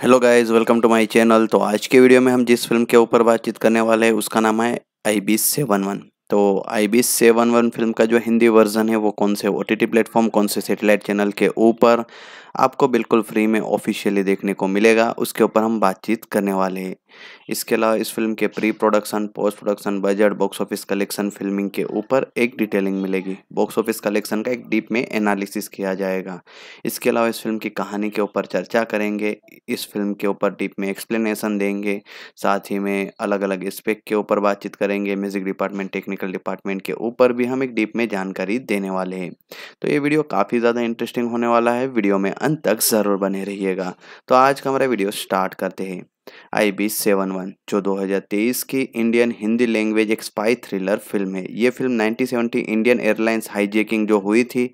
Hello guys welcome to my channel तो आज के वीडियो में हम जिस फिल्म के ऊपर बातचीत करने वाले हैं उसका नाम है आई बी सेवन वन तो I B seven one film का जो हिंदी वर्जन है वो कौन से ओ टी प्लेटफॉर्म कौन से सेटेलाइट चैनल के ऊपर आपको बिल्कुल फ्री में ऑफिशियली देखने को मिलेगा उसके ऊपर हम बातचीत करने वाले हैं इसके अलावा इस फिल्म के pre production post production budget box office collection filming के ऊपर एक डिटेलिंग मिलेगी बॉक्स ऑफिस कलेक्शन का एक डीप में एनालिसिस किया जाएगा इसके अलावा इस फिल्म की कहानी के ऊपर चर्चा करेंगे इस फिल्म के ऊपर डीप में एक्सप्लेनेशन देंगे साथ ही में अलग अलग स्पेक के ऊपर बातचीत करेंगे म्यूजिक डिपार्टमेंट टेक्निकल डिपार्टमेंट के ऊपर भी हम एक डीप में जानकारी देने वाले हैं तो ये वीडियो काफ़ी ज़्यादा इंटरेस्टिंग होने वाला है वीडियो में अंत तक ज़रूर बने रहिएगा तो आज का हमारा वीडियो स्टार्ट करते हैं आई बी सेवन वन जो 2023 की इंडियन हिंदी लैंग्वेज एक स्पाई थ्रिलर फिल्म है ये फिल्म 1970 इंडियन एयरलाइंस हाईजेकिंग जो हुई थी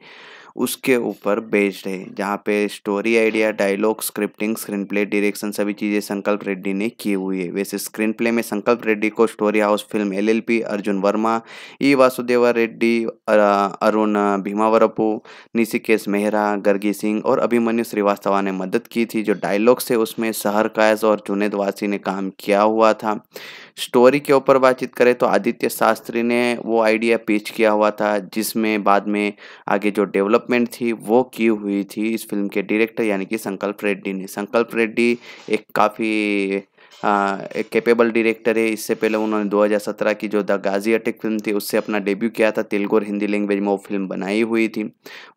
उसके ऊपर बेस्ड है जहाँ पे story idea dialogue scripting screen play direction सभी चीज़ें संकल्प रेड्डी ने की हुई है वैसे स्क्रीन प्ले में संकल्प रेड्डी को story house film LLP Arjun Varma E Vasudeva Reddy Arun Bhimavarapu Nishikesh Mehra Gargi Singh और अभिमन्यु श्रीवास्तवा ने मदद की थी जो डायलॉग्स है उसमें सहर कायस और जुनेद वासी ने काम किया हुआ था स्टोरी के ऊपर बातचीत करें तो आदित्य शास्त्री ने वो आइडिया पेश किया हुआ था जिसमें बाद में आगे जो डेवलपमेंट थी वो की हुई थी इस फिल्म के डायरेक्टर यानी कि संकल्प रेड्डी ने संकल्प रेड्डी एक काफ़ी हाँ, एक कैपेबल डायरेक्टर है इससे पहले उन्होंने 2017 की जो द गाजी अटैक फिल्म थी उससे अपना डेब्यू किया था तेलुगु और हिंदी लैंग्वेज में वो फिल्म बनाई हुई थी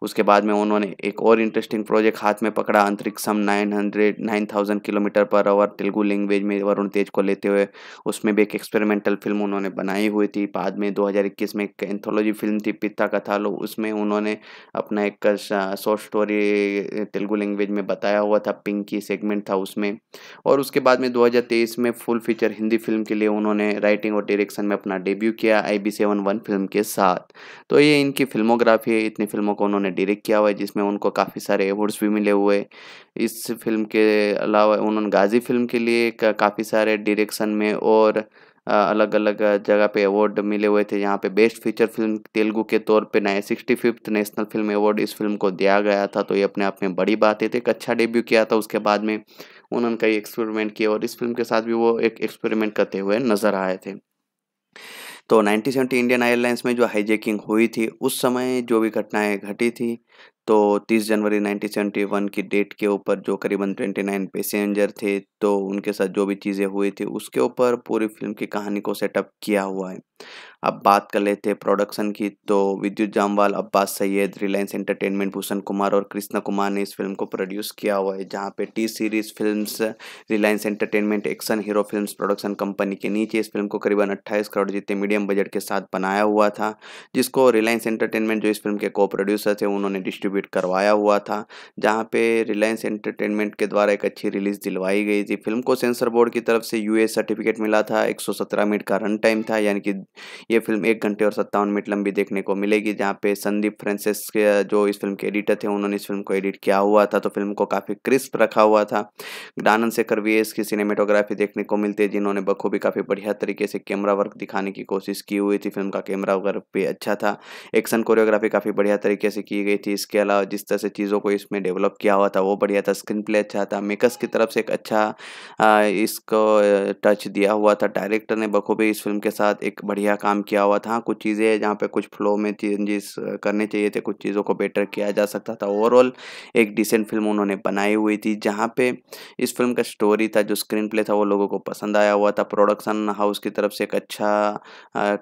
उसके बाद में उन्होंने एक और इंटरेस्टिंग प्रोजेक्ट हाथ में पकड़ा Antariksham nine hundred nine thousand kilometre per hour Telugu language में वरुण तेज को लेते हुए उसमें भी एक एक्सपेरिमेंटल फिल्म उन्होंने बनाई हुई थी बाद में दो में एक एंथोलॉजी फिल्म थी पिता कथा लो उसमें उन्होंने अपना एक शॉर्ट स्टोरी तेलुगु लैंग्वेज में बताया हुआ था पिंकी सेगमेंट था उसमें और उसके बाद में दो 2023 में फुल फीचर हिंदी फिल्म के लिए उन्होंने राइटिंग और डायरेक्शन में अपना डेब्यू किया I B seven one film के साथ तो ये इनकी फिल्मोग्राफी है इतनी फिल्मों को उन्होंने डायरेक्ट किया हुआ है जिसमें उनको काफ़ी सारे अवार्ड्स भी मिले हुए इस फिल्म के अलावा उन्होंने गाजी फिल्म के लिए काफ़ी सारे डायरेक्शन में और अलग अलग जगह पे अवार्ड मिले हुए थे यहाँ पे बेस्ट फीचर फिल्म तेलुगु के तौर पे नए sixty fifth national film award इस फिल्म को दिया गया था तो ये अपने आप में बड़ी बात है तो एक अच्छा डेब्यू किया था उसके बाद में उन्होंने कई एक्सपेरिमेंट किए और इस फिल्म के साथ भी वो एक एक्सपेरिमेंट करते हुए नजर आए थे तो 1970 इंडियन एयरलाइंस में जो हाईजेकिंग हुई थी उस समय जो भी घटनाएं घटी थी तो 30 जनवरी 1971 की डेट के ऊपर जो करीबन 29 पैसेंजर थे तो उनके साथ जो भी चीज़ें हुई थी उसके ऊपर पूरी फिल्म की कहानी को सेटअप किया हुआ है अब बात कर लेते हैं प्रोडक्शन की तो विद्युत जामवाल अब्बास सैयद रिलायंस एंटरटेनमेंट भूषण कुमार और कृष्णा कुमार ने इस फिल्म को प्रोड्यूस किया हुआ है जहाँ पे T series films Reliance entertainment action hero films production company के नीचे इस फिल्म को करीबन अट्ठाईस करोड़ जितने मीडियम बजट के साथ बनाया हुआ था जिसको रिलायंस एंटरटेनमेंट जो इस फिल्म के को प्रोड्यूसर थे उन्होंने डिस्ट्रीब्यूट एक्टिवेट करवाया हुआ था जहाँ पे रिलायंस एंटरटेनमेंट के द्वारा एक अच्छी रिलीज़ दिलवाई गई थी फिल्म को सेंसर बोर्ड की तरफ से यू सर्टिफिकेट मिला था एक मिनट का रन टाइम था यानी कि ये फिल्म एक घंटे और सत्तावन मिनट लंबी देखने को मिलेगी जहाँ पे संदीप फ्रेंसिस के जो इस फिल्म के एडिटर थे उन्होंने इस फिल्म को एडिट किया हुआ था तो फिल्म को काफ़ी क्रिस्प रखा हुआ था आनंद शेखर वी की सिनेमेटोग्राफी देखने को मिलती है जिन्होंने बखूबी काफ़ी बढ़िया तरीके से कैमरा वर्क दिखाने की कोशिश की हुई थी फिल्म का कैमरा वर्क भी अच्छा था एक्शन कोरियोग्राफी काफ़ी बढ़िया तरीके से की गई थी इसके अलावा जिस तरह से चीज़ों को इसमें डेवलप किया हुआ था वो बढ़िया था स्क्रीन प्ले अच्छा था मेकर्स की तरफ से एक अच्छा इसको टच दिया हुआ था डायरेक्टर ने बखूबी इस फिल्म के साथ एक बढ़िया काम किया हुआ था हाँ, कुछ चीज़ें जहाँ पर कुछ फ्लो में चेंजेस करने चाहिए थे कुछ चीज़ों को बेटर किया जा सकता था ओवरऑल एक डिसेंट फिल्म उन्होंने बनाई हुई थी जहाँ पे इस फिल्म का स्टोरी था जो स्क्रीन प्ले था वो लोगों को पसंद आया हुआ था प्रोडक्शन हाउस की तरफ से एक अच्छा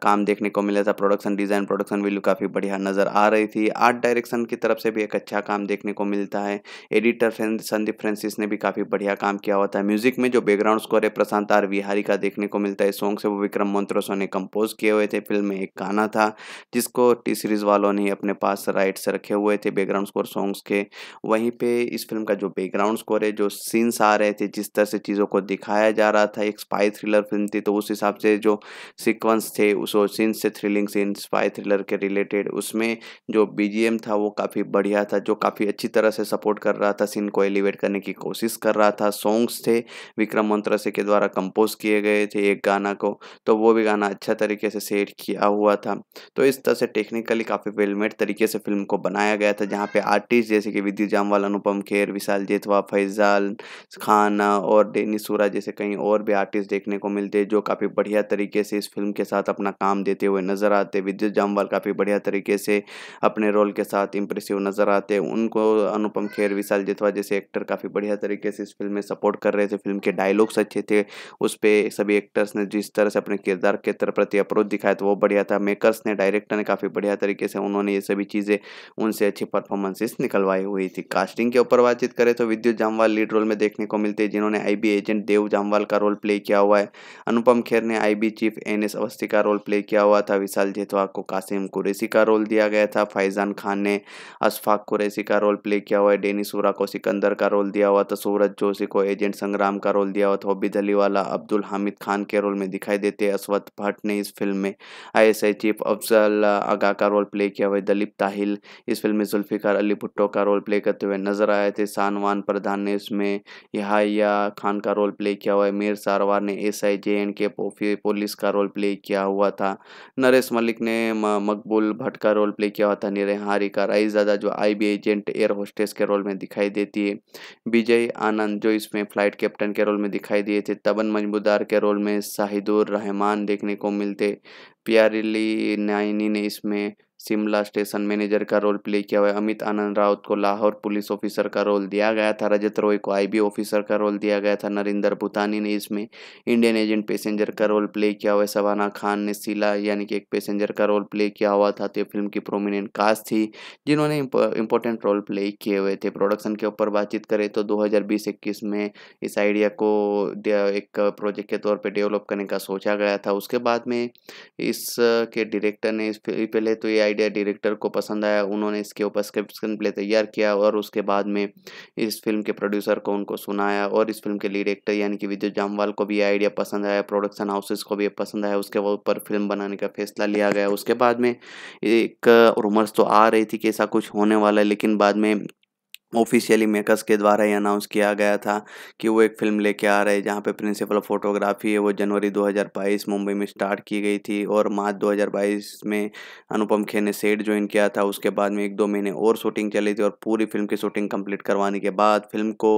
काम देखने को मिला था प्रोडक्शन डिज़ाइन प्रोडक्शन वैल्यू काफ़ी बढ़िया नज़र आ रही थी आर्ट डायरेक्शन की तरफ से से भी एक अच्छा काम देखने को मिलता है एडिटर संदीप फ्रेंसिस ने भी काफ़ी बढ़िया काम किया होता है म्यूजिक में जो बैकग्राउंड स्कोर है प्रशांत आर विहारी का देखने को मिलता है सॉन्ग से वो विक्रम मंत्रोसो ने कंपोज किए हुए थे फिल्म में एक गाना था जिसको टी सीरीज़ वालों ने अपने पास राइट्स रखे हुए थे बैकग्राउंड स्कोर सॉन्ग्स के वहीं पर इस फिल्म का जो बैकग्राउंड स्कोर है जो सीन्स आ रहे थे जिस तरह से चीज़ों को दिखाया जा रहा था एक स्पाई थ्रिलर फिल्म थी तो उस हिसाब से जो सिक्वेंस थे उस सीन्स से थ्रिलिंग सीन स्पाई थ्रिलर के रिलेटेड उसमें जो बी था वो काफ़ी बढ़िया था जो काफ़ी अच्छी तरह से सपोर्ट कर रहा था सीन को एलिवेट करने की कोशिश कर रहा था सॉन्ग्स थे विक्रम मंत्रसे के द्वारा कंपोज किए गए थे एक गाना को तो वो भी गाना अच्छा तरीके से सेट किया हुआ था तो इस तरह से टेक्निकली काफ़ी वेलमेड तरीके से फिल्म को बनाया गया था जहाँ पे आर्टिस्ट जैसे कि विद्युत जामवाल अनुपम खेर विशाल जेतवा फैजाल खान और डेनी सूरा जैसे कहीं और भी आर्टिस्ट देखने को मिलते जो काफ़ी बढ़िया तरीके से इस फिल्म के साथ अपना काम देते हुए नज़र आते विद्युत जामवाल काफ़ी बढ़िया तरीके से अपने रोल के साथ इम्प्रेसिव नज़र आते हैं उनको अनुपम खेर विशाल जितवा जैसे एक्टर काफ़ी बढ़िया तरीके से इस फिल्म में सपोर्ट कर रहे थे फिल्म के डायलॉग्स अच्छे थे उस पर सभी एक्टर्स ने जिस तरह से अपने किरदार के प्रति अप्रोच दिखाया तो वो बढ़िया था मेकर्स ने डायरेक्टर ने काफ़ी बढ़िया तरीके से उन्होंने ये सभी चीज़ें उनसे अच्छी परफॉर्मेंसेस निकलवाई हुई थी कास्टिंग के ऊपर बातचीत करें तो विद्युत जामवाल लीड रोल में देखने को मिलते हैं जिन्होंने आईबी एजेंट देव जामवाल का रोल प्ले किया हुआ है अनुपम खेर ने IB chief N S Awasthi का रोल प्ले किया हुआ था विशाल जेथवा को कासिम कुरेसी का रोल दिया गया था फैजान खान ने अशफाक कुरैसी का रोल प्ले किया हुआ है डेनी सूरा को सिकंदर का रोल दिया हुआ था सूरज जोशी को एजेंट संग्राम का रोल दिया हुआ था हॉबी धलीवाला अब्दुल हामिद खान के रोल में दिखाई देते हैं अश्वत भट्ट ने इस फिल्म में आई चीफ अफजल आगा का रोल प्ले किया हुआ है दलीप ताहिल इस फिल्म में जुल्फ़िकार अली भुट्टो का रोल प्ले करते हुए नजर आए थे सानवान प्रधान ने इसमें यहाया खान का रोल प्ले किया हुआ है मीर सारवार ने S I J and K police का रोल प्ले किया हुआ था नरेश मलिक ने मकबूल भट्ट का रोल प्ले किया हुआ था निरहारी का राइजादा जो आई एजेंट एयर होस्टेस के रोल में दिखाई देती है विजय आनंद जो इसमें फ्लाइट कैप्टन के रोल में दिखाई दिए थे तबन मजमूदार के रोल में शाहिदुर रहमान देखने को मिलते प्यारिली नाइनी ने इसमें शिमला स्टेशन मैनेजर का रोल प्ले किया हुआ है अमित आनंद राउत को लाहौर पुलिस ऑफिसर का रोल दिया गया था रजत रॉय को आईबी ऑफिसर का रोल दिया गया था नरिंदर भूतानी ने इसमें इंडियन एजेंट पैसेंजर का रोल प्ले किया हुआ है सवाना खान ने सिला यानी कि एक पैसेंजर का रोल प्ले किया हुआ था तो ये फिल्म की प्रोमिनेंट कास्ट थी जिन्होंने इंपॉर्टेंट रोल प्ले किए हुए थे प्रोडक्शन के ऊपर बातचीत करें तो दो हज़ार में इस आइडिया को एक प्रोजेक्ट के तौर पर डेवलप करने का सोचा गया था उसके बाद में इसके डायरेक्टर ने पहले तो ये आइडिया डायरेक्टर को पसंद आया उन्होंने इसके ऊपर स्क्रिप्ट प्ले तैयार किया और उसके बाद में इस फिल्म के प्रोड्यूसर को उनको सुनाया और इस फिल्म के लीड एक्टर यानी कि विद्युत जामवाल को भी आइडिया पसंद आया प्रोडक्शन हाउसेस को भी पसंद आया उसके ऊपर फिल्म बनाने का फैसला लिया गया उसके बाद में एक रूमर्स तो आ रही थी कि ऐसा कुछ होने वाला है लेकिन बाद में ऑफिशियली मेकर्स के द्वारा ही अनाउंस किया गया था कि वो एक फिल्म लेके आ रहे हैं जहाँ पे प्रिंसिपल ऑफ फोटोग्राफी है वो जनवरी 2022 मुंबई में स्टार्ट की गई थी और मार्च 2022 में अनुपम खेर ने सेट ज्वाइन किया था उसके बाद में एक दो महीने और शूटिंग चली थी और पूरी फिल्म की शूटिंग कंप्लीट करवाने के बाद फिल्म को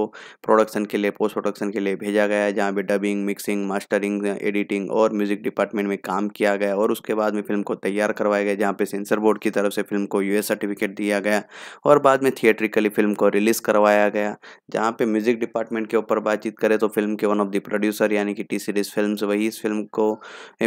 प्रोडक्शन के लिए पोस्ट प्रोडक्शन के लिए भेजा गया है जहाँ पर डबिंग मिक्सिंग मास्टरिंग एडिटिंग और म्यूजिक डिपार्टमेंट में काम किया गया और उसके बाद में फिल्म को तैयार करवाया गया जहाँ पे सेंसर बोर्ड की तरफ से फिल्म को यू सर्टिफिकेट दिया गया और बाद में थिएट्रिकली फिल्म को रिलीज़ करवाया गया जहाँ पे म्यूज़िक डिपार्टमेंट के ऊपर बातचीत करें तो फिल्म के वन ऑफ द प्रोड्यूसर यानी कि टी सीरीज़ फिल्म वही इस फिल्म को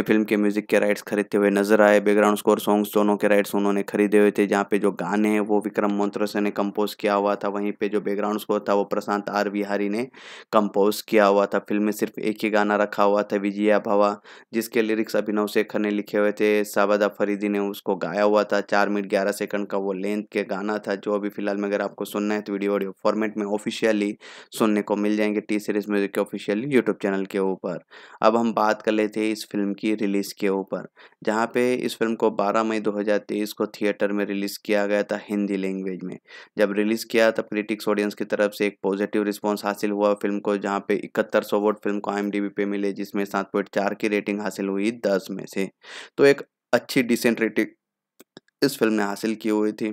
फिल्म के म्यूज़िक के राइट्स खरीदते हुए नजर आए बैकग्राउंड स्कोर सॉन्ग्स दोनों के राइट्स उन्होंने खरीदे हुए थे जहाँ पे जो गाने हैं वो विक्रम मोन्त्रसे ने कंपोज किया हुआ था वहीं पर जो बैकग्राउंड स्कोर था वो प्रशांत आर बिहारी ने कंपोज किया हुआ था फिल्म में सिर्फ एक ही गाना रखा हुआ था विजया भवा जिसके लिरिक्स अभिनव शेखर ने लिखे हुए थे साबादा फरीदी ने उसको गाया हुआ था चार मिनट ग्यारह सेकंड का वो लेंथ के गाना था जो अभी फिलहाल में अगर आपको सुनना है लेंथ वीडियो ऑडियो फॉर्मेट में ऑफिशियली सुनने को मिल जाएंगे टी सीरीज म्यूजिक के ऑफिशियली यूट्यूब चैनल के ऊपर अब हम बात कर लेते हैं इस फिल्म की रिलीज़ के ऊपर जहाँ पे इस फिल्म को 12 मई 2023 को थिएटर में रिलीज़ किया गया था हिंदी लैंग्वेज में जब रिलीज़ किया तब क्रिटिक्स ऑडियंस की तरफ से एक पॉजिटिव रिस्पॉन्स हासिल हुआ फिल्म को जहाँ पे इकहत्तर सौ फिल्म को आई पे मिले जिसमें सात की रेटिंग हासिल हुई दस में से तो एक अच्छी डिसेंट रेटिंग इस फिल्म ने हासिल की हुई थी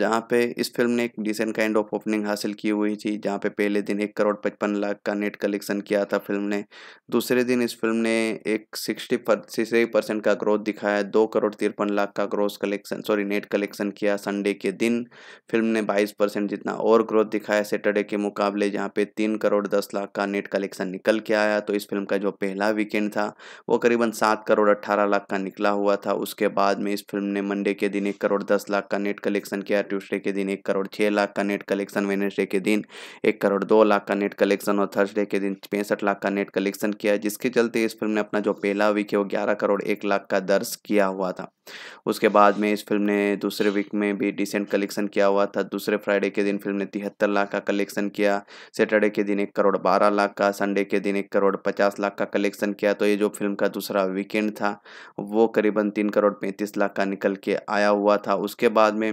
जहाँ पे इस फिल्म ने एक डिसेंट काइंड ऑफ ओपनिंग हासिल की हुई थी जहाँ पे पहले दिन एक करोड़ पचपन लाख का नेट कलेक्शन किया था फिल्म ने दूसरे दिन इस फिल्म ने एक सिक्सटी सिक्सटी परसेंट का ग्रोथ दिखाया दो करोड़ तिरपन लाख का gross collection sorry net collection किया संडे के दिन फिल्म ने बाईस परसेंट जितना और ग्रोथ दिखाया सैटरडे के मुकाबले जहाँ पे तीन करोड़ दस लाख का नेट कलेक्शन निकल के आया तो इस फिल्म का जो पहला वीकेंड था वो करीबन सात करोड़ अट्ठारह लाख का निकला हुआ था उसके बाद में इस फिल्म ने मंडे के दिन दिन एक करोड़ दस लाख का नेट कलेक्शन किया ट्यूसडे के दिन एक करोड़ छः लाख का नेट कलेक्शन वेनेसडे के दिन एक करोड़ दो लाख का नेट कलेक्शन और थर्सडे के दिन पैंसठ लाख का नेट कलेक्शन किया जिसके चलते इस फिल्म ने अपना जो पहला वीक है वो ग्यारह करोड़ एक लाख का दर्ज किया हुआ था उसके बाद में इस फिल्म ने दूसरे वीक में भी डिसेंट कलेक्शन किया हुआ था दूसरे फ्राइडे के दिन फिल्म ने तिहत्तर लाख का कलेक्शन किया सैटरडे के दिन एक करोड़ बारह लाख का संडे के दिन एक करोड़ पचास लाख का कलेक्शन किया तो ये जो फिल्म का दूसरा वीकेंड था वो करीबन तीन करोड़ पैंतीस लाख का निकल के आया आया हुआ था उसके बाद में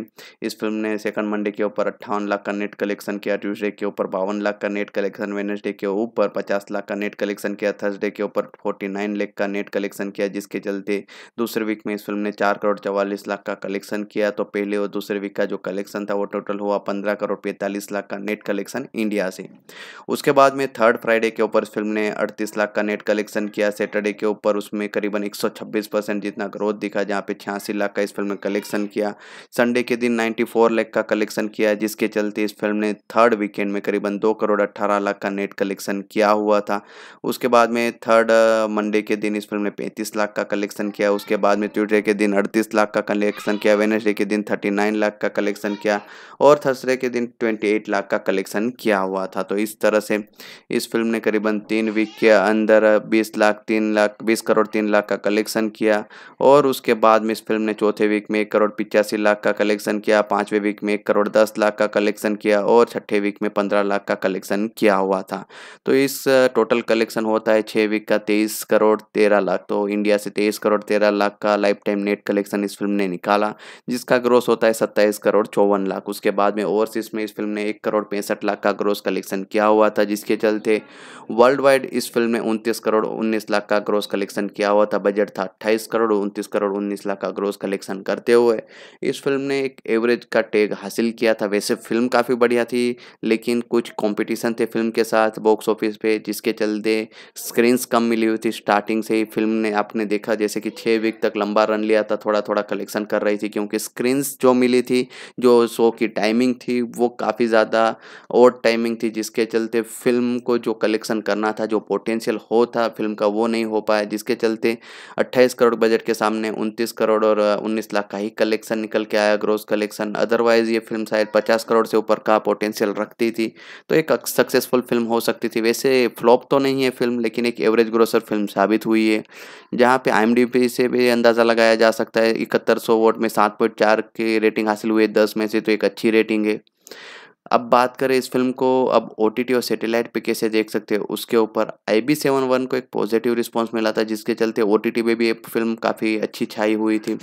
इस फिल्म ने सेकंड मंडे के ऊपर अट्ठावन लाख का नेट कलेक्शन किया ट्यूसडे के ऊपर बावन लाख का नेट कलेक्शन वेनसडे के ऊपर पचास लाख का नेट कलेक्शन किया थर्सडे के ऊपर फोर्टी नाइन का नेट कलेक्शन किया जिसके चलते दूसरे वीक में इस फिल्म ने चार करोड़ चवालीस लाख का कलेक्शन किया तो पहले और दूसरे वीक का जो कलेक्शन था वो टोटल हुआ पंद्रह करोड़ पैंतालीस लाख का नेट कलेक्शन इंडिया से उसके बाद में थर्ड फ्राइडे के ऊपर फिल्म ने अड़तीस लाख का नेट कलेक्शन किया सैटरडे के ऊपर उसमें करीबन एक जितना ग्रोथ दिखा जहाँ पे छियासी लाख का इस फिल्म में कलेक्शन कलेक्शन किया संडे के दिन 94 लाख का कलेक्शन किया जिसके चलते इस फिल्म ने थर्ड वीकेंड में करीबन दो करोड़ अट्ठारह लाख का नेट कलेक्शन किया हुआ था उसके बाद में थर्ड मंडे के दिन इस फिल्म ने पैंतीस लाख का कलेक्शन किया उसके बाद में ट्यूजडे के दिन अड़तीस लाख का कलेक्शन किया वेनसडे के दिन थर्टी नाइन लाख का कलेक्शन किया और थर्सडे के दिन ट्वेंटी एट लाख का कलेक्शन किया हुआ था तो इस तरह से इस फिल्म ने करीबन तीन वीक के अंदर बीस लाख तीन लाख बीस करोड़ तीन लाख का कलेक्शन किया और उसके बाद में इस फिल्म ने चौथे वीक में करोड़ पिचासी लाख का कलेक्शन किया पांचवे वीक में एक करोड़ दस लाख का कलेक्शन किया और छठे वीक में पंद्रह लाख का कलेक्शन किया हुआ था तो इस टोटल कलेक्शन होता है छः वीक का तेईस करोड़ तेरह लाख तो इंडिया से तेईस करोड़ तेरह लाख का लाइफ टाइम नेट कलेक्शन इस फिल्म ने निकाला जिसका ग्रोस होता है सत्ताईस करोड़ चौवन लाख उसके बाद में ओवरसीज में इस फिल्म ने एक करोड़ पैंसठ लाख का ग्रोस कलेक्शन किया हुआ था जिसके चलते वर्ल्ड वाइड इस फिल्म ने उनतीस करोड़ उन्नीस लाख का ग्रोस कलेक्शन किया हुआ था बजट था अट्ठाईस करोड़ उनतीस करोड़ उन्नीस लाख का ग्रोस कलेक्शन करते हुए हुए इस फिल्म ने एक एवरेज का टैग हासिल किया था वैसे फिल्म काफ़ी बढ़िया थी लेकिन कुछ कंपटीशन थे फिल्म के साथ बॉक्स ऑफिस पे जिसके चलते स्क्रीन्स कम मिली हुई थी स्टार्टिंग से ही फिल्म ने आपने देखा जैसे कि छः वीक तक लंबा रन लिया था थोड़ा थोड़ा कलेक्शन कर रही थी क्योंकि स्क्रीन्स जो मिली थी जो शो की टाइमिंग थी वो काफ़ी ज़्यादा और टाइमिंग थी जिसके चलते फिल्म को जो कलेक्शन करना था जो पोटेंशियल हो था फिल्म का वो नहीं हो पाया जिसके चलते अट्ठाईस करोड़ बजट के सामने उनतीस करोड़ और उन्नीस लाख का ही कलेक्शन निकल के आया ग्रोस कलेक्शन अदरवाइज ये फिल्म शायद पचास करोड़ से ऊपर का पोटेंशियल रखती थी तो एक सक्सेसफुल फिल्म हो सकती थी वैसे फ्लॉप तो नहीं है फिल्म लेकिन एक एवरेज ग्रोसर फिल्म साबित हुई है जहाँ पे आई से भी अंदाज़ा लगाया जा सकता है इकहत्तर सौ वोट में सात पॉइंट चार की रेटिंग हासिल हुई है दस में से तो एक अच्छी रेटिंग है अब बात करें इस फिल्म को अब ओ और सैटेलाइट पे कैसे देख सकते हैं उसके ऊपर आई बी सेवन वन को एक पॉजिटिव रिस्पांस मिला था जिसके चलते ओ टी में भी एक फिल्म काफ़ी अच्छी छाई हुई थी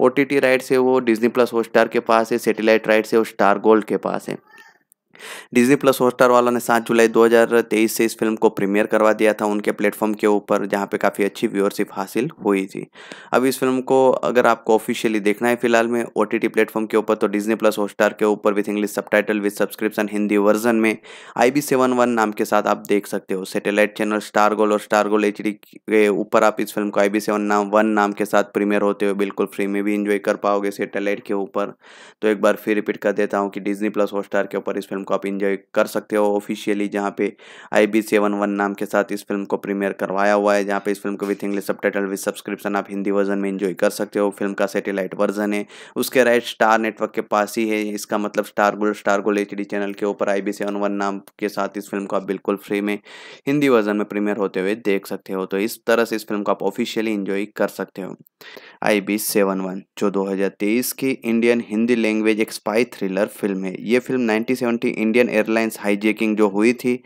ओ टी राइट से वो डिजनी प्लस हॉट स्टार के पास है सैटेलाइट राइट से वो स्टार गोल्ड के पास है डिजनी प्लस हॉटस्टार वाला ने 7 जुलाई 2023 से इस फिल्म को प्रीमियर करवा दिया था उनके प्लेटफॉर्म के ऊपर जहां पे काफ़ी अच्छी व्यूअरशिप हासिल हुई थी अब इस फिल्म को अगर आपको ऑफिशियली देखना है फिलहाल में ओ टी प्लेटफॉर्म के ऊपर तो डिजनी प्लस हॉटस्टार के ऊपर with English subtitle with subscription Hindi version में आई बी सेवन वन नाम के साथ आप देख सकते हो सेटेलाइट चैनल स्टार गोल और स्टार गोल एच के ऊपर आप इस फिल्म को आई बी सेवन नाम वन नाम के साथ प्रीमियर होते हुए बिल्कुल फ्री में भी इंजॉय कर पाओगे सेटेलाइट के ऊपर तो एक बार फिर रिपीट कर देता हूँ कि डिजनी प्लस हॉटस्टार के ऊपर इस फिल्म को आप इंजॉय कर सकते हो ऑफिशियली जहाँ पे आई बी सेवन वन नाम के साथ इस फिल्म को प्रीमियर करवाया हुआ है जहाँ पे इस फिल्म को with English subtitle with subscription आप हिंदी वर्जन में इंजॉय कर सकते हो फिल्म का सेटेलाइट वर्जन है उसके राइट स्टार नेटवर्क के पास ही है इसका मतलब स्टार गोल स्टार गोल एच चैनल के ऊपर आई बी सेवन वन नाम के साथ इस फिल्म को आप बिल्कुल फ्री में हिंदी वर्जन में प्रीमियर होते हुए देख सकते हो तो इस तरह से इस फिल्म को आप ऑफिशियली इंजॉय कर सकते हो आई बी सेवन वन जो दो हज़ार तेईस की इंडियन हिंदी लैंग्वेज एक स्पाई थ्रिलर फिल्म है ये film nineteen seventy Indian Airlines hijacking जो हुई थी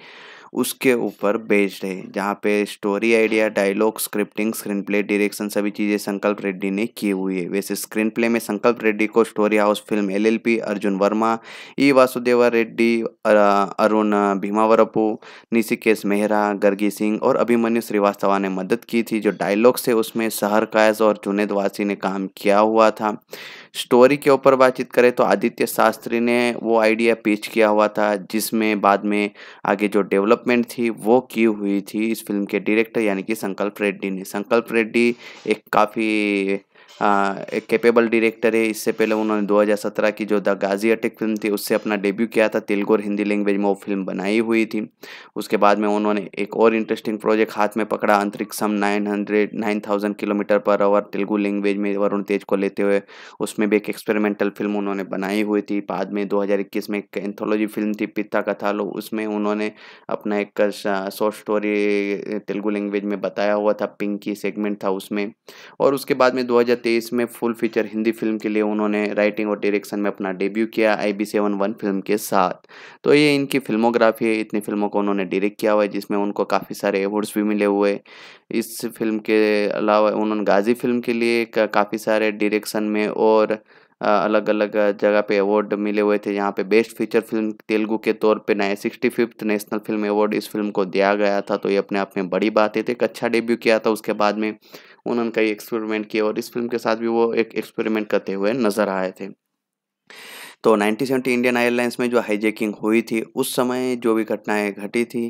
उसके ऊपर बेस्ड है जहाँ पे story idea dialogue scripting screen play direction सभी चीज़ें संकल्प रेड्डी ने की हुई है वैसे स्क्रीन प्ले में संकल्प रेड्डी को story house film LLP Arjun Varma E Vasudeva Reddy Arun Bhimavarapu Nishikesh Mehra Gargi Singh और अभिमन्यु श्रीवास्तवा ने मदद की थी जो डायलॉग्स है उसमें शहर कायज़ और जुनेद वासी ने काम किया हुआ था स्टोरी के ऊपर बातचीत करें तो आदित्य शास्त्री ने वो आइडिया पेश किया हुआ था जिसमें बाद में आगे जो डेवलपमेंट थी वो की हुई थी इस फिल्म के डायरेक्टर यानी कि संकल्प रेड्डी ने संकल्प रेड्डी एक काफ़ी एक कैपेबल डायरेक्टर है इससे पहले उन्होंने 2017 की जो द गाजी अटिक फिल्म थी उससे अपना डेब्यू किया था तेलुगु और हिंदी लैंग्वेज में वो फिल्म बनाई हुई थी उसके बाद में उन्होंने एक और इंटरेस्टिंग प्रोजेक्ट हाथ में पकड़ा Antariksham nine hundred nine thousand kilometre per hour Telugu language में वरुण तेज को लेते हुए उसमें भी एक एक्सपेरिमेंटल फिल्म उन्होंने बनाई हुई थी बाद में दो में एक एंथोलॉजी फिल्म थी पिता कथा लो उसमें उन्होंने अपना एक शॉर्ट स्टोरी तेलुगु लैंग्वेज में बताया हुआ था पिंकी सेगमेंट था उसमें और उसके बाद में दो 2023 में फुल फीचर हिंदी फिल्म के लिए उन्होंने राइटिंग और डायरेक्शन में अपना डेब्यू किया I B seven one film के साथ तो ये इनकी फिल्मोग्राफी है इतनी फिल्मों को उन्होंने डायरेक्ट किया हुआ है जिसमें उनको काफ़ी सारे अवार्ड्स भी मिले हुए इस फिल्म के अलावा उन्होंने गाजी फिल्म के लिए काफ़ी सारे डायरेक्शन में और अलग अलग जगह पे अवार्ड मिले हुए थे यहाँ पे बेस्ट फीचर फिल्म तेलुगु के तौर पे नए sixty fifth national film award इस फिल्म को दिया गया था तो ये अपने आप में बड़ी बात है तो एक अच्छा डेब्यू किया था उसके बाद में उन्होंने कई एक्सपेरिमेंट किए और इस फिल्म के साथ भी वो एक एक्सपेरिमेंट करते हुए नजर आए थे तो 1970 इंडियन एयरलाइंस में जो हाईजेकिंग हुई थी उस समय जो भी घटनाएं घटी थी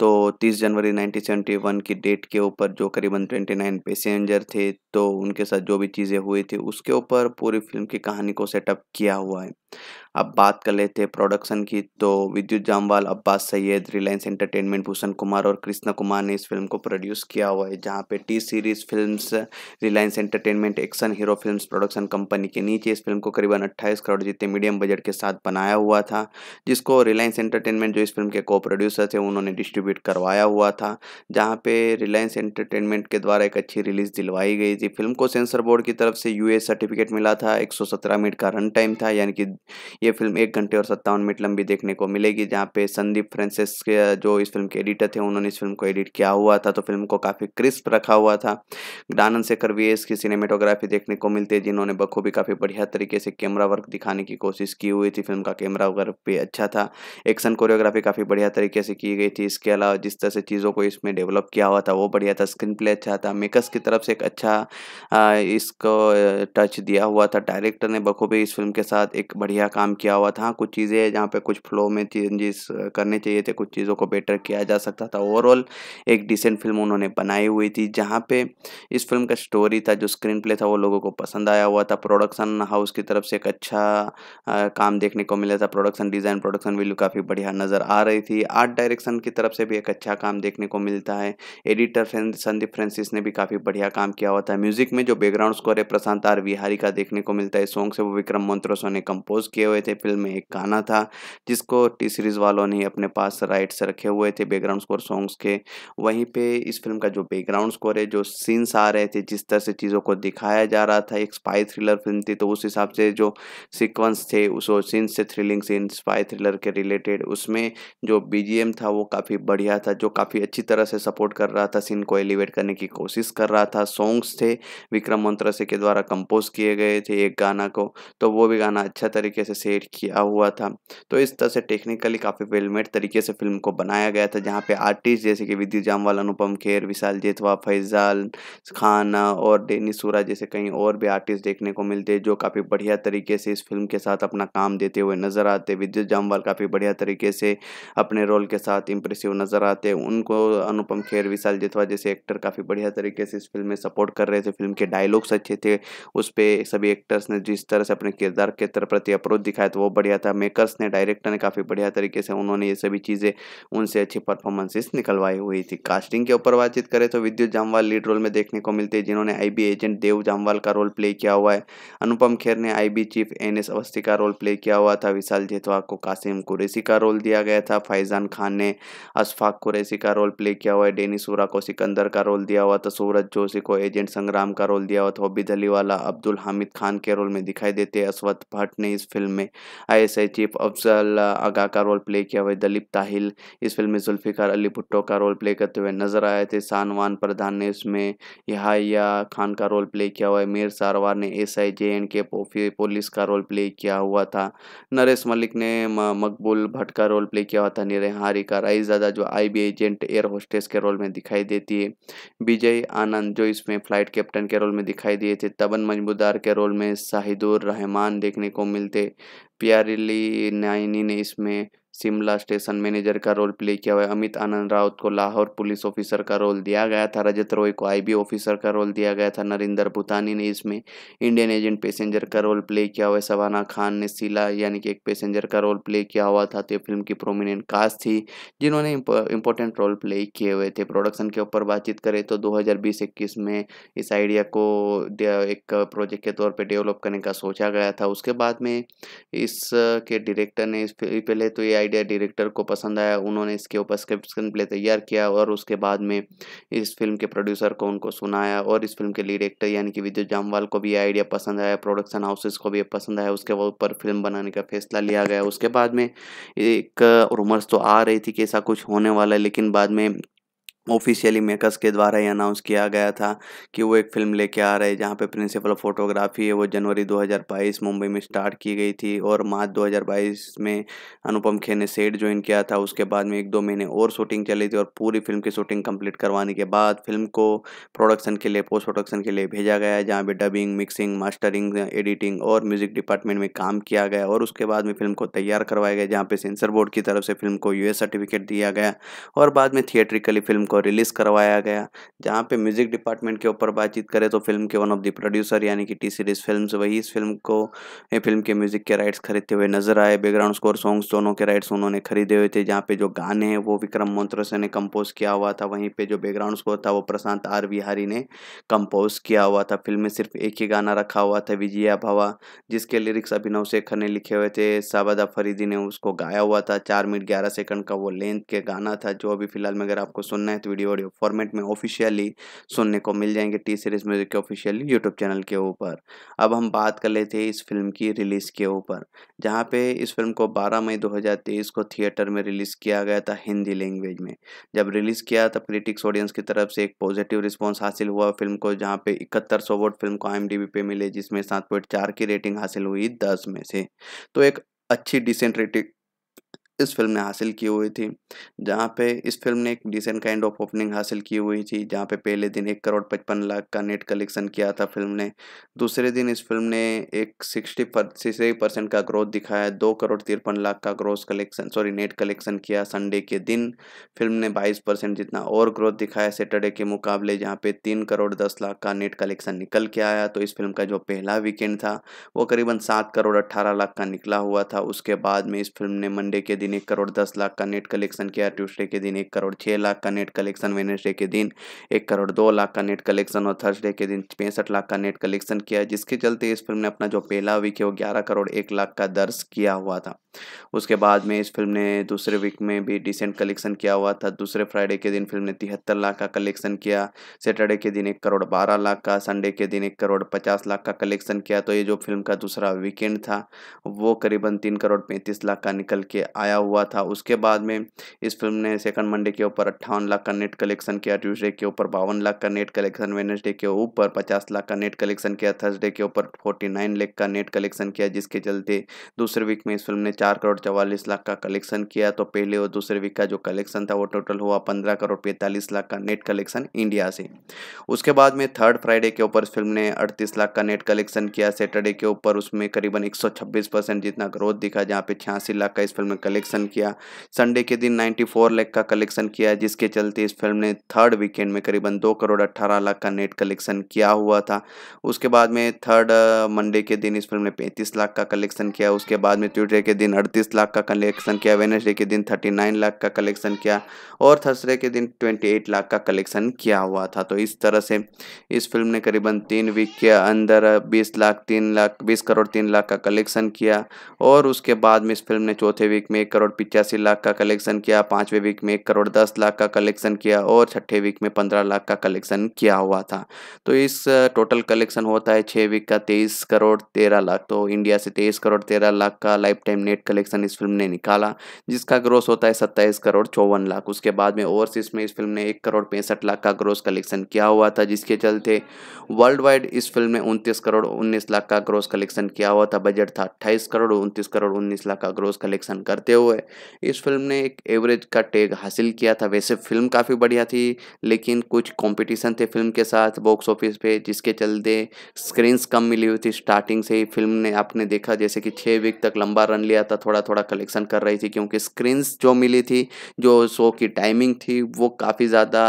तो 30 जनवरी 1971 की डेट के ऊपर जो करीबन 29 पैसेंजर थे तो उनके साथ जो भी चीज़ें हुई थी उसके ऊपर पूरी फिल्म की कहानी को सेटअप किया हुआ है अब बात कर लेते हैं प्रोडक्शन की तो विद्युत जामवाल अब्बास सैयद रिलायंस एंटरटेनमेंट भूषण कुमार और कृष्णा कुमार ने इस फिल्म को प्रोड्यूस किया हुआ है जहाँ पे T series films Reliance entertainment action hero films production company के नीचे इस फिल्म को करीबन अट्ठाईस करोड़ जितने मीडियम बजट के साथ बनाया हुआ था जिसको रिलायंस एंटरटेनमेंट जो इस फिल्म के को प्रोड्यूसर थे उन्होंने डिस्ट्रीब्यूट करवाया हुआ था जहाँ पे रिलायंस एंटरटेनमेंट के द्वारा एक अच्छी रिलीज दिलवाई गई थी फिल्म को सेंसर बोर्ड की तरफ से यू सर्टिफिकेट मिला था एक मिनट का रन टाइम था यानी कि ये ये फिल्म एक घंटे और सत्तावन मिनट लंबी देखने को मिलेगी जहाँ पे संदीप फ्रेंसिस के जो इस फिल्म के एडिटर थे उन्होंने इस फिल्म को एडिट किया हुआ था तो फिल्म को काफ़ी क्रिस्प रखा हुआ था आनंद शेखर वी एस की सिनेमेटोग्राफी देखने को मिलती है जिन्होंने बखूबी काफ़ी बढ़िया तरीके से कैमरा वर्क दिखाने की कोशिश की हुई थी फिल्म का कैमरा वर्क भी अच्छा था एक्शन कोरियोग्राफी काफ़ी बढ़िया तरीके से की गई थी इसके अलावा जिस तरह से चीज़ों को इसमें डेवलप किया हुआ था वो बढ़िया था स्क्रीन प्ले अच्छा था मेकर्स की तरफ से एक अच्छा इसको टच दिया हुआ था डायरेक्टर ने बखूबी इस फिल्म के साथ एक बढ़िया काम किया हुआ था कुछ चीज़ें जहाँ पे कुछ फ्लो में चेंजेस करने चाहिए थे कुछ चीज़ों को बेटर किया जा सकता था ओवरऑल एक डिसेंट फिल्म उन्होंने बनाई हुई थी जहाँ पे इस फिल्म का स्टोरी था जो स्क्रीन प्ले था वो लोगों को पसंद आया हुआ था प्रोडक्शन हाउस की तरफ से एक अच्छा आ, काम देखने को मिला था प्रोडक्शन डिज़ाइन प्रोडक्शन वैल्यू काफ़ी बढ़िया नज़र आ रही थी आर्ट डायरेक्शन की तरफ से भी एक अच्छा काम देखने को मिलता है एडिटर संदीप फ्रेंसिस ने भी काफ़ी बढ़िया काम किया हुआ था म्यूजिक में जो बैकग्राउंड स्कोर है प्रशांत आर विहारी का देखने को मिलता है सॉन्ग से वो विक्रम मंत्रोसो ने कंपोज किए हुए हुए थे फिल्म में एक गाना था जिसको टी सीरीज़ वालों ने अपने पास राइट से रखे हुए थे बैकग्राउंड स्कोर सॉन्ग्स के वहीं पे इस फिल्म का जो बैकग्राउंड स्कोर है जो सीन्स आ रहे थे जिस तरह से चीज़ों को दिखाया जा रहा था एक स्पाई थ्रिलर फिल्म थी तो उस हिसाब से जो सिक्वेंस थे उस सीन्स से थ्रिलिंग सीन स्पाई थ्रिलर के रिलेटेड उसमें जो बी था वो काफ़ी बढ़िया था जो काफ़ी अच्छी तरह से सपोर्ट कर रहा था सीन को एलिवेट करने की कोशिश कर रहा था सॉन्ग्स थे विक्रम मंत्रसे के द्वारा कंपोज किए गए थे एक गाना को तो वो भी गाना अच्छा तरीके से सेट किया हुआ था तो इस तरह से टेक्निकली काफ़ी वेलमेड तरीके से फिल्म को बनाया गया था जहाँ पे आर्टिस्ट जैसे कि विद्यु जामवाल अनुपम खेर विशाल जेतवा फैजाल खान और डेनी सूरा जैसे कहीं और भी आर्टिस्ट देखने को मिलते जो काफ़ी बढ़िया तरीके से इस फिल्म के साथ अपना काम देते हुए नज़र आते विद्युत जामवाल काफ़ी बढ़िया तरीके से अपने रोल के साथ इम्प्रेसिव नज़र आते उनको अनुपम खेर विशाल जेतवा जैसे एक्टर काफ़ी बढ़िया तरीके से इस फिल्म में सपोर्ट कर रहे थे फिल्म के डायलॉग्स अच्छे थे उस पर सभी एक्टर्स ने जिस तरह से अपने किरदार के प्रति अप्रोच दिखाया तो वो बढ़िया था मेकर्स ने डायरेक्टर ने काफ़ी बढ़िया तरीके से उन्होंने ये सभी चीज़ें उनसे अच्छी परफॉर्मेंसेस निकलवाई हुई थी कास्टिंग के ऊपर बातचीत करें तो विद्युत जामवाल लीड रोल में देखने को मिलते हैं जिन्होंने आई एजेंट देव जामवाल का रोल प्ले किया हुआ है अनुपम खेर ने I chief N S Awasthi का रोल प्ले किया हुआ था विशाल जेतवा को कासिम कुरैसी का रोल दिया गया था फैजान खान ने अशफाक कुरैसी का रोल प्ले किया हुआ है डेनी सूरा को सिकंदर का रोल दिया हुआ था सूरज जोशी को एजेंट संग्राम का रोल दिया हुआ था होबिद अली वाला अब्दुल हामिद खान के रोल में दिखाई देते अश्वत भट्ट ने इस फिल्म में I S I chief Afzal Agha का रोल प्ले किया हुआ दलीप ताहिल इस फिल्म में जुल्फिकार अली भुट्टो का रोल प्ले करते हुए नजर आए थे सानवान प्रधान ने इसमें यहाया खान का रोल प्ले किया हुआ है मीर सारवार ने S I J and K police का रोल प्ले किया हुआ था नरेश मलिक ने मकबूल भट्ट का रोल प्ले किया हुआ था निरहारी निरहारिका राईजादा जो I B agent air hostess के रोल में दिखाई देती है विजय आनंद जो इसमें फ्लाइट कैप्टन के रोल में दिखाई दिए थे तबन मजबूदार के रोल में शाहिदुर रहमान देखने को मिलते पियारिली नाइनी ने इसमें शिमला स्टेशन मैनेजर का रोल प्ले किया हुआ है अमित आनंद राउत को लाहौर पुलिस ऑफिसर का रोल दिया गया था रजत रॉय को आईबी ऑफिसर का रोल दिया गया था नरिंदर भूतानी ने इसमें इंडियन एजेंट पैसेंजर का रोल प्ले किया हुआ है सवाना खान ने सिला यानी कि एक पैसेंजर का रोल प्ले किया हुआ था तो फिल्म की प्रोमिनेंट कास्ट थी जिन्होंने इंपॉर्टेंट रोल प्ले किए हुए थे प्रोडक्शन के ऊपर बातचीत करें तो दो हज़ार में इस आइडिया को एक प्रोजेक्ट के तौर पर डेवलप करने का सोचा गया था उसके बाद में इसके डायरेक्टर ने पहले तो ये आइडिया डायरेक्टर को पसंद आया उन्होंने इसके ऊपर स्क्रिप्ट प्ले तैयार किया और उसके बाद में इस फिल्म के प्रोड्यूसर को उनको सुनाया और इस फिल्म के लीड एक्टर यानी कि विद्युत जामवाल को भी आइडिया पसंद आया प्रोडक्शन हाउसेस को भी पसंद आया उसके ऊपर फिल्म बनाने का फैसला लिया गया उसके बाद में एक रूमर्स तो आ रही थी कि ऐसा कुछ होने वाला है लेकिन बाद में ऑफिशियली मेकर्स के द्वारा ही अनाउंस किया गया था कि वो एक फिल्म लेके आ रहे हैं जहाँ पे प्रिंसिपल ऑफ फोटोग्राफी है वो जनवरी 2022 मुंबई में स्टार्ट की गई थी और मार्च 2022 में अनुपम खेर ने सेट ज्वाइन किया था उसके बाद में एक दो महीने और शूटिंग चली थी और पूरी फिल्म की शूटिंग कंप्लीट करवाने के बाद फिल्म को प्रोडक्शन के लिए पोस्ट प्रोडक्शन के लिए भेजा गया जहाँ पर डबिंग मिक्सिंग मास्टरिंग एडिटिंग और म्यूजिक डिपार्टमेंट में काम किया गया और उसके बाद में फिल्म को तैयार करवाया गया जहाँ पर सेंसर बोर्ड की तरफ से फिल्म को यू सर्टिफिकेट दिया गया और बाद में थिएट्रिकली फिल्म को रिलीज़ करवाया गया जहाँ पे म्यूज़िक डिपार्टमेंट के ऊपर बातचीत करें तो फिल्म के वन ऑफ द प्रोड्यूसर यानी कि टी सीरीज़ फिल्म वही इस फिल्म को फिल्म के म्यूज़िक के राइट्स खरीदते हुए नजर आए बैकग्राउंड स्कोर सॉन्ग्स दोनों के राइट्स उन्होंने खरीदे हुए थे जहाँ पे जो गाने हैं वो विक्रम मोन्त्रसे ने कंपोज किया हुआ था वहीं पर जो बैकग्राउंड स्कोर था वो प्रशांत आर विहारी ने कंपोज किया हुआ था फिल्म में सिर्फ एक ही गाना रखा हुआ था विजया भावा जिसके लिरिक्स अभिनव शेखर ने लिखे हुए थे साबादा फरीदी ने उसको गाया हुआ था चार मिनट ग्यारह सेकंड का वो लेंथ के गाना था जो अभी फिलहाल में अगर आपको सुनना है तो वीडियो ऑडियो फॉर्मेट में ऑफिशियली सुनने को मिल जाएंगे टी सीरीज म्यूजिक के ऑफिशियली यूट्यूब चैनल के ऊपर अब हम बात कर लेते हैं इस फिल्म की रिलीज़ के ऊपर जहाँ पे इस फिल्म को 12 मई 2023 को थिएटर में रिलीज़ किया गया था हिंदी लैंग्वेज में जब रिलीज़ किया तब क्रिटिक्स ऑडियंस की तरफ से एक पॉजिटिव रिस्पॉन्स हासिल हुआ फिल्म को जहाँ पे इकहत्तर सौ वोट फिल्म को आई पे मिले जिसमें सात की रेटिंग हासिल हुई दस में से तो एक अच्छी डिसेंट रेटिंग इस फिल्म ने हासिल की हुई थी जहाँ पे इस फिल्म ने एक डिसेंट काइंड ऑफ ओपनिंग हासिल की हुई थी जहाँ पे पहले दिन एक करोड़ पचपन लाख का नेट कलेक्शन किया था फिल्म ने दूसरे दिन इस फिल्म ने एक सिक्सटी सिक्सटी परसेंट का ग्रोथ दिखाया दो करोड़ तिरपन लाख का growth collection sorry net collection किया संडे के दिन फिल्म ने बाईस परसेंट जितना और ग्रोथ दिखाया सैटरडे के मुकाबले जहाँ पे तीन करोड़ दस लाख का नेट कलेक्शन निकल के आया तो इस फिल्म का जो पहला वीकेंड था वो करीबन सात करोड़ अट्ठारह लाख का निकला हुआ था उसके बाद में इस फिल्म ने मंडे के दिन दिन एक करोड़ दस लाख का नेट कलेक्शन किया ट्यूसडे के दिन एक करोड़ छः लाख का नेट कलेक्शन वेनेसडे के दिन एक करोड़ दो लाख का नेट कलेक्शन और थर्सडे के दिन पैंसठ लाख का नेट कलेक्शन किया जिसके चलते इस फिल्म ने अपना जो पहला वीक है वो ग्यारह करोड़ एक लाख का दर्ज किया हुआ था उसके बाद में इस फिल्म ने दूसरे वीक में भी डिसेंट कलेक्शन किया हुआ था दूसरे फ्राइडे के दिन फिल्म ने तिहत्तर लाख का कलेक्शन किया सैटरडे के दिन एक करोड़ बारह लाख का संडे के दिन एक करोड़ पचास लाख का कलेक्शन किया तो ये जो फिल्म का दूसरा वीकेंड था वो करीबन तीन करोड़ पैंतीस लाख का निकल के आया हुआ था उसके बाद में इस फिल्म ने सेकंड मंडे के ऊपर अट्ठावन लाख का नेट कलेक्शन किया ट्यूजडे के ऊपर बावन लाख का नेट कलेक्शन वेनसडे के ऊपर पचास लाख का नेट कलेक्शन किया थर्सडे के ऊपर फोर्टी नाइन का नेट कलेक्शन किया जिसके चलते दूसरे वीक में इस फिल्म ने चार करोड़ चवालीस लाख का कलेक्शन किया तो पहले और दूसरे वीक का जो कलेक्शन था वो टोटल हुआ पंद्रह करोड़ पैंतालीस लाख का नेट कलेक्शन इंडिया से उसके बाद में थर्ड फ्राइडे के ऊपर फिल्म ने अड़तीस लाख का नेट कलेक्शन किया सैटरडे के ऊपर उसमें करीबन एक जितना ग्रोथ दिखा जहाँ पे छियासी लाख का इस फिल्म में कलेक्शन कलेक्शन किया संडे के दिन 94 लाख का कलेक्शन किया जिसके चलते इस फिल्म ने थर्ड वीकेंड में करीबन दो करोड़ अट्ठारह लाख का नेट कलेक्शन किया हुआ था उसके बाद में थर्ड मंडे के दिन इस फिल्म ने पैंतीस लाख का कलेक्शन किया उसके बाद में ट्यूजडे के दिन अड़तीस लाख का कलेक्शन किया वेनसडे के दिन थर्टी नाइन लाख का कलेक्शन किया और थर्सडे के दिन ट्वेंटी एट लाख का कलेक्शन किया हुआ था तो इस तरह से इस फिल्म ने करीबन तीन वीक के अंदर बीस लाख तीन लाख बीस करोड़ तीन लाख का कलेक्शन किया और उसके बाद में इस फिल्म ने चौथे वीक में एक करोड़ पिचासी लाख का कलेक्शन किया पांचवें वीक में एक करोड़ दस लाख का कलेक्शन किया और छठे वीक में पंद्रह लाख का कलेक्शन किया हुआ था तो इस टोटल कलेक्शन होता है छः वीक का तेईस करोड़ तेरह लाख तो इंडिया से तेईस करोड़ तेरह लाख का लाइफ टाइम नेट कलेक्शन इस फिल्म ने निकाला जिसका ग्रोस होता है सत्ताईस करोड़ चौवन लाख उसके बाद में ओवरसीज में इस फिल्म ने एक करोड़ पैंसठ लाख का ग्रोस कलेक्शन किया हुआ था जिसके चलते वर्ल्ड वाइड इस फिल्म में उनतीस करोड़ उन्नीस लाख का ग्रोस कलेक्शन किया हुआ था बजट था अट्ठाईस करोड़ उनतीस करोड़ उन्नीस लाख का ग्रोस कलेक्शन करते हुए इस फिल्म ने एक एवरेज का टैग हासिल किया था वैसे फिल्म काफ़ी बढ़िया थी लेकिन कुछ कंपटीशन थे फिल्म के साथ बॉक्स ऑफिस पे जिसके चलते स्क्रीन्स कम मिली हुई थी स्टार्टिंग से ही फिल्म ने आपने देखा जैसे कि छः वीक तक लंबा रन लिया था थोड़ा थोड़ा कलेक्शन कर रही थी क्योंकि स्क्रीन्स जो मिली थी जो शो की टाइमिंग थी वो काफ़ी ज़्यादा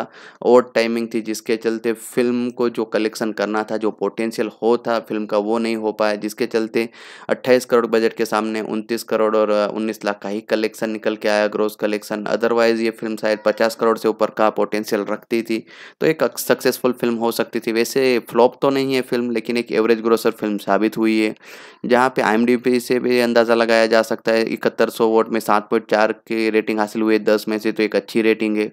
और टाइमिंग थी जिसके चलते फिल्म को जो कलेक्शन करना था जो पोटेंशियल हो था फिल्म का वो नहीं हो पाया जिसके चलते अट्ठाईस करोड़ बजट के सामने उनतीस करोड़ और उन्नीस लाख का ही ही कलेक्शन निकल के आया ग्रोस कलेक्शन अदरवाइज ये फिल्म शायद पचास करोड़ से ऊपर का पोटेंशियल रखती थी तो एक सक्सेसफुल फिल्म हो सकती थी वैसे फ्लॉप तो नहीं है फिल्म लेकिन एक एवरेज ग्रोसर फिल्म साबित हुई है जहाँ पे आई से भी अंदाज़ा लगाया जा सकता है इकहत्तर सौ वोट में सात पॉइंट चार की रेटिंग हासिल हुई है दस में से तो एक अच्छी रेटिंग है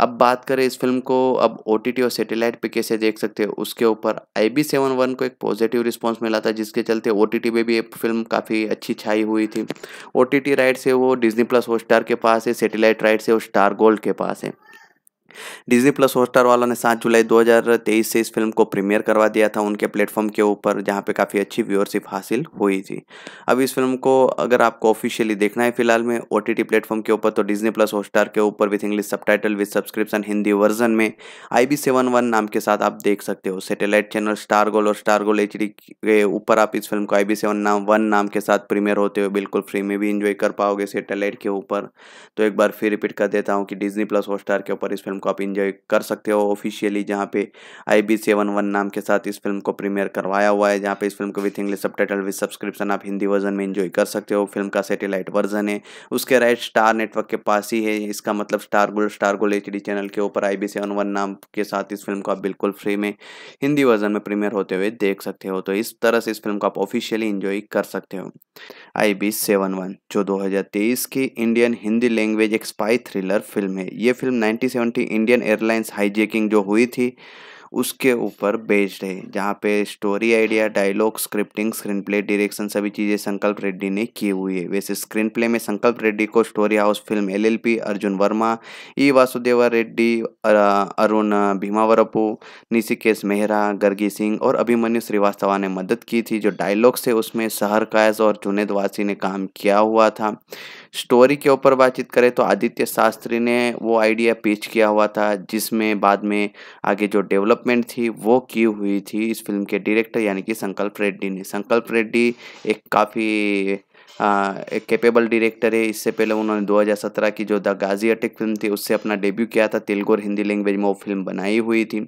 अब बात करें इस फिल्म को अब ओ और सेटेलाइट पे कैसे देख सकते हैं उसके ऊपर आई बी सेवन वन को एक पॉजिटिव रिस्पांस मिला था जिसके चलते ओ टी पे भी ये फिल्म काफ़ी अच्छी छाई हुई थी ओ टी राइट से वो डिजनी प्लस हॉट के पास है सेटेलाइट राइट से वो स्टार गोल्ड के पास है डिजनी प्लस हॉटस्टार वालों ने सात जुलाई 2023 से इस फिल्म को प्रीमियर करवा दिया था उनके प्लेटफॉर्म के ऊपर जहाँ पे काफ़ी अच्छी व्यूअरशिप हासिल हुई थी अब इस फिल्म को अगर आपको ऑफिशियली देखना है फिलहाल में ओ टी प्लेटफॉर्म के ऊपर तो डिजनी प्लस हॉटस्टार के ऊपर with English subtitle with subscription Hindi version में आई बी सेवन वन नाम के साथ आप देख सकते हो सेटेलाइट चैनल स्टार गोल और स्टार गोल एच डी के ऊपर आप इस फिल्म को आई बी सेवन नाम वन नाम के साथ प्रीमियर होते हो बिल्कुल फ्री में भी इंजॉय कर पाओगे सेटेलाइट के ऊपर तो एक बार फिर रिपीट कर देता हूँ कि डिजनी प्लस हॉटस्टार के ऊपर इस फिल्म फिल्म को आप इंजॉय कर सकते हो ऑफिशियली जहाँ पे आई बी सेवन वन नाम के साथ इस फिल्म को प्रीमियर करवाया हुआ है जहाँ पे इस फिल्म को with English subtitle with subscription आप हिंदी वर्जन में इंजॉय कर सकते हो फिल्म का सेटेलाइट वर्जन है उसके राइट स्टार नेटवर्क के पास ही है इसका मतलब star gold star gold H channel के ऊपर आई बी सेवन वन नाम के साथ इस फिल्म को आप बिल्कुल फ्री में हिंदी वर्जन में प्रीमियर होते हुए देख सकते हो तो इस तरह से इस फिल्म को आप ऑफिशियली इंजॉय कर सकते हो आई बी सेवन वन जो दो हजार तेईस की इंडियन हिंदी लैंग्वेज एक स्पाई थ्रिलर फिल्म है ये फिल्म 1970 इंडियन एयरलाइंस हाईजेकिंग जो हुई थी उसके ऊपर बेस्ड है जहाँ पे story idea dialogue scripting screen play direction सभी चीज़ें संकल्प रेड्डी ने की हुई है वैसे स्क्रीन प्ले में संकल्प रेड्डी को story house film LLP Arjun Varma E e. Vasudeva Reddy Arun Bhimavarapu Nishikesh Mehra Gargi Singh और अभिमन्यु श्रीवास्तवा ने मदद की थी जो डायलॉग्स है उसमें सहर कायज और जुनेद वासी ने काम किया हुआ था स्टोरी के ऊपर बातचीत करें तो आदित्य शास्त्री ने वो आइडिया पेश किया हुआ था जिसमें बाद में आगे जो डेवलपमेंट थी वो की हुई थी इस फिल्म के डायरेक्टर यानी कि संकल्प रेड्डी ने संकल्प रेड्डी एक काफ़ी एक कैपेबल डायरेक्टर है इससे पहले उन्होंने 2017 की जो द गाजी अटेक फिल्म थी उससे अपना डेब्यू किया था तेलुगु और हिंदी लैंग्वेज में वो फिल्म बनाई हुई थी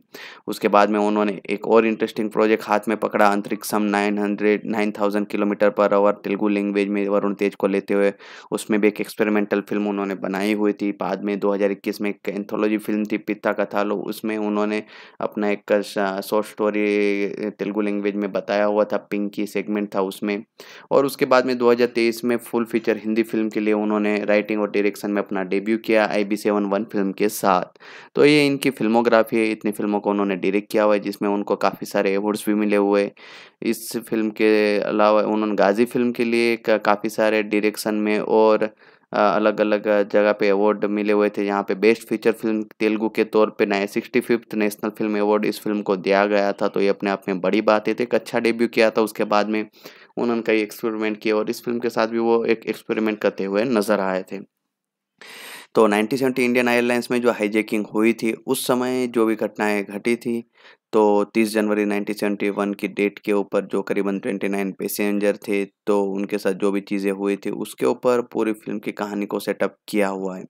उसके बाद में उन्होंने एक और इंटरेस्टिंग प्रोजेक्ट हाथ में पकड़ा Antariksham nine hundred nine thousand kilometre per hour Telugu language में वरुण तेज को लेते हुए उसमें भी एक एक्सपेरिमेंटल फिल्म उन्होंने बनाई हुई थी बाद में दो में एक एंथोलॉजी फिल्म थी पिता कथा लो उसमें उन्होंने अपना एक शॉर्ट स्टोरी तेलुगु लैंग्वेज में बताया हुआ था पिंकी सेगमेंट था उसमें और उसके बाद में दो 2023 में फुल फीचर हिंदी फिल्म के लिए उन्होंने राइटिंग और डायरेक्शन में अपना डेब्यू किया I B seven one film के साथ तो ये इनकी फिल्मोग्राफी है इतनी फिल्मों को उन्होंने डायरेक्ट किया हुआ है जिसमें उनको काफ़ी सारे अवार्ड्स भी मिले हुए इस फिल्म के अलावा उन्होंने गाजी फिल्म के लिए काफ़ी सारे डायरेक्शन में और अलग अलग जगह पे अवार्ड मिले हुए थे यहाँ पे बेस्ट फीचर फिल्म तेलुगु के तौर पे नए sixty fifth national film award इस फिल्म को दिया गया था तो ये अपने आप में बड़ी बात है तो एक अच्छा डेब्यू किया था उसके बाद में उन्होंने कई एक्सपेरिमेंट किए और इस फिल्म के साथ भी वो एक एक्सपेरिमेंट करते हुए नजर आए थे तो 1970 इंडियन एयरलाइंस में जो हाईजेकिंग हुई थी उस समय जो भी घटनाएं घटी थी तो 30 जनवरी 1971 की डेट के ऊपर जो करीबन 29 पैसेंजर थे तो उनके साथ जो भी चीज़ें हुई थी उसके ऊपर पूरी फिल्म की कहानी को सेटअप किया हुआ है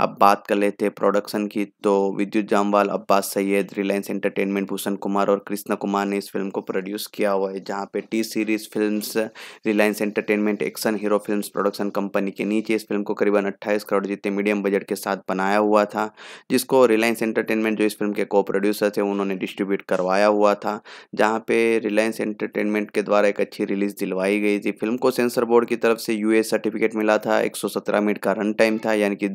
अब बात कर लेते हैं प्रोडक्शन की तो विद्युत जामवाल अब्बास सैयद रिलायंस एंटरटेनमेंट भूषण कुमार और कृष्णा कुमार ने इस फिल्म को प्रोड्यूस किया हुआ है जहाँ पे T series films Reliance entertainment action hero films production company के नीचे इस फिल्म को करीबन अट्ठाईस करोड़ जितने मीडियम बजट के साथ बनाया हुआ था जिसको रिलायंस एंटरटेनमेंट जो इस फिल्म के को प्रोड्यूसर थे उन्होंने डिस्ट्रीब्यूट करवाया हुआ था जहाँ पे रिलायंस एंटरटेनमेंट के द्वारा एक अच्छी रिलीज दिलवाई गई थी फिल्म को सेंसर बोर्ड की तरफ से यूए सर्टिफिकेट मिला था 117 मिनट का रन टाइम था यानी कि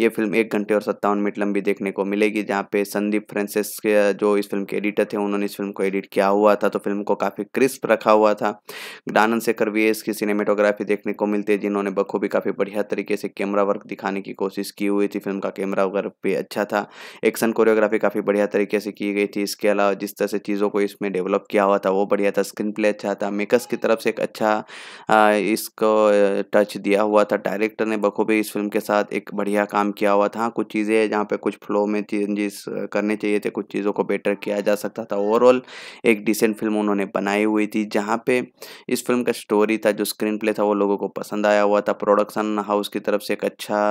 ये फिल्म एक घंटे और सत्तावन मिनट लंबी देखने को मिलेगी जहाँ पे संदीप फ्रांसिस के जो इस फिल्म के एडिटर थे उन्होंने इस फिल्म को एडिट किया हुआ था तो फिल्म को काफ़ी क्रिस्प रखा हुआ था दानंद शेखर वी की सिनेमेटोग्राफी देखने को मिलती है जिन्होंने बखूबी काफ़ी बढ़िया तरीके से कैमरा वर्क दिखाने की कोशिश की हुई थी फिल्म का कैमरा वर्क भी अच्छा था एक्शन कोरियोग्राफी काफ़ी बढ़िया तरीके से की गई थी इसके अलावा जिस तरह से चीज़ों को इसमें डेवलप किया हुआ था वो बढ़िया था स्क्रीन प्ले अच्छा था मेकर्स की तरफ से एक अच्छा इसको टच दिया हुआ था डायरेक्टर ने बखूबी इस फिल्म के साथ एक बढ़िया काम किया हुआ था कुछ चीज़ें जहाँ पे कुछ फ्लो में चेंजेस करने चाहिए थे कुछ चीज़ों को बेटर किया जा सकता था ओवरऑल एक डिसेंट फिल्म उन्होंने बनाई हुई थी जहाँ पे इस फिल्म का स्टोरी था जो स्क्रीन प्ले था वो लोगों को पसंद आया हुआ था प्रोडक्शन हाउस की तरफ से एक अच्छा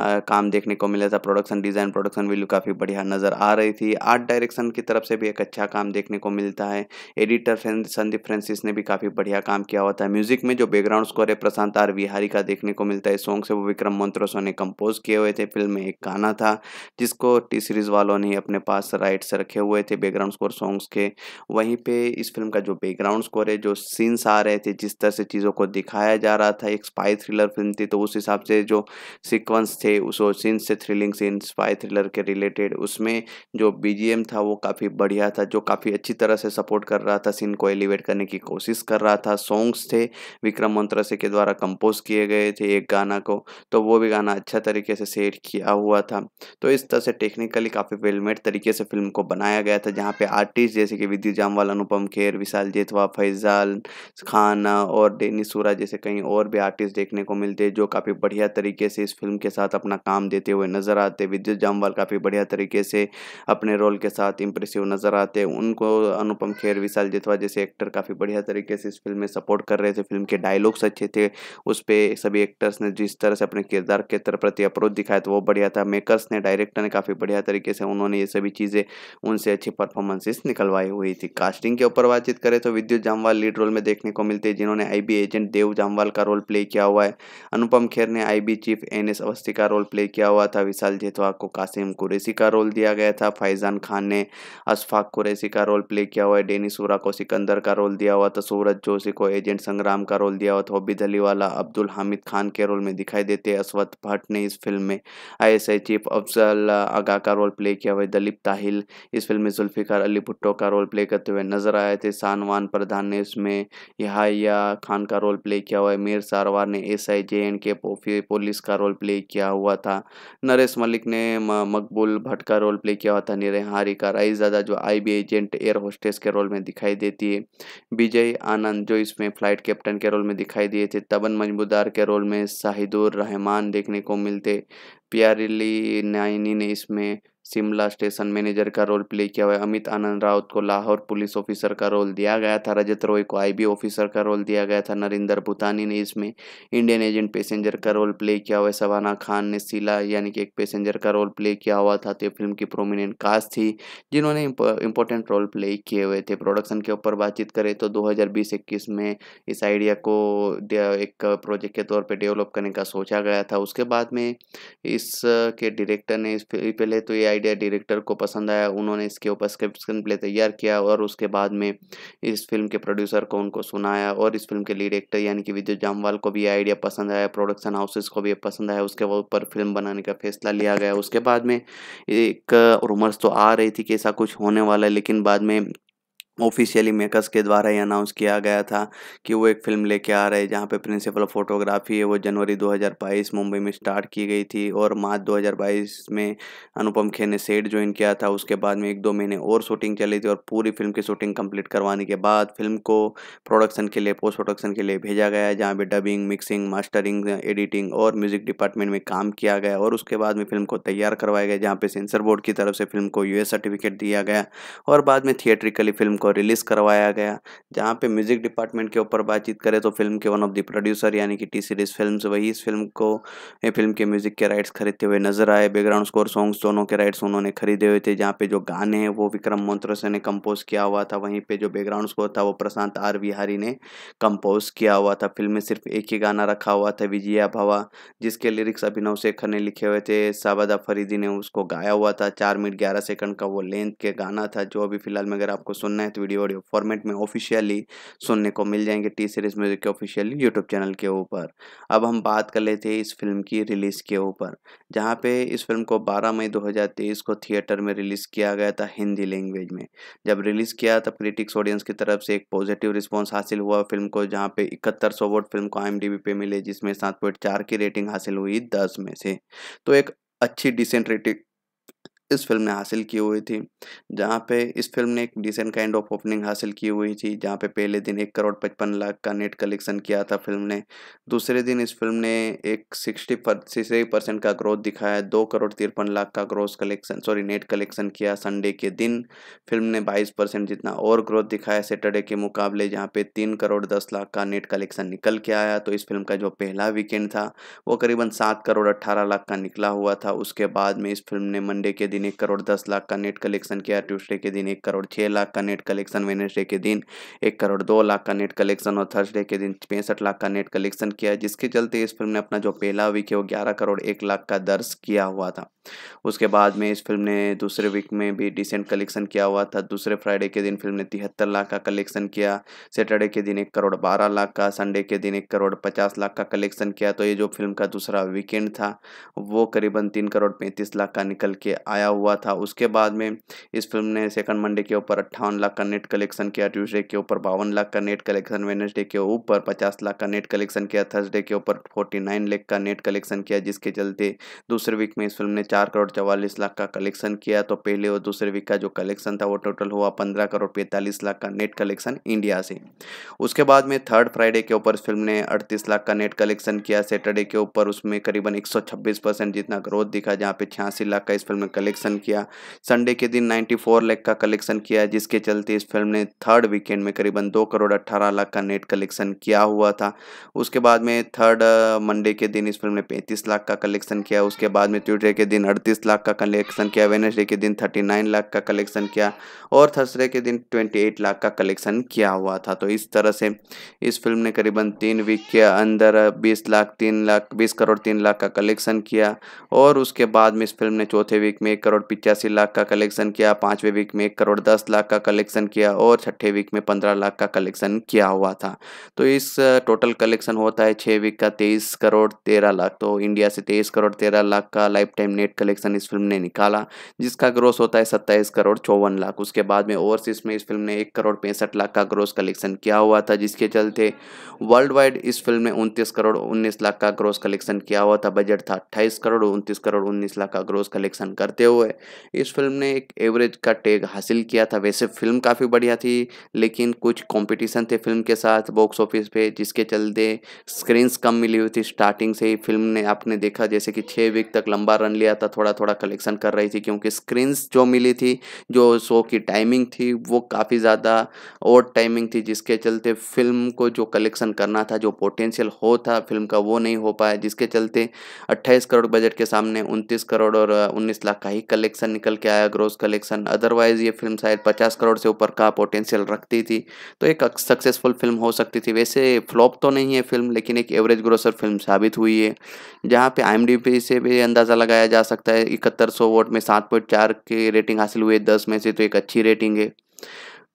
आ, काम देखने को मिला था प्रोडक्शन डिज़ाइन प्रोडक्शन वैल्यू काफ़ी बढ़िया नज़र आ रही थी आर्ट डायरेक्शन की तरफ से भी एक अच्छा काम देखने को मिलता है एडिटर संदीप फ्रेंसिस ने भी काफ़ी बढ़िया काम किया हुआ था म्यूजिक में जो बैकग्राउंड स्कोर है प्रशांत आर विहारी का देखने को मिलता है सॉन्ग से वो विक्रम मंत्रोसो ने कंपोज किए हुए थे फिल्म में एक गाना था जिसको टी सीरीज़ वालों ने अपने पास राइट्स रखे हुए थे बैकग्राउंड स्कोर सॉन्ग्स के वहीं पर इस फिल्म का जो बैकग्राउंड स्कोर है जो सीन्स आ रहे थे जिस तरह से चीज़ों को दिखाया जा रहा था एक स्पाई थ्रिलर फिल्म थी तो उस हिसाब से जो सिक्वेंस थे उस सीन्स से थ्रिलिंग सीन स्पाई थ्रिलर के रिलेटेड उसमें जो बी था वो काफ़ी काफ़ी बढ़िया था जो काफ़ी अच्छी तरह से सपोर्ट कर रहा था सीन को एलिवेट करने की कोशिश कर रहा था सॉन्ग्स थे विक्रम मंत्रसे के द्वारा कंपोज किए गए थे एक गाना को तो वो भी गाना अच्छा तरीके से सेट किया हुआ था तो इस तरह से टेक्निकली काफ़ी वेलमेड तरीके से फिल्म को बनाया गया था जहाँ पे आर्टिस्ट जैसे कि विद्युत जामवाल अनुपम खेर विशाल जेतवा फैजाल खान और डेनी सूरा जैसे कहीं और भी आर्टिस्ट देखने को मिलते जो काफ़ी बढ़िया तरीके से इस फिल्म के साथ अपना काम देते हुए नजर आते विद्युत जामवाल काफ़ी बढ़िया तरीके से अपने रोल के साथ इम्प्रेस से नज़र आते हैं उनको अनुपम खेर विशाल जितवा जैसे एक्टर काफ़ी बढ़िया तरीके से इस फिल्म में सपोर्ट कर रहे थे फिल्म के डायलॉग्स अच्छे थे उस पर सभी एक्टर्स ने जिस तरह से अपने किरदार के तरफ प्रति अप्रोच दिखाया था तो वो बढ़िया था मेकर्स ने डायरेक्टर ने काफ़ी बढ़िया तरीके से उन्होंने ये सभी चीज़ें उनसे अच्छी परफॉर्मेंसेस निकलवाई हुई थी कास्टिंग के ऊपर बातचीत करें तो विद्युत जामवाल लीड रोल में देखने को मिलते हैं जिन्होंने बी एजेंट देव जामवाल का रोल प्ले किया हुआ है अनुपम खेर ने B chief N S Awasthi का रोल प्ले किया हुआ था विशाल जेतवा को कासिम कुरेसी का रोल दिया गया था फैजान खान ने अशफाक कुरैसी का रोल प्ले किया हुआ है डेनी सूरा को सिकंदर का रोल दिया हुआ था सूरज जोशी को एजेंट संग्राम का रोल दिया हुआ था हॉबी धलीवाला अब्दुल हामिद खान के रोल में दिखाई देते हैं अश्वत भट्ट ने इस फिल्म में आई चीफ अफजल आगा का रोल प्ले किया हुआ दलीप ताहिल इस फिल्म में जुल्फ़िकार अली भुट्टो का रोल प्ले करते हुए नजर आए थे सानवान प्रधान ने इसमें यहाया खान का रोल प्ले किया हुआ है मीर सारवार ने S I J and K police का रोल प्ले किया हुआ था नरेश मलिक ने मकबूल भट्ट का रोल प्ले किया हुआ था निरहारी का राइजा ज़्यादा जो आई एजेंट एयर होस्टेस के रोल में दिखाई देती है विजय आनंद जो इसमें फ्लाइट कैप्टन के रोल में दिखाई दिए थे तबन मजमूदार के रोल में शाहिदुर रहमान देखने को मिलते प्यारिली नाइनी ने इसमें शिमला स्टेशन मैनेजर का रोल प्ले किया हुआ है अमित आनंद राउत को लाहौर पुलिस ऑफिसर का रोल दिया गया था रजत रॉय को आईबी ऑफिसर का रोल दिया गया था नरिंदर भूतानी ने इसमें इंडियन एजेंट पैसेंजर का रोल प्ले किया हुआ है सवाना खान ने सिला यानी कि एक पैसेंजर का रोल प्ले किया हुआ था तो ये फिल्म की प्रोमिनेंट कास्ट थी जिन्होंने इंपॉर्टेंट रोल प्ले किए हुए थे प्रोडक्शन के ऊपर बातचीत करें तो दो हज़ार में इस आइडिया को एक प्रोजेक्ट के तौर पर डेवलप करने का सोचा गया था उसके बाद में इसके डायरेक्टर ने इस पहले तो ये आइडिया डायरेक्टर को पसंद आया उन्होंने इसके ऊपर स्क्रिप्ट प्ले तैयार किया और उसके बाद में इस फिल्म के प्रोड्यूसर को उनको सुनाया और इस फिल्म के लीड एक्टर यानी कि विजय जामवाल को भी आइडिया पसंद आया प्रोडक्शन हाउसेस को भी पसंद आया उसके ऊपर फिल्म बनाने का फैसला लिया गया उसके बाद में एक रूमर्स तो आ रही थी कि ऐसा कुछ होने वाला है लेकिन बाद में ऑफिशियली मेकर्स के द्वारा ही अनाउंस किया गया था कि वो एक फिल्म लेके आ रहे हैं जहाँ पे प्रिंसिपल फोटोग्राफी है वो जनवरी 2022 मुंबई में स्टार्ट की गई थी और मार्च 2022 में अनुपम खेर ने सेट ज्वाइन किया था उसके बाद में एक दो महीने और शूटिंग चली थी और पूरी फिल्म की शूटिंग कंप्लीट करवाने के बाद फिल्म को प्रोडक्शन के लिए पोस्ट प्रोडक्शन के लिए भेजा गया जहाँ पर डबिंग मिक्सिंग मास्टरिंग एडिटिंग और म्यूजिक डिपार्टमेंट में काम किया गया और उसके बाद में फिल्म को तैयार करवाया गया जहाँ पर सेंसर बोर्ड की तरफ से फिल्म को यू सर्टिफिकेट दिया गया और बाद में थिएट्रिकली फिल्म को रिलीज़ करवाया गया जहाँ पे म्यूज़िक डिपार्टमेंट के ऊपर बातचीत करें तो फिल्म के वन ऑफ द प्रोड्यूसर यानी कि टी सीरीज़ फिल्म वही इस फिल्म को फिल्म के म्यूज़िक के राइट्स खरीदते हुए नजर आए बैकग्राउंड स्कोर सॉन्ग्स दोनों के राइट्स उन्होंने खरीदे हुए थे जहाँ पे जो गाने हैं वो विक्रम मोन्त्रसे ने कंपोज किया हुआ था वहीं पे जो बैकग्राउंड स्कोर था वो प्रशांत आर विहारी ने कंपोज किया हुआ था फिल्म में सिर्फ एक ही गाना रखा हुआ था विजया भवा जिसके लिरिक्स अभिनव शेखर ने लिखे हुए थे साबादा फरीदी ने उसको गाया हुआ था चार मिनट ग्यारह सेकंड का वो लेंथ के गाना था जो अभी फिलहाल में अगर आपको सुनना है तो साथ वीडियो ऑडियो फॉर्मेट में ऑफिशियली सुनने को मिल जाएंगे टी सीरीज़ म्यूज़िक के ऑफिशियली यूट्यूब चैनल के ऊपर अब हम बात कर लेते हैं इस फिल्म की रिलीज़ के ऊपर जहाँ पे इस फिल्म को 12 मई 2023 को थिएटर में रिलीज़ किया गया था हिंदी लैंग्वेज में जब रिलीज़ किया तब क्रिटिक्स ऑडियंस की तरफ से एक पॉजिटिव रिस्पॉन्स हासिल हुआ फिल्म को जहाँ पे इकहत्तर सौ वोट फिल्म को आई पे मिले जिसमें सात की रेटिंग हासिल हुई दस में से तो एक अच्छी डिसेंट रेटिंग इस फिल्म ने हासिल की हुई थी जहाँ पे इस फिल्म ने एक डिसेंट काइंड ऑफ ओपनिंग हासिल की हुई थी जहाँ पे पहले दिन एक करोड़ पचपन लाख का नेट कलेक्शन किया था फिल्म ने दूसरे दिन इस फिल्म ने एक सिक्सटी पर सिक्सटी परसेंट का ग्रोथ दिखाया दो करोड़ तिरपन लाख का growth collection sorry net collection किया संडे के दिन फिल्म ने बाईस परसेंट जितना और ग्रोथ दिखाया सैटरडे के मुकाबले जहाँ पे तीन करोड़ दस लाख का नेट कलेक्शन निकल के आया तो इस फिल्म का जो पहला वीकेंड था वो करीबन सात करोड़ अट्ठारह लाख का निकला हुआ था उसके बाद में इस फिल्म ने मंडे के दिन दिन एक करोड़ दस लाख का नेट कलेक्शन किया ट्यूसडे के दिन एक करोड़ छः लाख का नेट कलेक्शन वेनेसडे के दिन एक करोड़ दो लाख का नेट कलेक्शन और थर्सडे के दिन पैंसठ लाख का नेट कलेक्शन किया जिसके चलते इस फिल्म ने अपना जो पहला वीक है वो ग्यारह करोड़ एक लाख का दर्ज किया हुआ था उसके बाद में इस फिल्म ने दूसरे वीक में भी डिसेंट कलेक्शन किया हुआ था दूसरे फ्राइडे के दिन फिल्म ने तिहत्तर लाख का कलेक्शन किया सैटरडे के दिन एक करोड़ बारह लाख का संडे के दिन एक करोड़ पचास लाख का कलेक्शन किया तो ये जो फिल्म का दूसरा वीकेंड था वो करीबन तीन करोड़ पैंतीस लाख का निकल के आया आया हुआ था उसके बाद में इस फिल्म ने सेकंड मंडे के ऊपर अट्ठावन लाख का नेट कलेक्शन किया ट्यूसडे के ऊपर बावन लाख का नेट कलेक्शन वेनसडे के ऊपर पचास लाख का नेट कलेक्शन किया थर्सडे के ऊपर फोर्टी नाइन का नेट कलेक्शन किया जिसके चलते दूसरे वीक में इस फिल्म ने चार करोड़ चवालीस लाख का कलेक्शन किया तो पहले और दूसरे वीक का जो कलेक्शन था वो टोटल हुआ पंद्रह करोड़ पैंतालीस लाख का नेट कलेक्शन इंडिया से उसके बाद में थर्ड फ्राइडे के ऊपर इस फिल्म ने अड़तीस लाख का नेट कलेक्शन किया सैटरडे के ऊपर उसमें करीबन एक जितना ग्रोथ दिखा जहाँ पे छियासी लाख का इस फिल्म ने कलेक्शन कलेक्शन किया संडे के दिन 94 लाख का कलेक्शन किया जिसके चलते इस फिल्म ने थर्ड वीकेंड में करीबन दो करोड़ अट्ठारह लाख का नेट कलेक्शन किया हुआ था उसके बाद में थर्ड मंडे के दिन इस फिल्म ने पैंतीस लाख का कलेक्शन किया उसके बाद में ट्यूजडे के दिन अड़तीस लाख का कलेक्शन किया वेनसडे के दिन थर्टी नाइन लाख का कलेक्शन किया और थर्सडे के दिन ट्वेंटी एट लाख का कलेक्शन किया हुआ था तो इस तरह से इस फिल्म ने करीबन तीन वीक के अंदर बीस लाख तीन लाख बीस करोड़ तीन लाख का कलेक्शन किया और उसके बाद में इस फिल्म ने चौथे वीक में एक करोड़ पिचासी लाख का कलेक्शन किया पांचवें वीक में एक करोड़ दस लाख का कलेक्शन किया और छठे वीक में पंद्रह लाख का कलेक्शन किया हुआ था तो इस टोटल कलेक्शन होता है छः वीक का तेईस करोड़ तेरह लाख तो इंडिया से तेईस करोड़ तेरह लाख का लाइफ टाइम नेट कलेक्शन इस फिल्म ने निकाला जिसका ग्रोस होता है सत्ताईस करोड़ चौवन लाख उसके बाद में ओवरसीज में इस फिल्म ने एक करोड़ पैंसठ लाख का ग्रोस कलेक्शन किया हुआ था जिसके चलते वर्ल्ड वाइड इस फिल्म ने उनतीस करोड़ उन्नीस लाख का ग्रोस कलेक्शन किया हुआ था बजट था अट्ठाईस करोड़ उनतीस करोड़ उन्नीस लाख का ग्रोस कलेक्शन करते हुए है इस फिल्म ने एक एवरेज का टेग हासिल किया था वैसे फिल्म काफ़ी बढ़िया थी लेकिन कुछ कंपटीशन थे फिल्म के साथ बॉक्स ऑफिस पे जिसके चलते स्क्रीन्स कम मिली हुई थी स्टार्टिंग से ही फिल्म ने आपने देखा जैसे कि छः वीक तक लंबा रन लिया था थोड़ा थोड़ा कलेक्शन कर रही थी क्योंकि स्क्रीन्स जो मिली थी जो शो की टाइमिंग थी वो काफ़ी ज़्यादा और टाइमिंग थी जिसके चलते फिल्म को जो कलेक्शन करना था जो पोटेंशियल हो था फिल्म का वो नहीं हो पाया जिसके चलते 28 करोड़ बजट के सामने 29 करोड़ और 19 लाख का ही कलेक्शन निकल के आया ग्रोस कलेक्शन अदरवाइज ये फिल्म शायद पचास करोड़ से ऊपर का पोटेंशियल रखती थी तो एक सक्सेसफुल फिल्म हो सकती थी वैसे फ्लॉप तो नहीं है फिल्म लेकिन एक एवरेज ग्रोसर फिल्म साबित हुई है जहाँ पे आई से भी अंदाज़ा लगाया जा सकता है इकहत्तर सौ वोट में सात पॉइंट चार की रेटिंग हासिल हुई है दस में से तो एक अच्छी रेटिंग है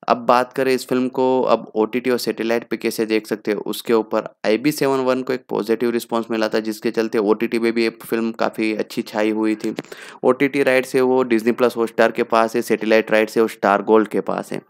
अब बात करें इस फिल्म को अब ओ और सैटेलाइट पे कैसे देख सकते हैं उसके ऊपर आई बी सेवन वन को एक पॉजिटिव रिस्पांस मिला था जिसके चलते ओ टी पे भी ये फिल्म काफ़ी अच्छी छाई हुई थी ओ टी राइट से वो डिजनी प्लस स्टार के पास है सैटेलाइट राइट से वो स्टार गोल्ड के पास है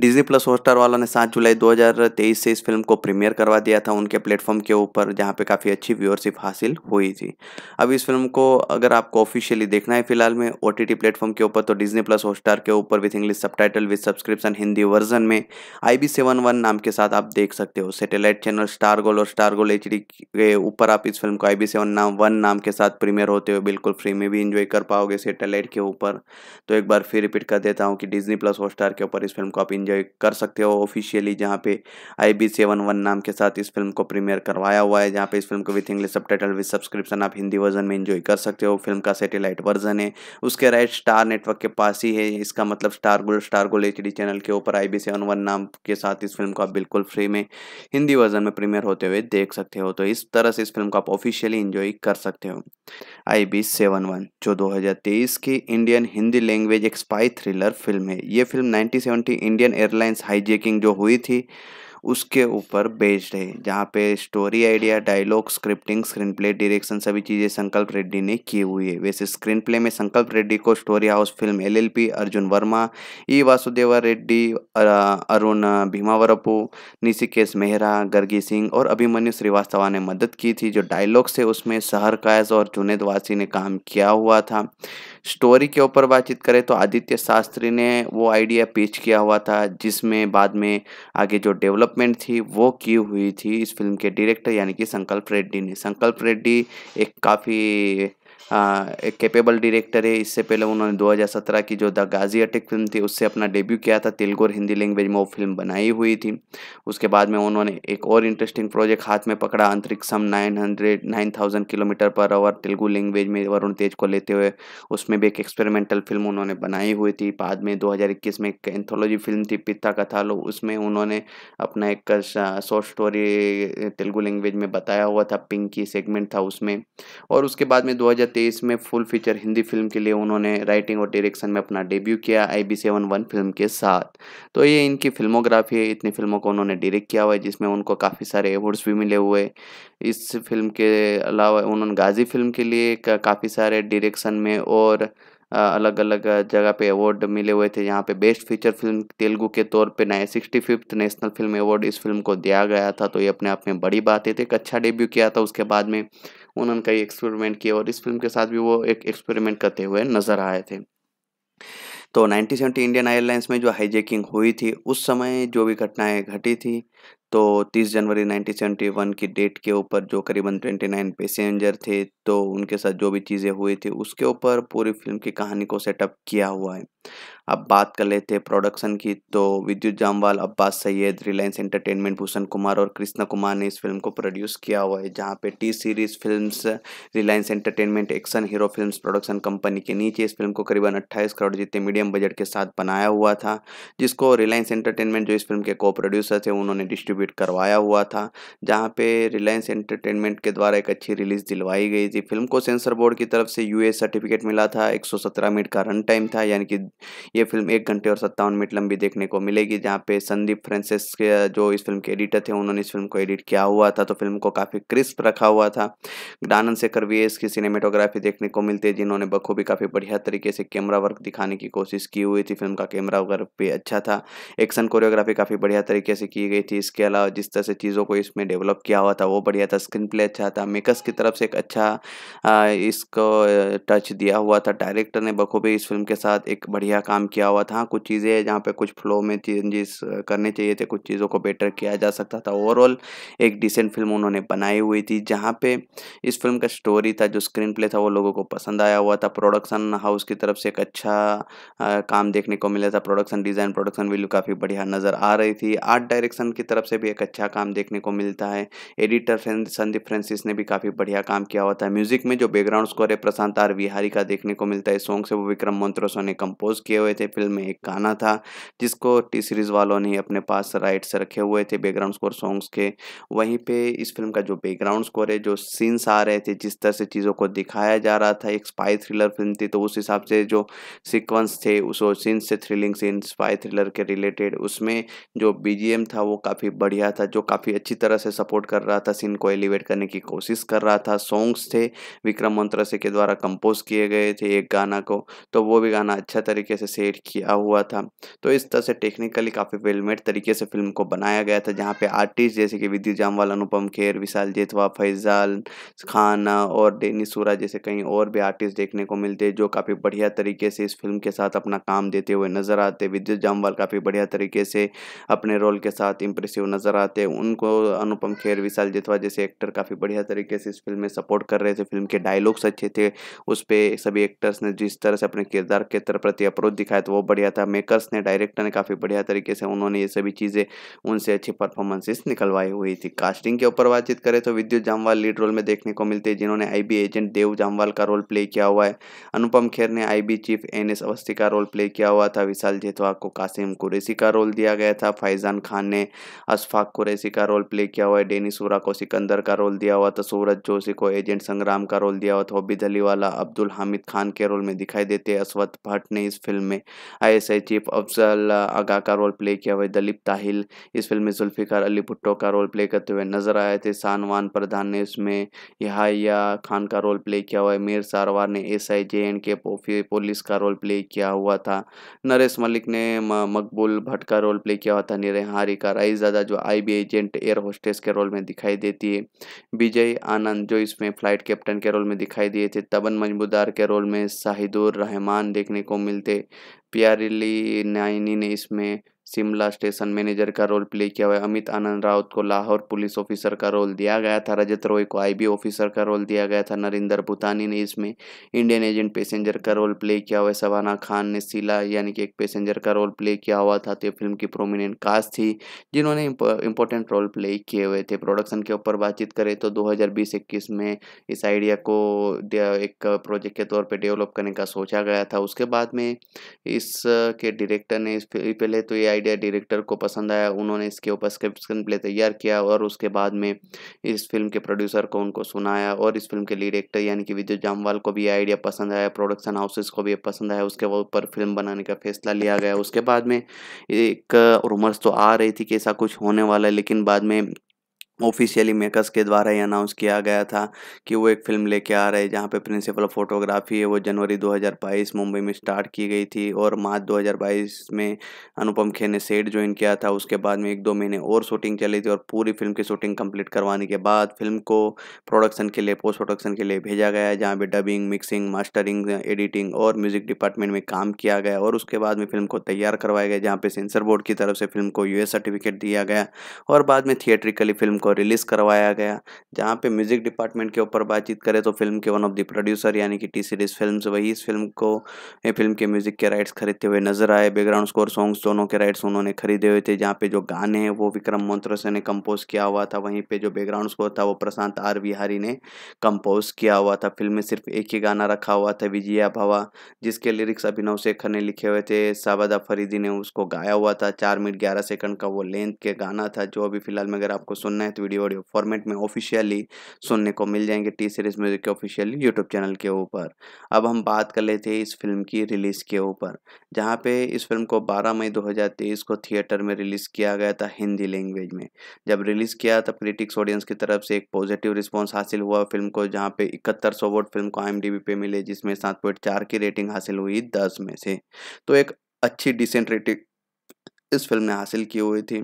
डिजनी प्लस हॉटस्टार वालों ने सात जुलाई 2023 से इस फिल्म को प्रीमियर करवा दिया था उनके प्लेटफॉर्म के ऊपर जहां पे काफ़ी अच्छी व्यूअरशिप हासिल हुई थी अब इस फिल्म को अगर आपको ऑफिशियली देखना है फिलहाल में ओ टी प्लेटफॉर्म के ऊपर तो डिजनी प्लस हॉटस्टार के ऊपर with English subtitle with subscription Hindi version में आई बी सेवन वन नाम के साथ आप देख सकते हो सेटेलाइट चैनल स्टार गोल और स्टार गोल एच के ऊपर आप इस फिल्म को आई बी सेवन नाम वन नाम के साथ प्रीमियर होते हुए बिल्कुल फ्री में भी इंजॉय कर पाओगे सेटेलाइट के ऊपर तो एक बार फिर रिपीट कर देता हूँ कि डिजनी प्लस हॉटस्टार के ऊपर इस फिल्म को आप इंजॉय कर सकते हो ऑफिशियली जहाँ पे आई बी सेवन वन नाम के साथ इस फिल्म को प्रीमियर करवाया हुआ है जहाँ पे इस फिल्म को with English subtitle with subscription आप हिंदी वर्जन में इंजॉय कर सकते हो फिल्म का सेटेलाइट वर्जन है उसके राइट स्टार नेटवर्क के पास ही है इसका मतलब स्टार गोल्ड स्टार गोल एच चैनल के ऊपर आई बी सेवन वन नाम के साथ इस फिल्म को आप बिल्कुल फ्री में हिंदी वर्जन में प्रीमियर होते हुए देख सकते हो तो इस तरह से इस फिल्म को आप ऑफिशियली इंजॉय कर सकते हो आई बी सेवन वन जो दो हज़ार तेईस की इंडियन हिंदी लैंग्वेज एक स्पाई थ्रिलर फिल्म है ये film nineteen seventy Indian Airlines hijacking जो हुई थी उसके ऊपर बेस्ड है जहाँ पे story idea dialogue scripting screen play direction सभी चीज़ें संकल्प रेड्डी ने की हुई है वैसे स्क्रीन प्ले में संकल्प रेड्डी को story house film LLP Arjun Varma E Vasudeva Reddy Arun Bhimavarapu Nishikesh Mehra Gargi Singh और अभिमन्यु श्रीवास्तवा ने मदद की थी जो डायलॉग्स है उसमें सहर कायस और जुनेद वासी ने काम किया हुआ था स्टोरी के ऊपर बातचीत करें तो आदित्य शास्त्री ने वो आइडिया पेश किया हुआ था जिसमें बाद में आगे जो डेवलप डेवलपमेंट थी वो की हुई थी इस फिल्म के डायरेक्टर यानी कि संकल्प रेड्डी ने संकल्प रेड्डी एक काफ़ी हाँ, एक कैपेबल डायरेक्टर है इससे पहले उन्होंने 2017 की जो द गाजी अटिक फिल्म थी उससे अपना डेब्यू किया था तेलुगु और हिंदी लैंग्वेज में वो फिल्म बनाई हुई थी उसके बाद में उन्होंने एक और इंटरेस्टिंग प्रोजेक्ट हाथ में पकड़ा Antariksham nine hundred nine thousand kilometre per hour Telugu language में वरुण तेज को लेते हुए उसमें भी एक एक्सपेरिमेंटल फिल्म उन्होंने बनाई हुई थी बाद में दो में एक एंथोलॉजी फिल्म थी पिता कथा लो उसमें उन्होंने अपना एक शॉर्ट स्टोरी तेलुगु लैंग्वेज में बताया हुआ था पिंकी सेगमेंट था उसमें और उसके बाद में दो 2023 में फुल फीचर हिंदी फिल्म के लिए उन्होंने राइटिंग और डायरेक्शन में अपना डेब्यू किया I B seven one film के साथ तो ये इनकी फिल्मोग्राफी है इतनी फिल्मों को उन्होंने डायरेक्ट किया हुआ है जिसमें उनको काफ़ी सारे अवार्ड्स भी मिले हुए इस फिल्म के अलावा उन्होंने गाजी फिल्म के लिए काफ़ी सारे डायरेक्शन में और अलग अलग जगह पे अवार्ड मिले हुए थे जहाँ पे बेस्ट फीचर फिल्म तेलुगु के तौर पे नए sixty fifth national film award इस फिल्म को दिया गया था तो ये अपने आप में बड़ी बात है तो एक अच्छा डेब्यू किया था उसके बाद में उन्होंने कई एक्सपेरिमेंट किए और इस फिल्म के साथ भी वो एक एक्सपेरिमेंट करते हुए नजर आए थे तो 1970 इंडियन एयरलाइंस में जो हाईजेकिंग हुई थी उस समय जो भी घटनाएं घटी थी तो 30 जनवरी 1971 की डेट के ऊपर जो करीबन 29 पैसेंजर थे तो उनके साथ जो भी चीज़ें हुई थी उसके ऊपर पूरी फिल्म की कहानी को सेटअप किया हुआ है अब बात कर लेते हैं प्रोडक्शन की तो विद्युत जामवाल अब्बास सैयद रिलायंस एंटरटेनमेंट भूषण कुमार और कृष्णा कुमार ने इस फिल्म को प्रोड्यूस किया हुआ है जहाँ पे T series films Reliance entertainment action hero films production company के नीचे इस फिल्म को करीबन 28 करोड़ जितने मीडियम बजट के साथ बनाया हुआ था जिसको रिलायंस एंटरटेनमेंट जो इस फिल्म के को प्रोड्यूसर थे उन्होंने डिस्ट्रीब्यूट करवाया हुआ था जहाँ पे रिलायंस एंटरटेनमेंट के द्वारा एक अच्छी रिलीज़ दिलवाई गई थी फिल्म को सेंसर बोर्ड की तरफ से यूए सर्टिफिकेट मिला था 117 मिनट का रन टाइम था यानी कि ये फिल्म एक घंटे और सत्तावन मिनट लंबी देखने को मिलेगी जहाँ पे संदीप फ्रांसिस के जो इस फिल्म के एडिटर थे उन्होंने इस फिल्म को एडिट किया हुआ था तो फिल्म को काफ़ी क्रिस्प रखा हुआ था आनंद शेखर वी की सिनेमेटोग्राफी देखने को मिलती है जिन्होंने बखूबी काफ़ी बढ़िया तरीके से कैमरा वर्क दिखाने की कोशिश की हुई थी फिल्म का कैमरा वर्क भी अच्छा था एक्शन कोरियोग्राफी काफ़ी बढ़िया तरीके से की गई थी इसके अलावा जिस तरह से चीज़ों को इसमें डेवलप किया हुआ था वो बढ़िया था स्क्रीन प्ले अच्छा था मेकर्स की तरफ से एक अच्छा इसको टच दिया हुआ था डायरेक्टर ने बखूबी इस फिल्म के साथ एक बढ़िया काम किया हुआ था कुछ चीज़ें जहाँ पे कुछ फ्लो में चेंजेस करने चाहिए थे कुछ चीज़ों को बेटर किया जा सकता था ओवरऑल एक डिसेंट फिल्म उन्होंने बनाई हुई थी जहाँ पे इस फिल्म का स्टोरी था जो स्क्रीन प्ले था वो लोगों को पसंद आया हुआ था प्रोडक्शन हाउस की तरफ से एक अच्छा आ, काम देखने को मिला था प्रोडक्शन डिज़ाइन प्रोडक्शन वैल्यू काफ़ी बढ़िया नज़र आ रही थी आर्ट डायरेक्शन की तरफ तरफ से भी एक अच्छा काम देखने को मिलता है एडिटर संदीप फ्रेंसिस ने भी काफ़ी बढ़िया काम किया हुआ था म्यूजिक में जो बैकग्राउंड स्कोर है प्रशांत आर विहारी का देखने को मिलता है सॉन्ग से वो विक्रम मंत्रोसो ने कंपोज किए हुए थे फिल्म में एक गाना था जिसको टी सीरीज़ वालों ने अपने पास राइट्स रखे हुए थे बैकग्राउंड स्कोर सॉन्ग्स के वहीं पर इस फिल्म का जो बैकग्राउंड स्कोर है जो सीन्स आ रहे थे जिस तरह से चीज़ों को दिखाया जा रहा था एक स्पाई थ्रिलर फिल्म थी तो उस हिसाब से जो सिक्वेंस थे उस सीन्स से थ्रिलिंग सीन स्पाई थ्रिलर के रिलेटेड उसमें जो बीजीएम था वो काफ़ी काफ़ी बढ़िया था जो काफ़ी अच्छी तरह से सपोर्ट कर रहा था सीन को एलिवेट करने की कोशिश कर रहा था सॉन्ग्स थे विक्रम मंत्रसे के द्वारा कंपोज किए गए थे एक गाना को तो वो भी गाना अच्छा तरीके से सेट किया हुआ था तो इस तरह से टेक्निकली काफ़ी वेलमेड तरीके से फिल्म को बनाया गया था जहाँ पे आर्टिस्ट जैसे कि विद्युत जामवाल अनुपम खेर विशाल जेतवा फैजाल खान और डेनी सूरा जैसे कहीं और भी आर्टिस्ट देखने को मिलते जो काफ़ी बढ़िया तरीके से इस फिल्म के साथ अपना काम देते हुए नजर आते विद्युत जामवाल काफ़ी बढ़िया तरीके से अपने रोल के साथ इम्प्रेस वो नज़र आते हैं उनको अनुपम खेर विशाल जितवा जैसे एक्टर काफ़ी बढ़िया तरीके से इस फिल्म में सपोर्ट कर रहे थे फिल्म के डायलॉग्स अच्छे थे उस पर सभी एक्टर्स ने जिस तरह से अपने किरदार के प्रति अप्रोच दिखाया था तो वो बढ़िया था मेकर्स ने डायरेक्टर ने काफ़ी बढ़िया तरीके से उन्होंने ये सभी चीज़ें उनसे अच्छी परफॉर्मेंसेस निकलवाई हुई थी कास्टिंग के ऊपर बातचीत करें तो विद्युत जामवाल लीड रोल में देखने को मिलते हैं जिन्होंने आई एजेंट देव जामवाल का रोल प्ले किया हुआ है अनुपम खेर ने I chief N S Awasthi का रोल प्ले किया हुआ था विशाल जेतवा को कासिम कुरेसी का रोल दिया गया था फैजान खान ने अशफाक कुरैसी का रोल प्ले किया हुआ है डेनी सूरा को सिकंदर का रोल दिया हुआ था सूरज जोशी को एजेंट संग्राम का रोल दिया हुआ था हॉबी धलीवाला अब्दुल हामिद खान के रोल में दिखाई देते हैं अश्वत भट्ट ने इस फिल्म में आई चीफ अफजल आगा का रोल प्ले किया हुआ है दलीप ताहिल इस फिल्म में जुल्फ़िकार अली भुट्टो का रोल प्ले करते हुए नजर आए थे सानवान प्रधान ने इसमें यहाया खान का रोल प्ले किया हुआ है मीर सारवार ने S I J and K police का रोल प्ले किया हुआ था नरेश मलिक ने मकबूल भट्ट का रोल प्ले किया हुआ था निरहारी का राइज ज़्यादा जो बी एजेंट एयर होस्टेस के रोल में दिखाई देती है विजय आनंद जो इसमें फ्लाइट कैप्टन के रोल में दिखाई दिए थे तबन मजमूदार के रोल में शाहिदुर रहमान देखने को मिलते प्यारिली नाइनी ने इसमें शिमला स्टेशन मैनेजर का रोल प्ले किया हुआ है अमित आनंद राउत को लाहौर पुलिस ऑफिसर का रोल दिया गया था रजत रॉय को आईबी ऑफिसर का रोल दिया गया था नरिंदर भूतानी ने इसमें इंडियन एजेंट पैसेंजर का रोल प्ले किया हुआ है सवाना खान ने सीला यानी कि एक पैसेंजर का रोल प्ले किया हुआ था तो फिल्म की प्रोमिनेंट कास्ट थी जिन्होंने इंपॉर्टेंट रोल प्ले किए हुए थे प्रोडक्शन के ऊपर बातचीत करें तो दो हज़ार में इस आइडिया को एक प्रोजेक्ट के तौर पर डेवलप करने का सोचा गया था उसके बाद में इसके डायरेक्टर ने पहले तो ये आइडिया डायरेक्टर को पसंद आया उन्होंने इसके ऊपर स्क्रिप्ट प्ले तैयार किया और उसके बाद में इस फिल्म के प्रोड्यूसर को उनको सुनाया और इस फिल्म के लीड एक्टर यानी कि विद्युत जामवाल को भी आइडिया पसंद आया प्रोडक्शन हाउसेस को भी पसंद आया उसके ऊपर फिल्म बनाने का फैसला लिया गया उसके बाद में एक रूमर्स तो आ रही थी कि ऐसा कुछ होने वाला है लेकिन बाद में ऑफिशियली मेकर्स के द्वारा ही अनाउंस किया गया था कि वो एक फिल्म लेके आ रहे हैं जहाँ पे प्रिंसिपल ऑफ फोटोग्राफी है वो जनवरी 2022 मुंबई में स्टार्ट की गई थी और मार्च 2022 में अनुपम खेर ने सेट ज्वाइन किया था उसके बाद में एक दो महीने और शूटिंग चली थी और पूरी फिल्म की शूटिंग कम्प्लीट करवाने के बाद फिल्म को प्रोडक्शन के लिए पोस्ट प्रोडक्शन के लिए भेजा गया जहाँ पर डबिंग मिक्सिंग मास्टरिंग एडिटिंग और म्यूजिक डिपार्टमेंट में काम किया गया और उसके बाद में फिल्म को तैयार करवाया गया जहाँ पर सेंसर बोर्ड की तरफ से फिल्म को यू सर्टिफिकेट दिया गया और बाद में थिएट्रिकली फिल्म को रिलीज़ करवाया गया जहाँ पे म्यूज़िक डिपार्टमेंट के ऊपर बातचीत करें तो फिल्म के वन ऑफ द प्रोड्यूसर यानी कि टी सीरीज़ फिल्म वही इस फिल्म को फिल्म के म्यूज़िक के राइट्स खरीदते हुए नजर आए बैकग्राउंड स्कोर सॉन्ग्स दोनों के राइट्स उन्होंने खरीदे हुए थे जहाँ पे जो गाने हैं वो विक्रम मोन्त्रसे ने कंपोज किया हुआ था वहीं पर जो बैकग्राउंड स्कोर था वो प्रशांत आर बिहारी ने कंपोज किया हुआ था फिल्म में सिर्फ एक ही गाना रखा हुआ था विजया भवा जिसके लिरिक्स अभिनव शेखर ने लिखे हुए थे साबादा फरीदी ने उसको गाया हुआ था चार मिनट ग्यारह सेकंड का वो लेंथ के गाना था जो अभी फिलहाल में अगर आपको सुनना है तो वीडियो ऑडियो फॉर्मेट में ऑफिशियली सुनने को मिल जाएंगे टी सीरीज म्यूजिक के ऑफिशियली यूट्यूब चैनल के ऊपर अब हम बात कर लेते हैं इस फिल्म की रिलीज़ के ऊपर जहाँ पे इस फिल्म को 12 मई 2023 को थिएटर में रिलीज़ किया गया था हिंदी लैंग्वेज में जब रिलीज़ किया तब क्रिटिक्स ऑडियंस की तरफ से एक पॉजिटिव रिस्पॉन्स हासिल हुआ फिल्म को जहाँ पे इकहत्तर सौ वोट फिल्म को आई पे मिले जिसमें सात की रेटिंग हासिल हुई दस में से तो एक अच्छी डिसेंट रेटिंग इस फिल्म ने हासिल की हुई थी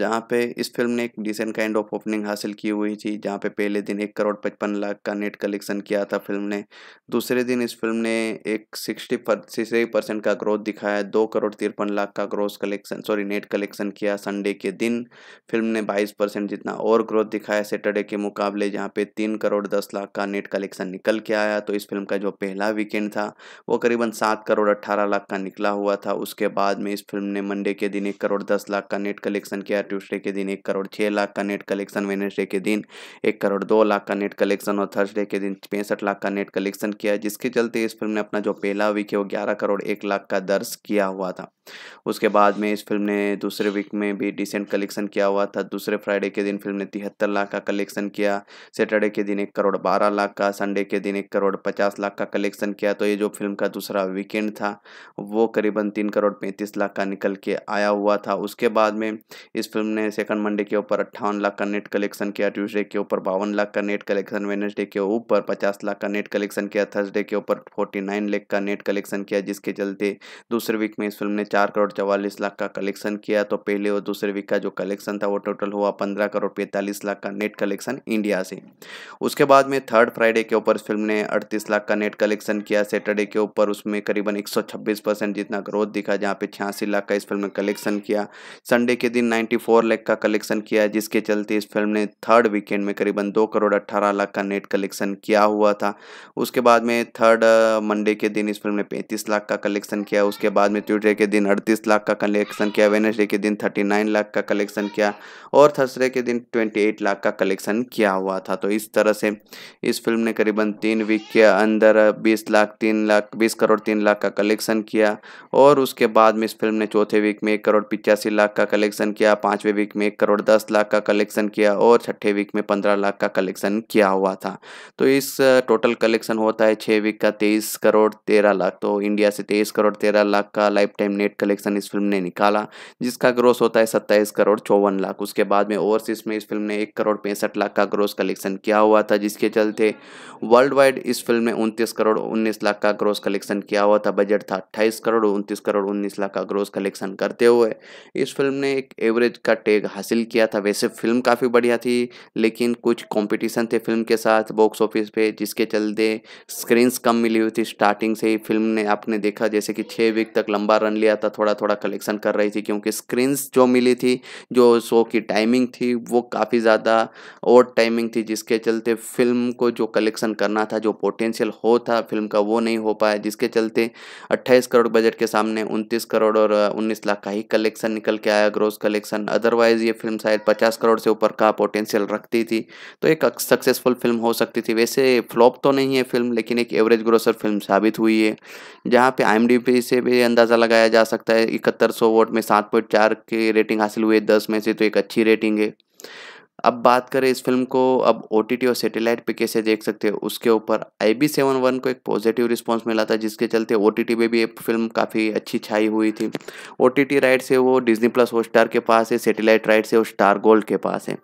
जहाँ पे इस फिल्म ने एक डिसेंट काइंड ऑफ ओपनिंग हासिल की हुई थी जहाँ पे पहले दिन एक करोड़ पचपन लाख का नेट कलेक्शन किया था फिल्म ने दूसरे दिन इस फिल्म ने एक सिक्सटी सिक्सटी परसेंट का ग्रोथ दिखाया दो करोड़ तिरपन लाख का growth collection sorry net collection किया संडे के दिन फिल्म ने बाईस परसेंट जितना और ग्रोथ दिखाया सैटरडे के मुकाबले जहाँ पे तीन करोड़ दस लाख का नेट कलेक्शन निकल के आया तो इस फिल्म का जो पहला वीकेंड था वो करीबन सात करोड़ अट्ठारह लाख का निकला हुआ था उसके बाद में इस फिल्म ने मंडे के दिन दिन एक करोड़ दस लाख का नेट कलेक्शन किया ट्यूसडे के दिन एक करोड़ छः लाख का नेट कलेक्शन वेनेसडे के दिन एक करोड़ दो लाख का नेट कलेक्शन और थर्सडे के दिन पैंसठ लाख का नेट कलेक्शन किया जिसके चलते इस फिल्म ने अपना जो पहला वीक है वो ग्यारह करोड़ एक लाख का दर्ज किया हुआ था उसके बाद में इस फिल्म ने दूसरे वीक में भी डिसेंट कलेक्शन किया हुआ था दूसरे फ्राइडे के दिन फिल्म ने तिहत्तर लाख का कलेक्शन किया सैटरडे के दिन एक करोड़ बारह लाख का संडे के दिन एक करोड़ पचास लाख का कलेक्शन किया तो ये जो फिल्म का दूसरा वीकेंड था वो करीबन तीन करोड़ पैंतीस लाख का निकल के आया हुआ था उसके बाद में इस फिल्म ने सेकंड मंडे के ऊपर अट्ठावन लाख का नेट कलेक्शन किया ट्यूजडे के ऊपर बावन लाख का नेट कलेक्शन वेनसडे के ऊपर पचास लाख का नेट कलेक्शन किया थर्सडे के ऊपर फोर्टी नाइन का नेट कलेक्शन किया जिसके चलते दूसरे वीक में इस फिल्म ने चार करोड़ चवालीस लाख का कलेक्शन किया तो पहले और दूसरे वीक का जो कलेक्शन था वो टोटल हुआ पंद्रह करोड़ पैंतालीस लाख का नेट कलेक्शन इंडिया से उसके बाद में थर्ड फ्राइडे के ऊपर फिल्म ने अड़तीस लाख का नेट कलेक्शन किया सैटरडे के ऊपर उसमें करीबन एक जितना ग्रोथ दिखा जहाँ पे छियासी लाख का इस फिल्म ने कलेक्शन कलेक्शन किया संडे के दिन 94 लाख का कलेक्शन किया जिसके चलते इस फिल्म ने थर्ड वीकेंड में करीबन दो करोड़ अट्ठारह लाख का नेट कलेक्शन किया हुआ था उसके बाद में थर्ड मंडे के दिन इस फिल्म ने पैंतीस लाख का कलेक्शन किया उसके बाद में ट्यूजडे के दिन अड़तीस लाख का कलेक्शन किया वेनसडे के दिन थर्टी नाइन लाख का कलेक्शन किया और थर्सडे के दिन ट्वेंटी एट लाख का कलेक्शन किया हुआ था तो इस तरह से इस फिल्म ने करीबन तीन वीक के अंदर बीस लाख तीन लाख बीस करोड़ तीन लाख का कलेक्शन किया और उसके बाद में इस फिल्म ने चौथे वीक में करोड़ पिचासी लाख का कलेक्शन किया पांचवे वीक में एक करोड़ दस लाख का कलेक्शन किया और छठे वीक में पंद्रह लाख का कलेक्शन किया हुआ था तो इस टोटल कलेक्शन होता है छः वीक का तेईस करोड़ तेरह लाख तो इंडिया से तेईस करोड़ तेरह लाख का लाइफ टाइम नेट कलेक्शन इस फिल्म ने निकाला जिसका ग्रोस होता है सत्ताईस करोड़ चौवन लाख उसके बाद में ओवरसीज में इस फिल्म ने एक करोड़ पैंसठ लाख का ग्रोस कलेक्शन किया हुआ था जिसके चलते वर्ल्ड वाइड इस फिल्म ने उनतीस करोड़ उन्नीस लाख का ग्रोस कलेक्शन किया हुआ था बजट था अट्ठाईस करोड़ उनतीस करोड़ उन्नीस लाख का ग्रोस कलेक्शन करते हुए है इस फिल्म ने एक एवरेज का टैग हासिल किया था वैसे फिल्म काफ़ी बढ़िया थी लेकिन कुछ कंपटीशन थे फिल्म के साथ बॉक्स ऑफिस पे जिसके चलते स्क्रीन्स कम मिली हुई थी स्टार्टिंग से ही फिल्म ने आपने देखा जैसे कि छः वीक तक लंबा रन लिया था थोड़ा थोड़ा कलेक्शन कर रही थी क्योंकि स्क्रीन्स जो मिली थी जो शो की टाइमिंग थी वो काफ़ी ज़्यादा और टाइमिंग थी जिसके चलते फिल्म को जो कलेक्शन करना था जो पोटेंशियल हो था फिल्म का वो नहीं हो पाया जिसके चलते अट्ठाईस करोड़ बजट के सामने उनतीस करोड़ और उन्नीस लाख का ही यूनिक कलेक्शन निकल के आया ग्रोस कलेक्शन अदरवाइज ये फिल्म शायद पचास करोड़ से ऊपर का पोटेंशियल रखती थी तो एक सक्सेसफुल फिल्म हो सकती थी वैसे फ्लॉप तो नहीं है फिल्म लेकिन एक एवरेज ग्रोसर फिल्म साबित हुई है जहाँ पे आई से भी अंदाज़ा लगाया जा सकता है इकहत्तर सौ वोट में सात पॉइंट चार की रेटिंग हासिल हुई है दस में से तो एक अच्छी रेटिंग है अब बात करें इस फिल्म को अब ओ और सैटेलाइट पे कैसे देख सकते हैं उसके ऊपर आई बी सेवन वन को एक पॉजिटिव रिस्पांस मिला था जिसके चलते ओ टी में भी ये फिल्म काफ़ी अच्छी छाई हुई थी ओ टी राइट से वो डिजनी प्लस हॉट स्टार के पास है सैटेलाइट राइट से वो स्टार गोल्ड के पास है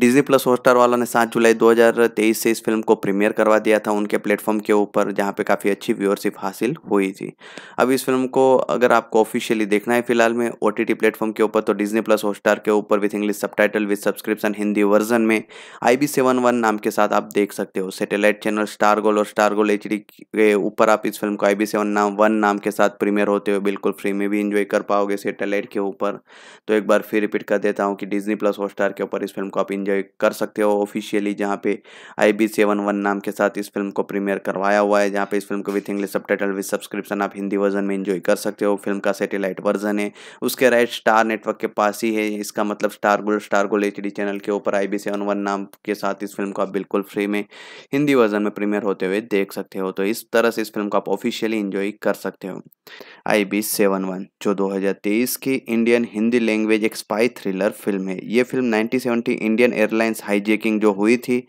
डिज्नी प्लस हॉटस्टार वाला ने 7 जुलाई 2023 से इस फिल्म को प्रीमियर करवा दिया था उनके प्लेटफॉर्म के ऊपर जहां पे काफ़ी अच्छी व्यूअरशिप हासिल हुई थी अब इस फिल्म को अगर आपको ऑफिशियली देखना है फिलहाल में ओ टी प्लेटफॉर्म के ऊपर तो डिज्नी प्लस हॉटस्टार के ऊपर with English subtitle with subscription Hindi version में आई बी सेवन वन नाम के साथ आप देख सकते हो सेटेलाइट चैनल स्टार गोल और स्टार गोल एच डी के ऊपर आप इस फिल्म को आई बी सेवन नाम वन नाम के साथ प्रीमियर होते हुए बिल्कुल फ्री में भी इंजॉय कर पाओगे सेटेलाइट के ऊपर तो एक बार फिर रिपीट कर देता हूँ कि डिज्नी प्लस हॉटस्टार के ऊपर इस फिल्म फिल्म को आप इंजॉय कर सकते हो ऑफिशियली जहाँ पे आई बी सेवन वन नाम के साथ इस फिल्म को प्रीमियर करवाया हुआ है जहाँ पे इस फिल्म को with English subtitle with subscription आप हिंदी वर्जन में इंजॉय कर सकते हो फिल्म का सेटेलाइट वर्जन है उसके राइट स्टार नेटवर्क के पास ही है इसका मतलब स्टार गोल स्टार गोल एच चैनल के ऊपर आई बी सेवन वन नाम के साथ इस फिल्म को आप बिल्कुल फ्री में हिंदी वर्जन में प्रीमियर होते हुए देख सकते हो तो इस तरह से इस फिल्म को आप ऑफिशियली इंजॉय कर सकते हो आई बी सेवन वन जो दो हज़ार तेईस की इंडियन हिंदी लैंग्वेज एक स्पाई थ्रिलर फिल्म है ये film nineteen seventy Indian Airlines hijacking जो हुई थी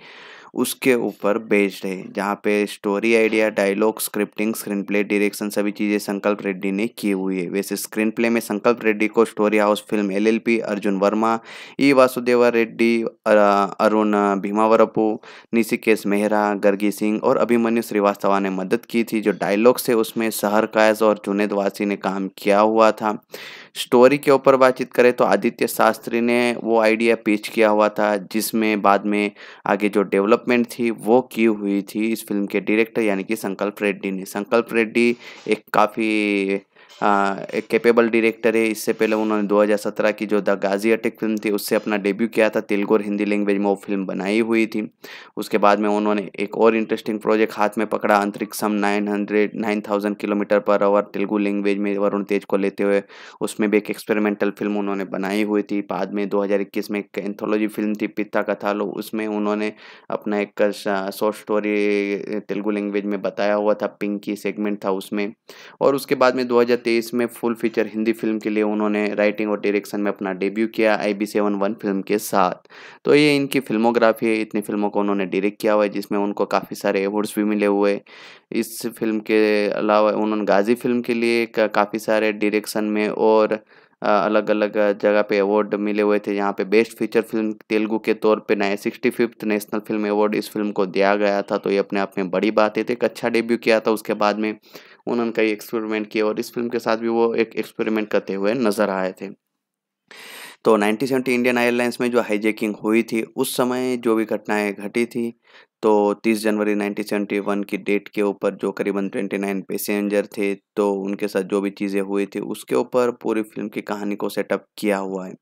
उसके ऊपर बेस्ड है जहाँ पे story idea dialogue scripting screen play direction सभी चीज़ें संकल्प रेड्डी ने की हुई है वैसे स्क्रीन प्ले में संकल्प रेड्डी को story house film LLP Arjun Varma E Vasudeva Reddy Arun Bhimavarapu Nishikesh Mehra Gargi Singh और अभिमन्यु श्रीवास्तवा ने मदद की थी जो डायलॉग्स है उसमें शहर कायज और जुनेद वासी ने काम किया हुआ था स्टोरी के ऊपर बातचीत करें तो आदित्य शास्त्री ने वो आइडिया पेश किया हुआ था जिसमें बाद में आगे जो डेवलपमेंट थी वो की हुई थी इस फिल्म के डायरेक्टर यानी कि संकल्प रेड्डी ने संकल्प रेड्डी एक काफ़ी हाँ, एक कैपेबल डायरेक्टर है इससे पहले उन्होंने 2017 की जो द गाजी अटेक फिल्म थी उससे अपना डेब्यू किया था तेलुगु और हिंदी लैंग्वेज में वो फिल्म बनाई हुई थी उसके बाद में उन्होंने एक और इंटरेस्टिंग प्रोजेक्ट हाथ में पकड़ा Antariksham nine hundred nine thousand kilometre per hour Telugu language में वरुण तेज को लेते हुए उसमें भी एक एक्सपेरिमेंटल फिल्म उन्होंने बनाई हुई थी बाद में दो में एक एंथोलॉजी फिल्म थी पिता कथा लो उसमें उन्होंने अपना एक शॉर्ट स्टोरी तेलुगु लैंग्वेज में बताया हुआ था पिंकी सेगमेंट था उसमें और उसके बाद में दो 2023 में फुल फीचर हिंदी फिल्म के लिए उन्होंने राइटिंग और डायरेक्शन में अपना डेब्यू किया I B seven one film के साथ तो ये इनकी फिल्मोग्राफी है इतनी फिल्मों को उन्होंने डायरेक्ट किया हुआ है जिसमें उनको काफ़ी सारे अवार्ड्स भी मिले हुए इस फिल्म के अलावा उन्होंने गाजी फिल्म के लिए काफ़ी सारे डायरेक्शन में और अलग अलग जगह पे अवार्ड मिले हुए थे यहाँ पे बेस्ट फीचर फिल्म तेलुगु के तौर पे नए sixty fifth national film award इस फिल्म को दिया गया था तो ये अपने आप में बड़ी बात है तो एक अच्छा डेब्यू किया था उसके बाद में उन्होंने कई एक्सपेरिमेंट किए और इस फिल्म के साथ भी वो एक एक्सपेरिमेंट करते हुए नजर आए थे तो सेवेंटी इंडियन एयरलाइंस में जो हाईजेकिंग हुई थी उस समय जो भी घटनाएं घटी थी तो 30 जनवरी 1971 की डेट के ऊपर जो करीबन 29 पैसेंजर थे तो उनके साथ जो भी चीज़ें हुई थी उसके ऊपर पूरी फिल्म की कहानी को सेटअप किया हुआ है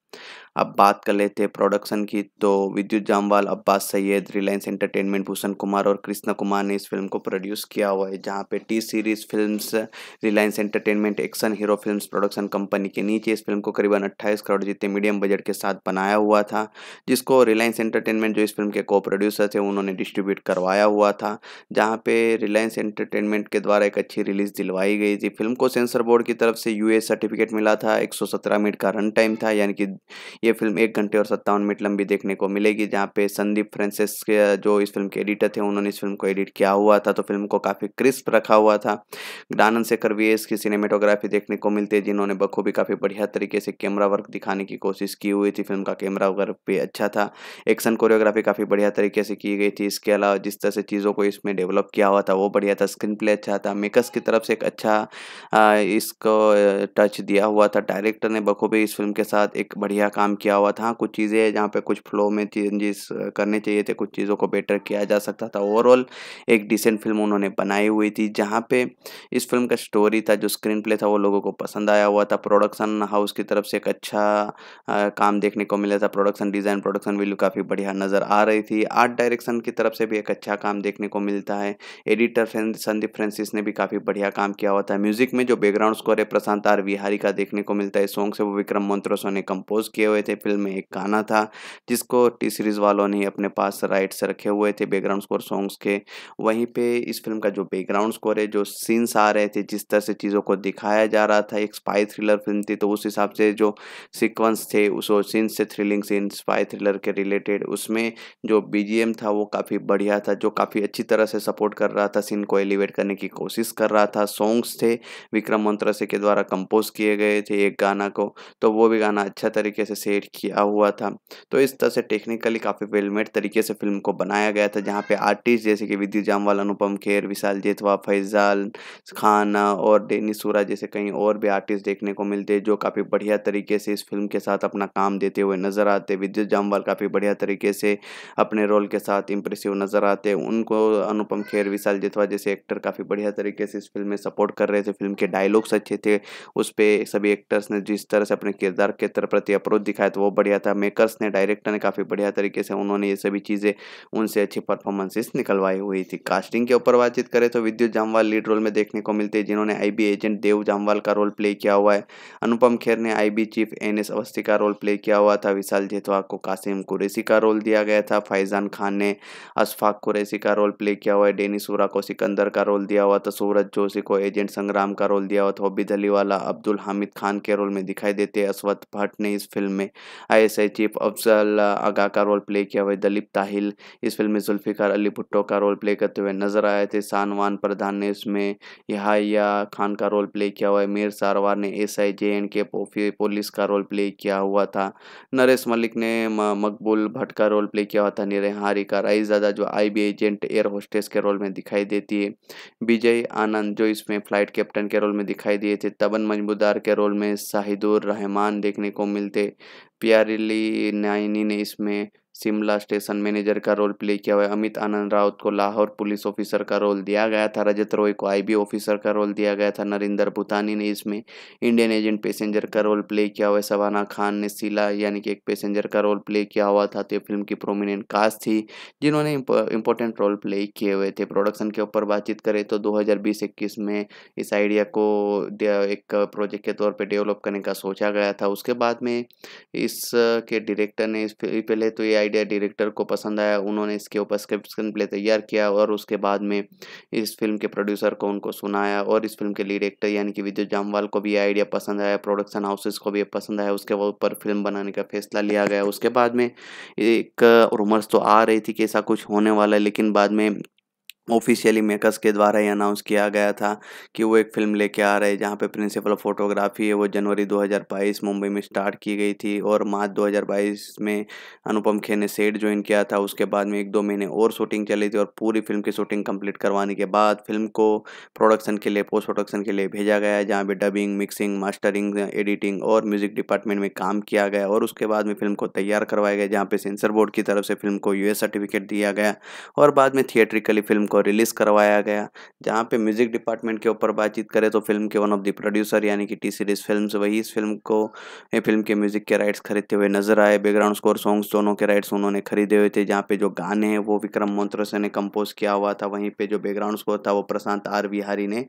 अब बात कर लेते हैं प्रोडक्शन की तो विद्युत जामवाल अब्बास सैयद रिलायंस एंटरटेनमेंट भूषण कुमार और कृष्णा कुमार ने इस फिल्म को प्रोड्यूस किया हुआ है जहाँ पे T series films Reliance entertainment action hero films production company के नीचे इस फिल्म को करीबन 28 करोड़ जितने मीडियम बजट के साथ बनाया हुआ था जिसको रिलायंस एंटरटेनमेंट जो इस फिल्म के को प्रोड्यूसर थे उन्होंने डिस्ट्रीब्यूट डिस्ट्रीब्यूट करवाया हुआ था जहाँ पे रिलायंस एंटरटेनमेंट के द्वारा एक अच्छी रिलीज़ दिलवाई गई थी फिल्म को सेंसर बोर्ड की तरफ से यूए सर्टिफिकेट मिला था 117 मिनट का रन टाइम था यानी कि ये फिल्म एक घंटे और सत्तावन मिनट लंबी देखने को मिलेगी जहाँ पे संदीप फ्रांसिस के जो इस फिल्म के एडिटर थे उन्होंने इस फिल्म को एडिट किया हुआ था तो फिल्म को काफ़ी क्रिस्प रखा हुआ था आनंद शेखर वी की सिनेमेटोग्राफी देखने को मिलती है जिन्होंने बखूबी काफ़ी बढ़िया तरीके से कैमरा वर्क दिखाने की कोशिश की हुई थी फिल्म का कैमरा वर्क भी अच्छा था एक्शन कोरियोग्राफी काफ़ी बढ़िया तरीके से की गई थी इसके पहला जिस तरह से चीज़ों को इसमें डेवलप किया हुआ था वो बढ़िया था स्क्रीन प्ले अच्छा था मेकर्स की तरफ से एक अच्छा इसको टच दिया हुआ था डायरेक्टर ने बखूबी इस फिल्म के साथ एक बढ़िया काम किया हुआ था कुछ चीज़ें जहाँ पर कुछ फ्लो में चेंजेस करने चाहिए थे कुछ चीज़ों को बेटर किया जा सकता था ओवरऑल एक डिसेंट फिल्म उन्होंने बनाई हुई थी जहाँ पे इस फिल्म का स्टोरी था जो स्क्रीन प्ले था वो लोगों को पसंद आया हुआ था प्रोडक्शन हाउस की तरफ से एक अच्छा आ, काम देखने को मिला था प्रोडक्शन डिज़ाइन प्रोडक्शन वैल्यू काफ़ी बढ़िया नज़र आ रही थी आर्ट डायरेक्शन की तरफ से भी एक अच्छा काम देखने को मिलता है एडिटर संदीप फ्रेंसिस ने भी काफ़ी बढ़िया काम किया हुआ था म्यूजिक में जो बैकग्राउंड स्कोर है प्रशांत आर विहारी का देखने को मिलता है सॉन्ग से वो विक्रम मंत्रोसो ने कंपोज किए हुए थे फिल्म में एक गाना था जिसको टी सीरीज वालों ने अपने पास राइट्स रखे हुए थे बैकग्राउंड स्कोर सॉन्ग्स के वहीं पर इस फिल्म का जो बैकग्राउंड स्कोर है जो सीन्स आ रहे थे जिस तरह से चीज़ों को दिखाया जा रहा था एक स्पाई थ्रिलर फिल्म थी तो उस हिसाब से जो सिक्वेंस थे उस सीन्स से थ्रिलिंग सीन स्पाई थ्रिलर के रिलेटेड उसमें जो बी था वो काफ़ी बढ़िया बढ़िया था जो काफ़ी अच्छी तरह से सपोर्ट कर रहा था सीन को एलिवेट करने की कोशिश कर रहा था सॉन्ग्स थे विक्रम मंत्रसे के द्वारा कंपोज किए गए थे एक गाना को तो वो भी गाना अच्छा तरीके से सेट किया हुआ था तो इस तरह से टेक्निकली काफ़ी वेलमेड तरीके से फिल्म को बनाया गया था जहाँ पे आर्टिस्ट जैसे कि विद्युत जामवाल अनुपम खेर विशाल जेतवा फैजाल खान और डेनी सूरा जैसे कहीं और भी आर्टिस्ट देखने को मिलते जो काफ़ी बढ़िया तरीके से इस फिल्म के साथ अपना काम देते हुए नज़र आते विद्युत जामवाल काफ़ी बढ़िया तरीके से अपने रोल के साथ इम्प्रेसिव नज़र नज़र आते हैं उनको अनुपम खेर विशाल जेतवा जैसे एक्टर काफ़ी बढ़िया तरीके से इस फिल्म में सपोर्ट कर रहे थे फिल्म के डायलॉग्स अच्छे थे उस पर सभी एक्टर्स ने जिस तरह से अपने किरदार के तरफ प्रति अप्रोच दिखाया तो वो बढ़िया था मेकर्स ने डायरेक्टर ने काफ़ी बढ़िया तरीके से उन्होंने ये सभी चीज़ें उनसे अच्छी परफॉर्मेंसेस निकलवाई हुई थी कास्टिंग के ऊपर बातचीत करें तो विद्युत जामवाल लीड रोल में देखने को मिलते हैं जिन्होंने आई एजेंट देव जामवाल का रोल प्ले किया हुआ है अनुपम खेर ने I chief N S Awasthi का रोल प्ले किया हुआ था विशाल जेतवा को कासिम कुरेसी का रोल दिया गया था फैजान खान ने अशफाक कुरैसी का रोल प्ले किया हुआ है डेनी सूरा को सिकंदर का रोल दिया हुआ था तो सूरज जोशी को एजेंट संग्राम का रोल दिया हुआ था ओबिद धलीवाला अब्दुल हामिद खान के रोल में दिखाई देते हैं अश्वत भट्ट ने इस फिल्म में आईएसआई चीफ अफजल आगा का रोल प्ले किया हुआ है दलीप ताहिल इस फिल्म में जुल्फ़िकार अली भुट्टो का रोल प्ले करते हुए नजर आए थे सानवान प्रधान ने इसमें यहाया खान का रोल प्ले किया हुआ है मीर सारवार ने S I J and K police का रोल प्ले किया हुआ था नरेश मलिक ने मकबूल भट्ट का रोल प्ले किया हुआ था निरहारी का राइजादा जो बी एजेंट एयर होस्टेस के रोल में दिखाई देती है विजय आनंद जो इसमें फ्लाइट कैप्टन के रोल में दिखाई दिए थे तबन मजमूदार के रोल में शाहिदुर रहमान देखने को मिलते प्यारिली नाइनी ने इसमें शिमला स्टेशन मैनेजर का रोल प्ले किया हुआ है अमित आनंद राउत को लाहौर पुलिस ऑफिसर का रोल दिया गया था रजत रॉय को आईबी ऑफिसर का रोल दिया गया था नरिंदर भूतानी ने इसमें इंडियन एजेंट पैसेंजर का रोल प्ले किया हुआ है सवाना खान ने सिला यानी कि एक पैसेंजर का रोल प्ले किया हुआ था तो ये फिल्म की प्रोमिनेंट कास्ट थी जिन्होंने इंपॉर्टेंट रोल प्ले किए हुए थे प्रोडक्शन के ऊपर बातचीत करें तो दो हज़ार में इस आइडिया को एक प्रोजेक्ट के तौर पर डेवलप करने का सोचा गया था उसके बाद में इसके डायरेक्टर ने पहले तो ये आइडिया डायरेक्टर को पसंद आया उन्होंने इसके ऊपर स्क्रिप्ट प्ले तैयार किया और उसके बाद में इस फिल्म के प्रोड्यूसर को उनको सुनाया और इस फिल्म के लीड एक्टर यानी कि विद्युत जामवाल को भी आइडिया पसंद आया प्रोडक्शन हाउसेस को भी पसंद आया उसके ऊपर फिल्म बनाने का फैसला लिया गया उसके बाद में एक रूमर्स तो आ रही थी कि ऐसा कुछ होने वाला है लेकिन बाद में ऑफिशियली मेकर्स के द्वारा ही अनाउंस किया गया था कि वो एक फिल्म लेके आ रहे हैं जहाँ पे प्रिंसिपल ऑफ फोटोग्राफी है वो जनवरी 2022 मुंबई में स्टार्ट की गई थी और मार्च 2022 में अनुपम खेर ने सेट ज्वाइन किया था उसके बाद में एक दो महीने और शूटिंग चली थी और पूरी फिल्म की शूटिंग कम्प्लीट करवाने के बाद फिल्म को प्रोडक्शन के लिए पोस्ट प्रोडक्शन के लिए भेजा गया जहाँ पर डबिंग मिक्सिंग मास्टरिंग एडिटिंग और म्यूजिक डिपार्टमेंट में काम किया गया और उसके बाद में फिल्म को तैयार करवाया गया जहाँ पर सेंसर बोर्ड की तरफ से फिल्म को यू सर्टिफिकेट दिया गया और बाद में थिएट्रिकली फिल्म को रिलीज़ करवाया गया जहाँ पे म्यूज़िक डिपार्टमेंट के ऊपर बातचीत करें तो फिल्म के वन ऑफ द प्रोड्यूसर यानी कि टी सीरीज़ फिल्म वही इस फिल्म को फिल्म के म्यूज़िक के राइट्स खरीदते हुए नजर आए बैकग्राउंड स्कोर सॉन्ग्स दोनों के राइट्स उन्होंने खरीदे हुए थे जहाँ पे जो गाने हैं वो विक्रम मोन्त्रसे ने कंपोज किया हुआ था वहीं पर जो बैकग्राउंड स्कोर था वो प्रशांत आर विहारी ने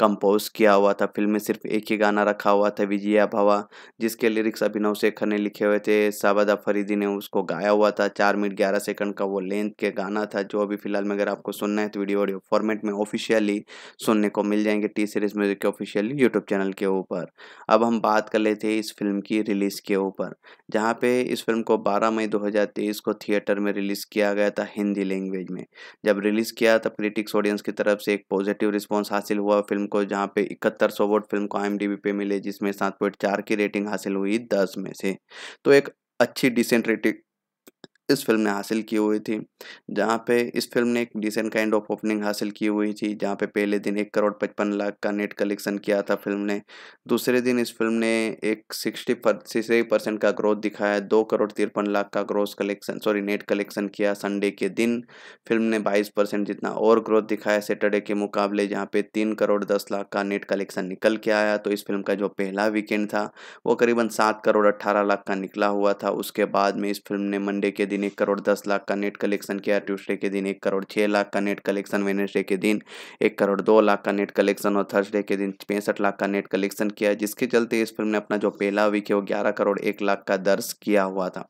कंपोज किया हुआ था फिल्म में सिर्फ एक ही गाना रखा हुआ था विजया भावा जिसके लिरिक्स अभिनव शेखर ने लिखे हुए थे साबादा फरीदी ने उसको गाया हुआ था चार मिनट ग्यारह सेकंड का वो लेंथ के गाना था जो अभी फिलहाल में अगर आपको सुनना है तो वीडियो ऑडियो फॉर्मेट में ऑफिशियली सुनने को मिल जाएंगे टी सीरीज म्यूजिक के ऑफिशियली यूट्यूब चैनल के ऊपर अब हम बात कर लेते हैं इस फिल्म की रिलीज़ के ऊपर जहाँ पे इस फिल्म को 12 मई 2023 को थिएटर में रिलीज़ किया गया था हिंदी लैंग्वेज में जब रिलीज़ किया तब क्रिटिक्स ऑडियंस की तरफ से एक पॉजिटिव रिस्पॉन्स हासिल हुआ फिल्म को जहाँ पे इकहत्तर सौ वोट फिल्म को आई पे मिले जिसमें सात पॉइंट चार की रेटिंग हासिल हुई दस में से तो एक अच्छी डिसेंट रेटिंग इस फिल्म ने हासिल की हुई थी जहाँ पे इस फिल्म ने एक डिसेंट काइंड ऑफ ओपनिंग हासिल की हुई थी जहाँ पे पहले दिन एक करोड़ पचपन लाख का नेट कलेक्शन किया था फिल्म ने दूसरे दिन इस फिल्म ने एक सिक्सटी सिक्सटी परसेंट का ग्रोथ दिखाया दो करोड़ तिरपन लाख का growth collection sorry net collection किया संडे के दिन फिल्म ने बाईस परसेंट जितना और ग्रोथ दिखाया सैटरडे के मुकाबले जहाँ पे तीन करोड़ दस लाख का नेट कलेक्शन निकल के आया तो इस फिल्म का जो पहला वीकेंड था वो करीबन सात करोड़ अट्ठारह लाख का निकला हुआ था उसके बाद में इस फिल्म ने मंडे के दिन दिन एक करोड़ दस लाख का नेट कलेक्शन किया ट्यूसडे के दिन एक करोड़ छः लाख का नेट कलेक्शन वेनेसडे के दिन एक करोड़ दो लाख का नेट कलेक्शन और थर्सडे के दिन पैंसठ लाख का नेट कलेक्शन किया जिसके चलते इस फिल्म ने अपना जो पहला वीक है वो ग्यारह करोड़ एक लाख का दर्ज किया हुआ था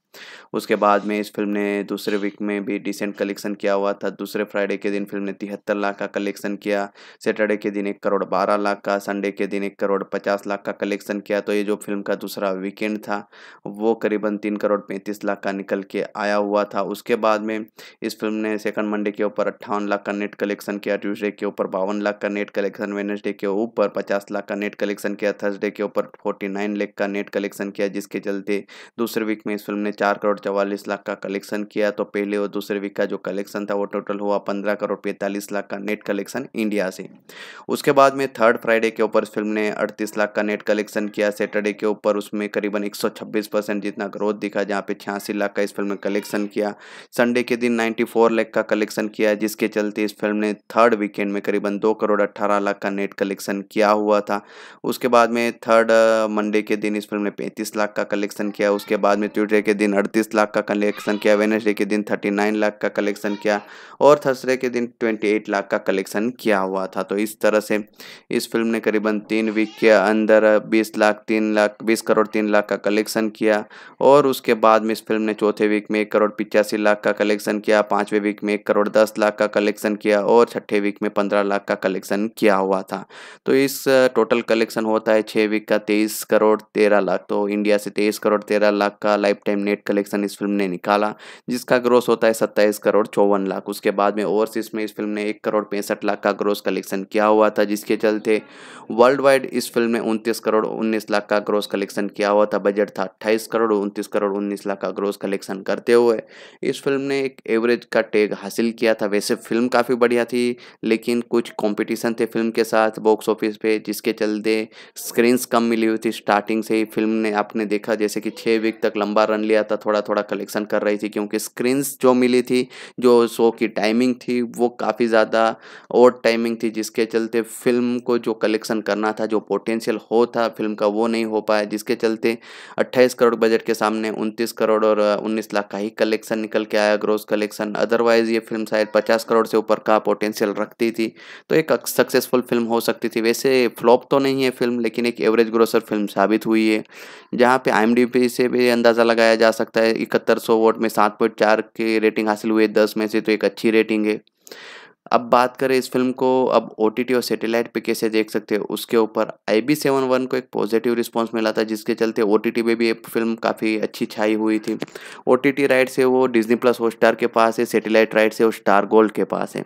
उसके बाद में इस फिल्म ने दूसरे वीक में भी डिसेंट कलेक्शन किया हुआ था दूसरे फ्राइडे के दिन फिल्म ने तिहत्तर लाख का कलेक्शन किया सैटरडे के दिन एक करोड़ बारह लाख का संडे के दिन एक करोड़ पचास लाख का कलेक्शन किया तो ये जो फिल्म का दूसरा वीकेंड था वो करीबन तीन करोड़ पैंतीस लाख का निकल के आया हुआ था उसके बाद में इस फिल्म ने सेकंड मंडे के ऊपर अट्ठावन लाख का नेट कलेक्शन किया ट्यूसडे के ऊपर बावन लाख का नेट कलेक्शन वेनसडे के ऊपर पचास लाख का नेट कलेक्शन किया थर्सडे के ऊपर फोर्टी नाइन का नेट कलेक्शन किया जिसके चलते दूसरे वीक में इस फिल्म ने चार करोड़ चवालीस लाख का कलेक्शन किया तो पहले और दूसरे वीक का जो कलेक्शन था वो टोटल हुआ पंद्रह करोड़ पैंतालीस लाख का नेट कलेक्शन इंडिया से उसके बाद में थर्ड फ्राइडे के ऊपर फिल्म ने अड़तीस लाख का नेट कलेक्शन किया सैटरडे के ऊपर उसमें करीबन एक जितना ग्रोथ दिखा जहाँ पे छियासी लाख का इस फिल्म ने कलेक्शन कलेक्शन किया संडे के दिन 94 लाख का कलेक्शन किया जिसके चलते इस फिल्म ने थर्ड वीकेंड में करीबन दो करोड़ अट्ठारह लाख का नेट कलेक्शन किया हुआ था उसके बाद में थर्ड मंडे के दिन इस फिल्म ने पैंतीस लाख का कलेक्शन किया उसके बाद में ट्यूजडे के दिन अड़तीस लाख का कलेक्शन किया वेनसडे के दिन थर्टी नाइन लाख का कलेक्शन किया और थर्सडे के दिन ट्वेंटी एट लाख का कलेक्शन किया हुआ था तो इस तरह से इस फिल्म ने करीबन तीन वीक के अंदर बीस लाख तीन लाख बीस करोड़ तीन लाख का कलेक्शन किया और उसके बाद में इस फिल्म ने चौथे वीक में एक करोड़ पिचासी लाख का कलेक्शन किया पांचवें वीक में एक करोड़ दस लाख का कलेक्शन किया और छठे वीक में पंद्रह लाख का कलेक्शन किया हुआ था तो इस टोटल कलेक्शन होता है छः वीक का तेईस करोड़ तेरह लाख तो इंडिया से तेईस करोड़ तेरह लाख का लाइफ टाइम नेट कलेक्शन इस फिल्म ने निकाला जिसका ग्रोस होता है सत्ताईस करोड़ चौवन लाख उसके बाद में ओवरसीज में इस फिल्म ने एक करोड़ पैंसठ लाख का ग्रोस कलेक्शन किया हुआ था जिसके चलते वर्ल्ड वाइड इस फिल्म ने उनतीस करोड़ उन्नीस लाख का ग्रोस कलेक्शन किया हुआ था बजट था अट्ठाईस करोड़ उनतीस करोड़ उन्नीस लाख का ग्रोस कलेक्शन करते हुए है इस फिल्म ने एक एवरेज का टैग हासिल किया था वैसे फिल्म काफ़ी बढ़िया थी लेकिन कुछ कंपटीशन थे फिल्म के साथ बॉक्स ऑफिस पे जिसके चलते स्क्रीन्स कम मिली हुई थी स्टार्टिंग से ही फिल्म ने आपने देखा जैसे कि छः वीक तक लंबा रन लिया था थोड़ा थोड़ा कलेक्शन कर रही थी क्योंकि स्क्रीन्स जो मिली थी जो शो की टाइमिंग थी वो काफ़ी ज़्यादा और टाइमिंग थी जिसके चलते फिल्म को जो कलेक्शन करना था जो पोटेंशियल हो था फिल्म का वो नहीं हो पाया जिसके चलते अट्ठाईस करोड़ बजट के सामने उनतीस करोड़ और उन्नीस लाख का ही ही कलेक्शन निकल के आया ग्रोस कलेक्शन अदरवाइज ये फिल्म शायद पचास करोड़ से ऊपर का पोटेंशियल रखती थी तो एक सक्सेसफुल फिल्म हो सकती थी वैसे फ्लॉप तो नहीं है फिल्म लेकिन एक एवरेज ग्रोसर फिल्म साबित हुई है जहाँ पे आई से भी अंदाज़ा लगाया जा सकता है इकहत्तर सौ वोट में सात पॉइंट चार की रेटिंग हासिल हुई है दस में से तो एक अच्छी रेटिंग है अब बात करें इस फिल्म को अब ओ और सेटेलाइट पे कैसे देख सकते हैं उसके ऊपर आई बी सेवन वन को एक पॉजिटिव रिस्पांस मिला था जिसके चलते ओ टी पे भी एक फिल्म काफ़ी अच्छी छाई हुई थी ओ टी राइट से वो डिजनी प्लस स्टार के पास है सेटेलाइट राइट से वो स्टार गोल्ड के पास है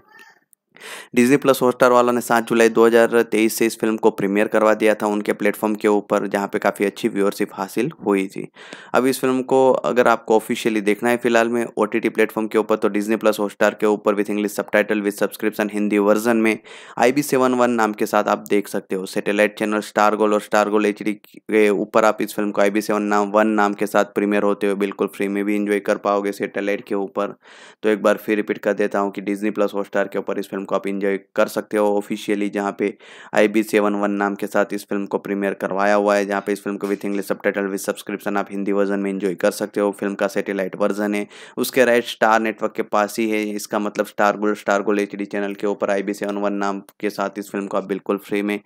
डिजनी प्लस हॉटस्टार वालों ने सात जुलाई 2023 से इस फिल्म को प्रीमियर करवा दिया था उनके प्लेटफॉर्म के ऊपर जहाँ पे काफ़ी अच्छी व्यूअरशिप हासिल हुई थी अब इस फिल्म को अगर आपको ऑफिशियली देखना है फिलहाल में ओ टी प्लेटफॉर्म के ऊपर तो डिजनी प्लस हॉटस्टार के ऊपर with English subtitle subscription Hindi version में आई बी सेवन वन नाम के साथ आप देख सकते हो सेटेलाइट चैनल स्टार गोल और स्टार गोल एच के ऊपर आप इस फिल्म को आई बी सेवन नाम वन नाम के साथ प्रीमियर होते हो बिल्कुल फ्री में भी इंजॉय कर पाओगे सेटेलाइट के ऊपर तो एक बार फिर रिपीट कर देता हूँ कि डिजनी प्लस हॉटस्टार के ऊपर इस फिल्म को को आप इंजॉय कर सकते हो ऑफिशियली जहाँ पे आई बी सेवन वन नाम के साथ इस फिल्म को प्रीमियर करवाया हुआ है जहाँ पे इस फिल्म को with English subtitle with subscription आप हिंदी वर्जन में इंजॉय कर सकते हो फिल्म का सेटेलाइट वर्जन है उसके राइट स्टार नेटवर्क के पास ही है इसका मतलब star gold star gold H channel के ऊपर आई बी सेवन वन नाम के साथ इस फिल्म को आप बिल्कुल फ्री में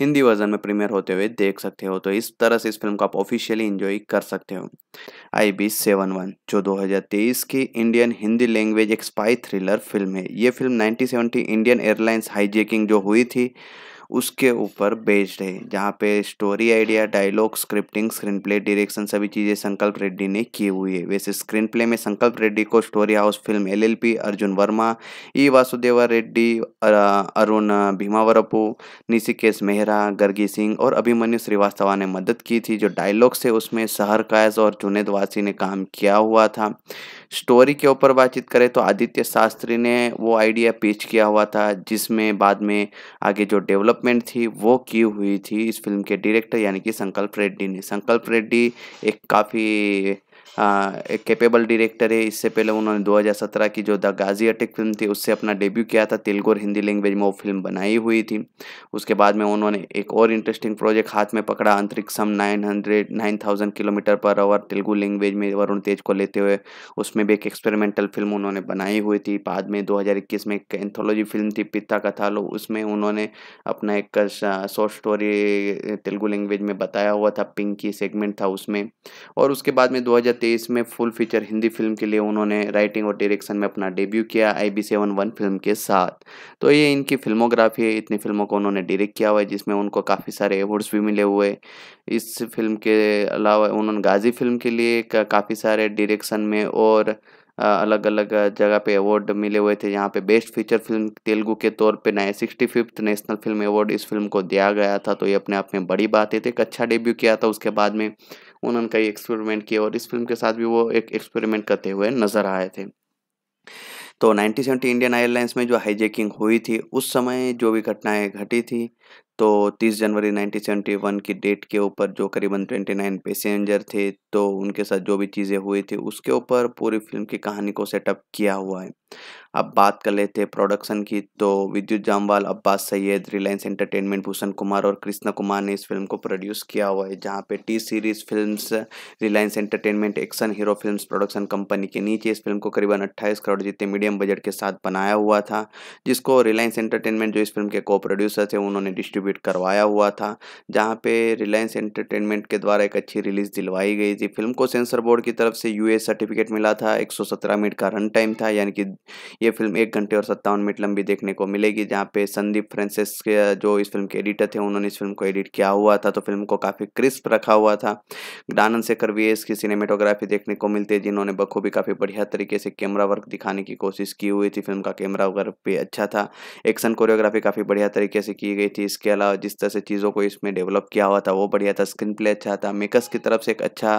हिंदी वर्जन में प्रीमियर होते हुए देख सकते हो तो इस तरह से इस फिल्म को आप ऑफिशियली इंजॉय कर सकते हो आई बी सेवन वन जो 2023 की इंडियन हिंदी लैंग्वेज एक स्पाई थ्रिलर फिल्म है ये film nineteen Indian Airlines hijacking जो हुई थी उसके ऊपर बेस्ड है जहाँ पे story idea dialogue scripting screen play direction सभी चीज़ें संकल्प रेड्डी ने की हुई है वैसे स्क्रीन प्ले में संकल्प रेड्डी को story house film LLP Arjun Varma E e. Vasudeva Reddy Arun Bhimavarapu Nishikesh Mehra Gargi Singh और अभिमन्यु श्रीवास्तवा ने मदद की थी जो डायलॉग्स है उसमें सहर कायज और जुनेद वासी ने काम किया हुआ था स्टोरी के ऊपर बातचीत करें तो आदित्य शास्त्री ने वो आइडिया पेश किया हुआ था जिसमें बाद में आगे जो डेवलपमेंट थी वो की हुई थी इस फिल्म के डायरेक्टर यानी कि संकल्प रेड्डी ने संकल्प रेड्डी एक काफ़ी एक कैपेबल डायरेक्टर है इससे पहले उन्होंने 2017 की जो द गाजी अटेक फिल्म थी उससे अपना डेब्यू किया था तेलुगु और हिंदी लैंग्वेज में वो फिल्म बनाई हुई थी उसके बाद में उन्होंने एक और इंटरेस्टिंग प्रोजेक्ट हाथ में पकड़ा Antariksham nine hundred nine thousand kilometre per hour Telugu language में वरुण तेज को लेते हुए उसमें भी एक एक्सपेरिमेंटल फिल्म उन्होंने बनाई हुई थी बाद में दो में एक एंथोलॉजी फिल्म थी पिता कथा लो उसमें उन्होंने अपना एक शॉर्ट स्टोरी तेलुगु लैंग्वेज में बताया हुआ था पिंकी सेगमेंट था उसमें और उसके बाद में दो 2023 में फुल फीचर हिंदी फिल्म के लिए उन्होंने राइटिंग और डायरेक्शन में अपना डेब्यू किया I B seven one film के साथ तो ये इनकी फिल्मोग्राफी है इतनी फिल्मों को उन्होंने डायरेक्ट किया हुआ है जिसमें उनको काफ़ी सारे अवार्ड्स भी मिले हुए इस फिल्म के अलावा उन्होंने गाजी फिल्म के लिए काफ़ी सारे डायरेक्शन में और अलग अलग जगह पे अवार्ड मिले हुए थे यहाँ पे बेस्ट फीचर फिल्म तेलुगु के तौर पे नए sixty fifth national film award इस फिल्म को दिया गया था तो ये अपने आप में बड़ी बात है एक अच्छा डेब्यू किया था उसके बाद में उन्होंने कई एक्सपेरिमेंट किए और इस फिल्म के साथ भी वो एक एक्सपेरिमेंट करते हुए नजर आए थे तो 1970 इंडियन एयरलाइंस में जो हाईजेकिंग हुई थी उस समय जो भी घटनाएं घटी थी तो 30 जनवरी 1971 की डेट के ऊपर जो करीबन 29 पैसेंजर थे तो उनके साथ जो भी चीज़ें हुई थी उसके ऊपर पूरी फिल्म की कहानी को सेटअप किया हुआ है अब बात कर लेते हैं प्रोडक्शन की तो विद्युत जामवाल अब्बास सैयद रिलायंस एंटरटेनमेंट भूषण कुमार और कृष्णा कुमार ने इस फिल्म को प्रोड्यूस किया हुआ है जहाँ पे T series films Reliance entertainment action hero films production company के नीचे इस फिल्म को करीबन अट्ठाईस करोड़ जितने मीडियम बजट के साथ बनाया हुआ था जिसको रिलायंस एंटरटेनमेंट जो इस फिल्म के को प्रोड्यूसर थे उन्होंने डिस्ट्रीब्यूट करवाया हुआ था जहाँ पे रिलायंस एंटरटेनमेंट के द्वारा एक अच्छी रिलीज दिलवाई गई थी फिल्म को सेंसर बोर्ड की तरफ से यू सर्टिफिकेट मिला था एक मिनट का रन टाइम था यानी कि ये फिल्म एक घंटे और सत्तावन मिनट लंबी देखने को मिलेगी जहाँ पे संदीप फ्रेंसिस जो इस फिल्म के एडिटर थे उन्होंने इस फिल्म को एडिट किया हुआ था तो फिल्म को काफ़ी क्रिस्प रखा हुआ था आनंद शेखर वी एस की सिनेमेटोग्राफी देखने को मिलती है जिन्होंने बखूबी काफ़ी बढ़िया तरीके से कैमरा वर्क दिखाने की कोशिश की हुई थी फिल्म का कैमरा वर्क भी अच्छा था एक्शन कोरियोग्राफी काफ़ी बढ़िया तरीके से की गई थी इसके अलावा जिस तरह से चीज़ों को इसमें डेवलप किया हुआ था वो बढ़िया था स्क्रीन प्ले अच्छा था मेकर्स की तरफ से एक अच्छा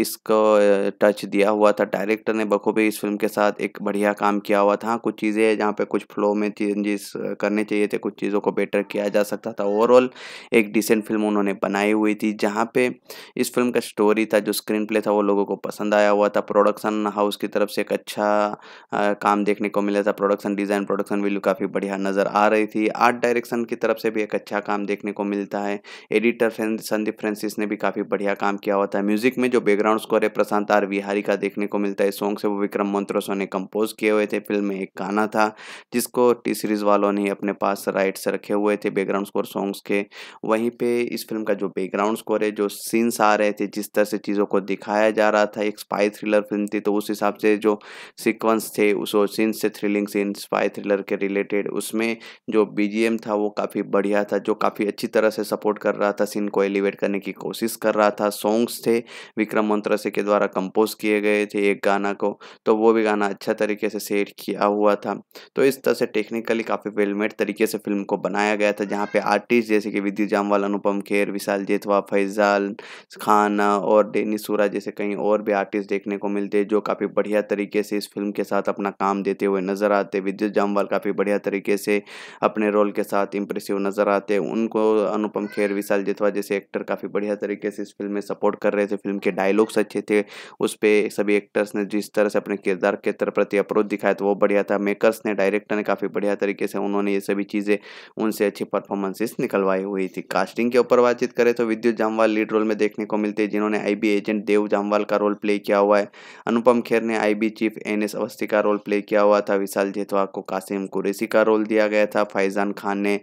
इसको टच दिया हुआ था डायरेक्टर ने बखूबी इस फिल्म के साथ एक बढ़िया बढ़िया काम किया हुआ था कुछ चीज़ें जहाँ पे कुछ फ्लो में चेंजेस करने चाहिए थे कुछ चीज़ों को बेटर किया जा सकता था ओवरऑल एक डिसेंट फिल्म उन्होंने बनाई हुई थी जहाँ पे इस फिल्म का स्टोरी था जो स्क्रीन प्ले था वो लोगों को पसंद आया हुआ था प्रोडक्शन हाउस की तरफ से एक अच्छा आ, काम देखने को मिला था प्रोडक्शन डिज़ाइन प्रोडक्शन वैल्यू काफ़ी बढ़िया नज़र आ रही थी आर्ट डायरेक्शन की तरफ से भी एक अच्छा काम देखने को मिलता है एडिटर संदीप फ्रेंसिस ने भी काफ़ी बढ़िया काम किया हुआ था म्यूजिक में जो बैकग्राउंड स्कोर है प्रशांत आर विहारी का देखने को मिलता है सॉन्ग से वो विक्रम मंत्रोसो ने कंपोज कंपोज किए हुए थे फिल्म में एक गाना था जिसको टी सीरीज़ वालों ने अपने पास राइट्स रखे हुए थे बैकग्राउंड स्कोर सॉन्ग्स के वहीं पे इस फिल्म का जो बैकग्राउंड स्कोर है जो सीन्स आ रहे थे जिस तरह से चीज़ों को दिखाया जा रहा था एक स्पाई थ्रिलर फिल्म थी तो उस हिसाब से जो सिक्वेंस थे उस सीन्स से थ्रिलिंग सीन स्पाई थ्रिलर के रिलेटेड उसमें जो बी था वो काफ़ी बढ़िया था जो काफ़ी अच्छी तरह से सपोर्ट कर रहा था सीन को एलिवेट करने की कोशिश कर रहा था सॉन्ग्स थे विक्रम मंत्रसे के द्वारा कंपोज किए गए थे एक गाना को तो वो भी गाना अच्छा तरीके तरीके से सेट किया हुआ था तो इस तरह से टेक्निकली काफ़ी वेलमेड तरीके से फिल्म को बनाया गया था जहाँ पे आर्टिस्ट जैसे कि विद्यु जामवाल अनुपम खेर विशाल जेतवा फैजाल खान और डेनी सूरा जैसे कई और भी आर्टिस्ट देखने को मिलते जो काफ़ी बढ़िया तरीके से इस फिल्म के साथ अपना काम देते हुए नज़र आते विद्यु जामवाल काफ़ी बढ़िया तरीके से अपने रोल के साथ इम्प्रेसिव नज़र आते उनको अनुपम खेर विशाल जेतवा जैसे एक्टर काफ़ी बढ़िया तरीके से इस फिल्म में सपोर्ट कर रहे थे फिल्म के डायलॉग्स अच्छे थे उस पर सभी एक्टर्स ने जिस तरह से अपने किरदार के प्रति अप्रोच दिखाया तो वो बढ़िया था मेकर्स ने डायरेक्टर ने काफ़ी बढ़िया तरीके से उन्होंने ये सभी चीज़ें उनसे अच्छी परफॉर्मेंसेस निकलवाई हुई थी कास्टिंग के ऊपर बातचीत करें तो विद्युत जामवाल लीड रोल में देखने को मिलते हैं जिन्होंने आई एजेंट देव जामवाल का रोल प्ले किया हुआ है अनुपम खेर ने I chief N S Awasthi का रोल प्ले किया हुआ था विशाल जेतवा को कासिम कुरैसी का रोल दिया गया था फैजान खान ने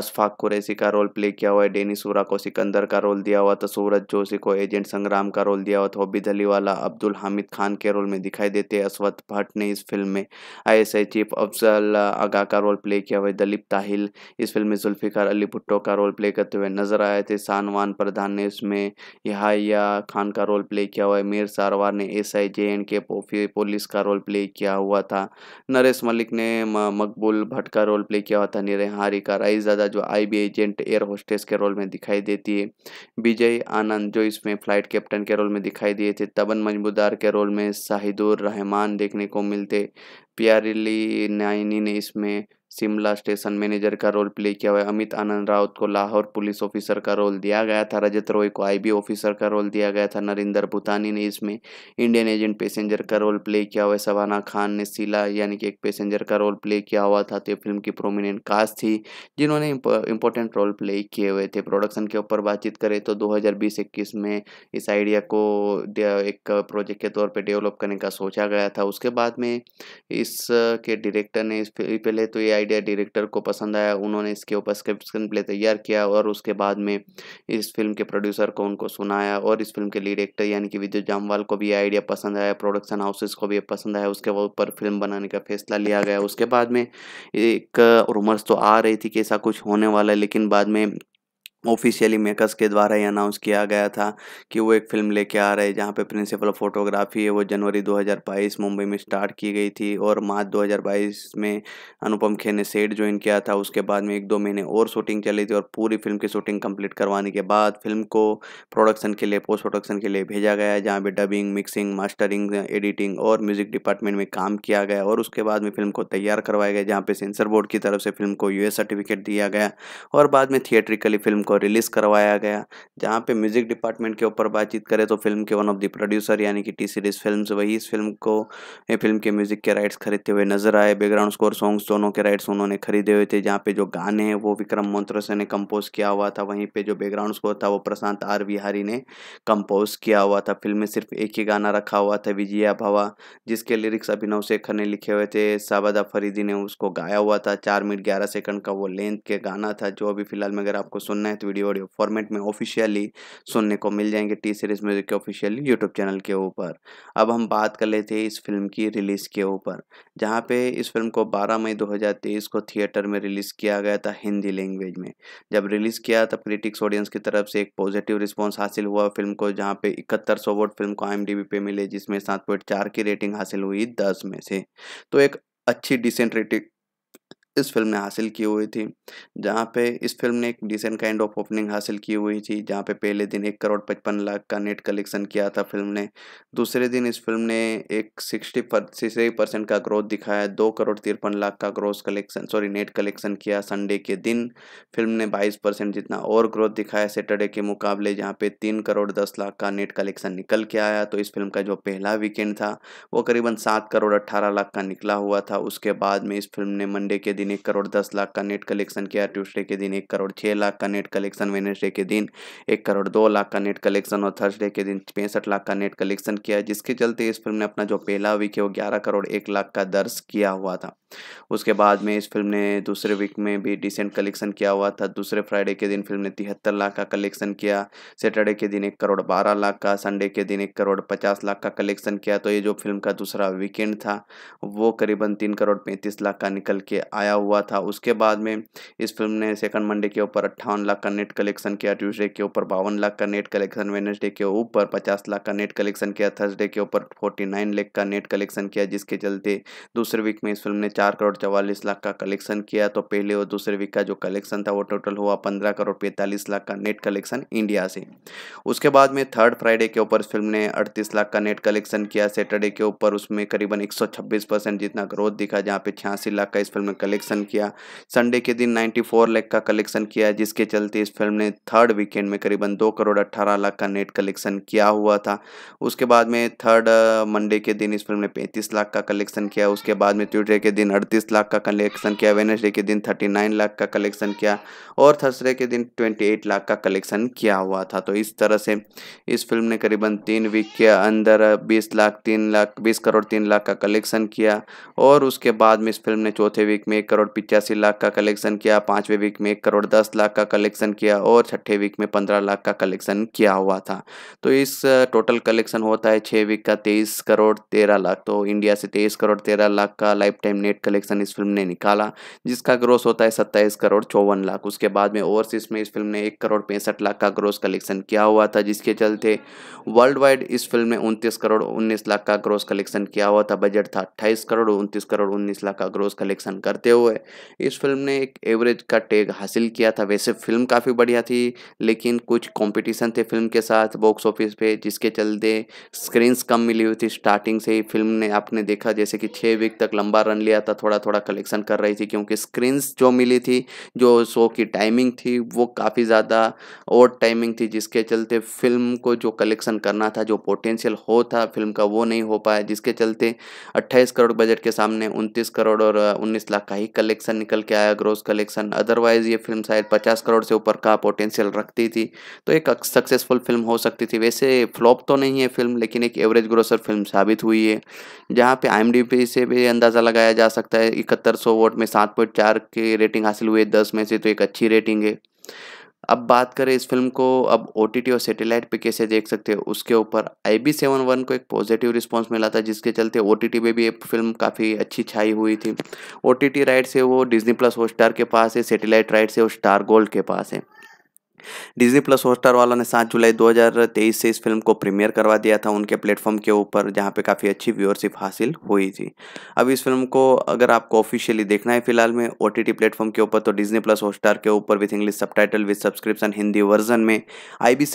अशफाक कुरैसी का रोल प्ले किया हुआ है डेनी सूरा को सिकंदर का रोल दिया हुआ था सूरज जोशी को एजेंट संग्राम का रोल दिया हुआ था हॉबी धलीवाला अब्दुल हामिद खान के रोल में दिखाई देते अश्वत भट्ट ने इस फिल्म में आईएसआई चीफ अफजल आगा का रोल प्ले किया हुआ दलीप ताहिल इस फिल्म में जुल्फिकार अली भुट्टो का रोल प्ले करते हुए नजर आए थे सानवान प्रधान ने इसमें यहाया खान का रोल प्ले किया हुआ है मीर सारवार ने S I J and K police का रोल प्ले किया हुआ था नरेश मलिक ने मकबूल भट्ट का रोल प्ले किया हुआ था निरहारी का दादा जो I B agent air hostess के रोल में दिखाई देती है विजय आनंद जो इसमें फ्लाइट कैप्टन के रोल में दिखाई दिए थे तबन मजमूदार के रोल में शाहिदुर रहमान देखने को मिलते थे पियारिली नाइनी ने इसमें शिमला स्टेशन मैनेजर का रोल प्ले किया हुआ है अमित आनंद राउत को लाहौर पुलिस ऑफिसर का रोल दिया गया था रजत रॉय को आईबी ऑफिसर का रोल दिया गया था नरिंदर भूतानी ने इसमें इंडियन एजेंट पैसेंजर का रोल प्ले किया हुआ है सवाना खान ने शिला यानी कि एक पैसेंजर का रोल प्ले किया हुआ था तो ये फिल्म की प्रोमिनेंट कास्ट थी जिन्होंने इंपॉर्टेंट रोल प्ले किए हुए थे प्रोडक्शन के ऊपर बातचीत करें तो दो हज़ार में इस आइडिया को एक प्रोजेक्ट के तौर पर डेवलप करने का सोचा गया था उसके बाद में इसके डायरेक्टर ने पहले तो ये आइडिया डायरेक्टर को पसंद आया उन्होंने इसके ऊपर स्क्रिप्ट स्क्रीन प्ले तैयार किया और उसके बाद में इस फिल्म के प्रोड्यूसर को उनको सुनाया और इस फिल्म के लीड एक्टर यानी कि विद्युत जामवाल को भी आइडिया पसंद आया प्रोडक्शन हाउसेस को भी पसंद आया उसके ऊपर फिल्म बनाने का फैसला लिया गया उसके बाद में एक रूमर्स तो आ रही थी कि ऐसा कुछ होने वाला है लेकिन बाद में ऑफिशियली मेकर्स के द्वारा ही अनाउंस किया गया था कि वो एक फिल्म लेके आ रहे हैं जहाँ पे प्रिंसिपल फोटोग्राफी है वो जनवरी 2022 मुंबई में स्टार्ट की गई थी और मार्च 2022 में अनुपम खेर ने सेट ज्वाइन किया था उसके बाद में एक दो महीने और शूटिंग चली थी और पूरी फिल्म की शूटिंग कंप्लीट करवाने के बाद फिल्म को प्रोडक्शन के लिए पोस्ट प्रोडक्शन के लिए भेजा गया जहाँ पर डबिंग मिक्सिंग मास्टरिंग एडिटिंग और म्यूजिक डिपार्टमेंट में काम किया गया और उसके बाद में फिल्म को तैयार करवाया गया जहाँ पर सेंसर बोर्ड की तरफ से फिल्म को यू सर्टिफिकेट दिया गया और बाद में थिएट्रिकली फिल्म को रिलीज़ करवाया गया जहाँ पे म्यूज़िक डिपार्टमेंट के ऊपर बातचीत करें तो फिल्म के वन ऑफ द प्रोड्यूसर यानी कि टी सीरीज़ फिल्म वही इस फिल्म को फिल्म के म्यूज़िक के राइट्स खरीदते हुए नजर आए बैकग्राउंड स्कोर सॉन्ग्स दोनों के राइट्स उन्होंने खरीदे हुए थे जहाँ पे जो गाने हैं वो विक्रम मोन्त्रसे ने कंपोज किया हुआ था वहीं पर जो बैकग्राउंड स्कोर था वो प्रशांत आर विहारी ने कंपोज किया हुआ था फिल्म में सिर्फ एक ही गाना रखा हुआ था विजया भवा जिसके लिरिक्स अभिनव शेखर ने लिखे हुए थे साबादा फरीदी ने उसको गाया हुआ था चार मिनट ग्यारह सेकंड का वो लेंथ के गाना था जो अभी फिलहाल में अगर आपको सुनना है तो साथ वीडियो ऑडियो फॉर्मेट में ऑफिशियली सुनने को मिल जाएंगे टी सीरीज़ म्यूज़िक के ऑफिशियली यूट्यूब चैनल के ऊपर अब हम बात कर लेते हैं इस फिल्म की रिलीज़ के ऊपर जहाँ पे इस फिल्म को 12 मई 2023 को थिएटर में रिलीज़ किया गया था हिंदी लैंग्वेज में जब रिलीज़ किया तब क्रिटिक्स ऑडियंस की तरफ से एक पॉजिटिव रिस्पॉन्स हासिल हुआ फिल्म को जहाँ पे इकहत्तर सौ वोट फिल्म को आई पे मिले जिसमें सात की रेटिंग हासिल हुई दस में से तो एक अच्छी डिसेंट रेटिंग इस फिल्म ने हासिल की हुई थी जहाँ पे इस फिल्म ने एक डिसेंट काइंड ऑफ ओपनिंग हासिल की हुई थी जहाँ पे पहले दिन एक करोड़ पचपन लाख का नेट कलेक्शन किया था फिल्म ने दूसरे दिन इस फिल्म ने एक सिक्सटी पर सिक्सटी परसेंट का ग्रोथ दिखाया दो करोड़ तिरपन लाख का growth collection sorry net collection किया संडे के दिन फिल्म ने बाईस परसेंट जितना और ग्रोथ दिखाया सैटरडे के मुकाबले जहाँ पे तीन करोड़ दस लाख का नेट कलेक्शन निकल के आया तो इस फिल्म का जो पहला वीकेंड था वो करीबन सात करोड़ अट्ठारह लाख का निकला हुआ था उसके बाद में इस फिल्म ने मंडे के दिन दिन एक करोड़ दस लाख का नेट कलेक्शन किया ट्यूसडे के दिन एक करोड़ छः लाख का नेट कलेक्शन वेनेसडे के दिन एक करोड़ दो लाख का नेट कलेक्शन और थर्सडे के दिन पैंसठ लाख का नेट कलेक्शन किया जिसके चलते इस फिल्म ने अपना जो पहला वीक है वो ग्यारह करोड़ एक लाख का दर्ज किया हुआ था उसके बाद में इस फिल्म ने दूसरे वीक में भी डिसेंट कलेक्शन किया हुआ था दूसरे फ्राइडे के दिन फिल्म ने तिहत्तर लाख का कलेक्शन किया सैटरडे के दिन एक करोड़ बारह लाख का संडे के दिन एक करोड़ पचास लाख का कलेक्शन किया तो ये जो फिल्म का दूसरा वीकेंड था वो करीबन तीन करोड़ पैंतीस लाख का निकल के आया आया हुआ था उसके बाद में इस फिल्म ने सेकंड मंडे के ऊपर अट्ठावन लाख का नेट कलेक्शन किया ट्यूसडे के ऊपर बावन लाख का नेट कलेक्शन वेनसडे के ऊपर पचास लाख का नेट कलेक्शन किया थर्सडे के ऊपर फोर्टी नाइन का नेट कलेक्शन किया जिसके चलते दूसरे वीक में इस फिल्म ने चार करोड़ चवालीस लाख का कलेक्शन किया तो पहले और दूसरे वीक का जो कलेक्शन था वो टोटल हुआ पंद्रह करोड़ पैंतालीस लाख का नेट कलेक्शन इंडिया से उसके बाद में थर्ड फ्राइडे के ऊपर इस फिल्म ने अड़तीस लाख का नेट कलेक्शन किया सैटरडे के ऊपर उसमें करीबन एक जितना ग्रोथ दिखा जहाँ पे छियासी लाख का इस फिल्म में कलेक्शन कलेक्शन किया संडे के दिन 94 लाख का कलेक्शन किया जिसके चलते इस फिल्म ने थर्ड वीकेंड में करीबन दो करोड़ अट्ठारह लाख का नेट कलेक्शन किया हुआ था उसके बाद में थर्ड मंडे uh, के दिन इस फिल्म ने पैंतीस लाख का कलेक्शन किया उसके बाद में ट्यूजडे के दिन अड़तीस लाख का कलेक्शन किया वेनसडे के दिन थर्टी नाइन लाख का कलेक्शन किया और थर्सडे के दिन ट्वेंटी एट लाख का कलेक्शन किया हुआ था तो इस तरह से इस फिल्म ने करीबन तीन वीक के अंदर बीस लाख तीन लाख बीस करोड़ तीन लाख का कलेक्शन किया और उसके बाद में इस फिल्म ने चौथे वीक में एक करोड़ पिचासी लाख का कलेक्शन किया पांचवें वीक में एक करोड़ दस लाख का कलेक्शन किया और छठे वीक में पंद्रह लाख का कलेक्शन किया हुआ था तो इस टोटल कलेक्शन होता है छः वीक का तेईस करोड़ तेरह लाख तो इंडिया से तेईस करोड़ तेरह लाख का लाइफ टाइम नेट कलेक्शन इस फिल्म ने निकाला जिसका ग्रोस होता है सत्ताईस करोड़ चौवन लाख उसके बाद में ओवरसीज में इस फिल्म ने एक करोड़ पैंसठ लाख का ग्रोस कलेक्शन किया हुआ था जिसके चलते वर्ल्ड वाइड इस फिल्म में उनतीस करोड़ उन्नीस लाख का ग्रोस कलेक्शन किया हुआ था बजट था अट्ठाईस करोड़ उनतीस करोड़ उन्नीस लाख का ग्रोस कलेक्शन करते हुए है इस फिल्म ने एक एवरेज का टेग हासिल किया था वैसे फिल्म काफ़ी बढ़िया थी लेकिन कुछ कंपटीशन थे फिल्म के साथ बॉक्स ऑफिस पे जिसके चलते स्क्रीन्स कम मिली हुई थी स्टार्टिंग से ही फिल्म ने आपने देखा जैसे कि छः वीक तक लंबा रन लिया था थोड़ा थोड़ा कलेक्शन कर रही थी क्योंकि स्क्रीन्स जो मिली थी जो शो की टाइमिंग थी वो काफ़ी ज़्यादा और टाइमिंग थी जिसके चलते फिल्म को जो कलेक्शन करना था जो पोटेंशियल हो था फिल्म का वो नहीं हो पाया जिसके चलते 28 करोड़ बजट के सामने 29 करोड़ और 19 लाख का ही कलेक्शन निकल के आया ग्रोस कलेक्शन अदरवाइज ये फिल्म शायद पचास करोड़ से ऊपर का पोटेंशियल रखती थी तो एक सक्सेसफुल फिल्म हो सकती थी वैसे फ्लॉप तो नहीं है फिल्म लेकिन एक एवरेज ग्रोसर फिल्म साबित हुई है जहाँ पे आई से भी अंदाज़ा लगाया जा सकता है इकहत्तर सौ वोट में सात पॉइंट चार की रेटिंग हासिल हुई है दस में से तो एक अच्छी रेटिंग है अब बात करें इस फिल्म को अब ओ और सेटेलाइट पे कैसे देख सकते हैं उसके ऊपर आई बी सेवन वन को एक पॉजिटिव रिस्पॉन्स मिला था जिसके चलते ओ टी टी भी ये फिल्म काफ़ी अच्छी छाई हुई थी ओ टी राइट से वो डिजनी प्लस हॉट के पास है सेटेलाइट राइट से वो स्टार गोल्ड के पास है डिज्नी प्लस हॉटस्टार वालों ने सात जुलाई 2023 से इस फिल्म को प्रीमियर करवा दिया था उनके प्लेटफॉर्म के ऊपर जहां पे काफ़ी अच्छी व्यूअरशिप हासिल हुई थी अब इस फिल्म को अगर आपको ऑफिशियली देखना है फिलहाल में ओ टी प्लेटफॉर्म के ऊपर तो डिजनी प्लस हॉटस्टार के ऊपर with English subtitle with subscription Hindi version में आई बी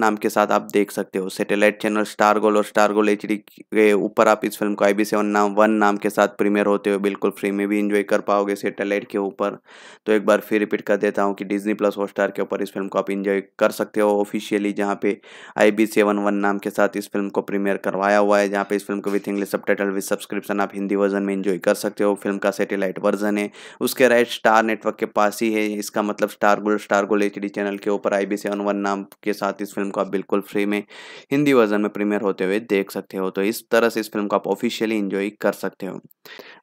नाम के साथ आप देख सकते हो सेटेलाइट चैनल स्टार गोल और स्टार गोल एच के ऊपर आप इस फिल्म को आई बी नाम वन नाम के साथ प्रीमियर होते हुए बिल्कुल फ्री में भी इंजॉय कर पाओगे सेटेलाइट के ऊपर तो एक बार फिर रिपीट कर देता हूँ कि डिजनी प्लस हॉटस्टार के ऊपर इस फिल्म को आप इंजॉय कर सकते हो ऑफिशियली जहाँ पे आई बी सेवन वन नाम के साथ इस फिल्म को प्रीमियर करवाया हुआ है जहाँ पे इस फिल्म को with English subtitle with subscription आप हिंदी वर्जन में इंजॉय कर सकते हो फिल्म का सेटेलाइट वर्जन है उसके राइट स्टार नेटवर्क के पास ही है इसका मतलब स्टार गोल्ड स्टार गोल एच चैनल के ऊपर आई बी सेवन वन नाम के साथ इस फिल्म को आप बिल्कुल फ्री में हिंदी वर्जन में प्रीमियर होते हुए देख सकते हो तो इस तरह से इस फिल्म को आप ऑफिशियली इंजॉय कर सकते हो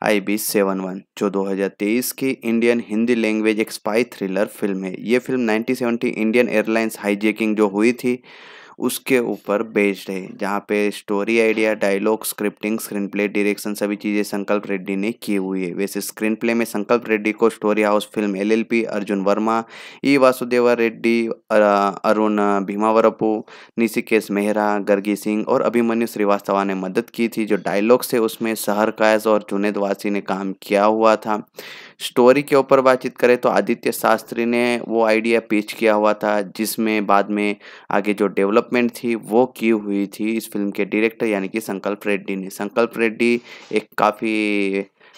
आई बी सेवन वन जो दो हज़ार तेईस की इंडियन हिंदी लैंग्वेज एक स्पाई थ्रिलर फिल्म है ये film nineteen seventy Indian Airlines hijacking जो हुई थी उसके ऊपर बेस्ड है जहाँ पे story idea dialogue scripting screen play direction सभी चीज़ें संकल्प रेड्डी ने की हुई है वैसे स्क्रीन प्ले में संकल्प रेड्डी को story house film LLP Arjun Varma E Vasudeva Reddy Arun Bhimavarapu Nishikesh Mehra Gargi Singh और अभिमन्यु श्रीवास्तवा ने मदद की थी जो डायलॉग्स है उसमें सहर कायस और जुनेद वासी ने काम किया हुआ था स्टोरी के ऊपर बातचीत करें तो आदित्य शास्त्री ने वो आइडिया पेश किया हुआ था जिसमें बाद में आगे जो डेवलपमेंट थी वो की हुई थी इस फिल्म के डायरेक्टर यानी कि संकल्प रेड्डी ने संकल्प रेड्डी एक काफ़ी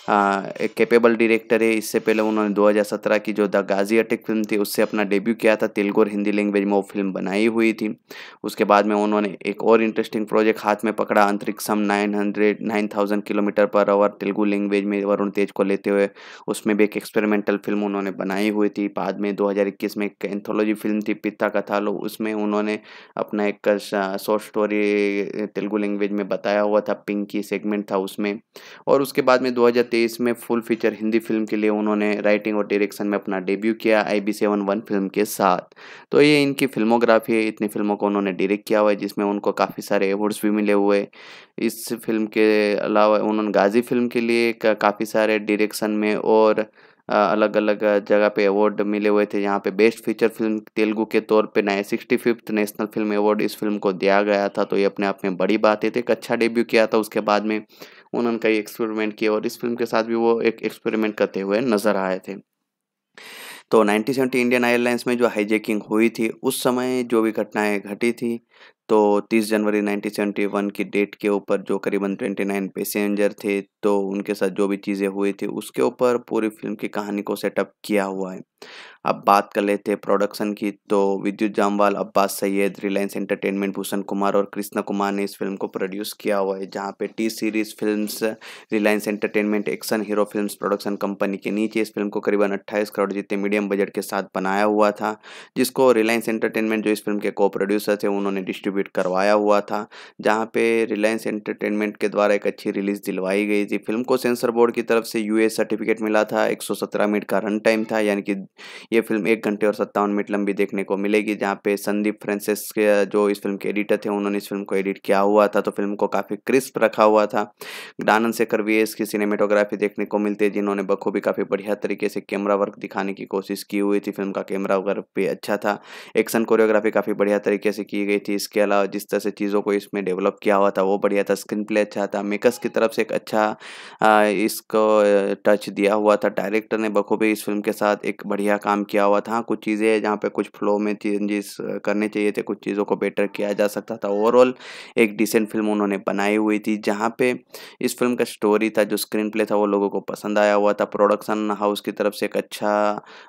हाँ, एक कैपेबल डायरेक्टर है इससे पहले उन्होंने 2017 की जो द गाजी अटिक फिल्म थी उससे अपना डेब्यू किया था तेलुगु और हिंदी लैंग्वेज में वो फिल्म बनाई हुई थी उसके बाद में उन्होंने एक और इंटरेस्टिंग प्रोजेक्ट हाथ में पकड़ा Antariksham nine hundred nine thousand kilometre per hour Telugu language में वरुण तेज को लेते हुए उसमें भी एक एक्सपेरिमेंटल फिल्म उन्होंने बनाई हुई थी बाद में दो में एक एंथोलॉजी फिल्म थी पिता कथा लो उसमें उन्होंने अपना एक शॉर्ट स्टोरी तेलुगु लैंग्वेज में बताया हुआ था पिंकी सेगमेंट था उसमें और उसके बाद में दो 2023 में फुल फीचर हिंदी फिल्म के लिए उन्होंने राइटिंग और डायरेक्शन में अपना डेब्यू किया I B seven one film के साथ तो ये इनकी फिल्मोग्राफी है इतनी फिल्मों को उन्होंने डायरेक्ट किया हुआ है जिसमें उनको काफ़ी सारे अवार्ड्स भी मिले हुए इस फिल्म के अलावा उन्होंने गाजी फिल्म के लिए काफ़ी सारे डायरेक्शन में और अलग अलग जगह पे अवार्ड मिले हुए थे जहाँ पे बेस्ट फीचर फिल्म तेलुगु के तौर पे नए sixty fifth national film award इस फिल्म को दिया गया था तो ये अपने आप में बड़ी बात है तो एक अच्छा डेब्यू किया था उसके बाद में उन्होंने कई एक्सपेरिमेंट किए और इस फिल्म के साथ भी वो एक एक्सपेरिमेंट करते हुए नजर आए थे तो 1970 इंडियन एयरलाइंस में जो हाईजेकिंग हुई थी उस समय जो भी घटनाएं घटी थी तो 30 जनवरी 1971 की डेट के ऊपर जो करीबन 29 पैसेंजर थे तो उनके साथ जो भी चीज़ें हुई थी उसके ऊपर पूरी फिल्म की कहानी को सेटअप किया हुआ है अब बात कर लेते हैं प्रोडक्शन की तो विद्युत जामवाल अब्बास सैयद रिलायंस एंटरटेनमेंट भूषण कुमार और कृष्णा कुमार ने इस फिल्म को प्रोड्यूस किया हुआ है जहाँ पे T series films Reliance entertainment action hero films production company के नीचे इस फिल्म को करीबन अट्ठाईस करोड़ जितने मीडियम बजट के साथ बनाया हुआ था जिसको रिलायंस एंटरटेनमेंट जो इस फिल्म के को प्रोड्यूसर थे उन्होंने डिस्ट्रीब्यूट करवाया हुआ था जहाँ पे रिलायंस एंटरटेनमेंट के द्वारा एक अच्छी रिलीज दिलवाई गई थी फिल्म को सेंसर बोर्ड की तरफ से यू सर्टिफिकेट मिला था एक मिनट का रन टाइम था यानी कि ये फिल्म एक घंटे और सत्तावन मिनट लंबी देखने को मिलेगी जहाँ पे संदीप फ्रेंसिस के जो इस फिल्म के एडिटर थे उन्होंने इस फिल्म को एडिट किया हुआ था तो फिल्म को काफ़ी क्रिस्प रखा हुआ था आनंद शेखर वी की सिनेमेटोग्राफी देखने को मिलती है जिन्होंने बखूबी काफ़ी बढ़िया तरीके से कैमरा वर्क दिखाने की कोशिश की हुई थी फिल्म का कैमरा वर्क भी अच्छा था एक्शन कोरियोग्राफी काफ़ी बढ़िया तरीके से की गई थी इसके अलावा जिस तरह से चीज़ों को इसमें डेवलप किया हुआ था वो बढ़िया था स्क्रीन प्ले अच्छा था मेकर्स की तरफ से एक अच्छा इसको टच दिया हुआ था डायरेक्टर ने बखूबी इस फिल्म के साथ एक बढ़िया बढ़िया काम किया हुआ था कुछ चीज़ें जहाँ पे कुछ फ्लो में चेंजेस करने चाहिए थे कुछ चीज़ों को बेटर किया जा सकता था ओवरऑल एक डिसेंट फिल्म उन्होंने बनाई हुई थी जहाँ पे इस फिल्म का स्टोरी था जो स्क्रीन प्ले था वो लोगों को पसंद आया हुआ था प्रोडक्शन हाउस की तरफ से एक अच्छा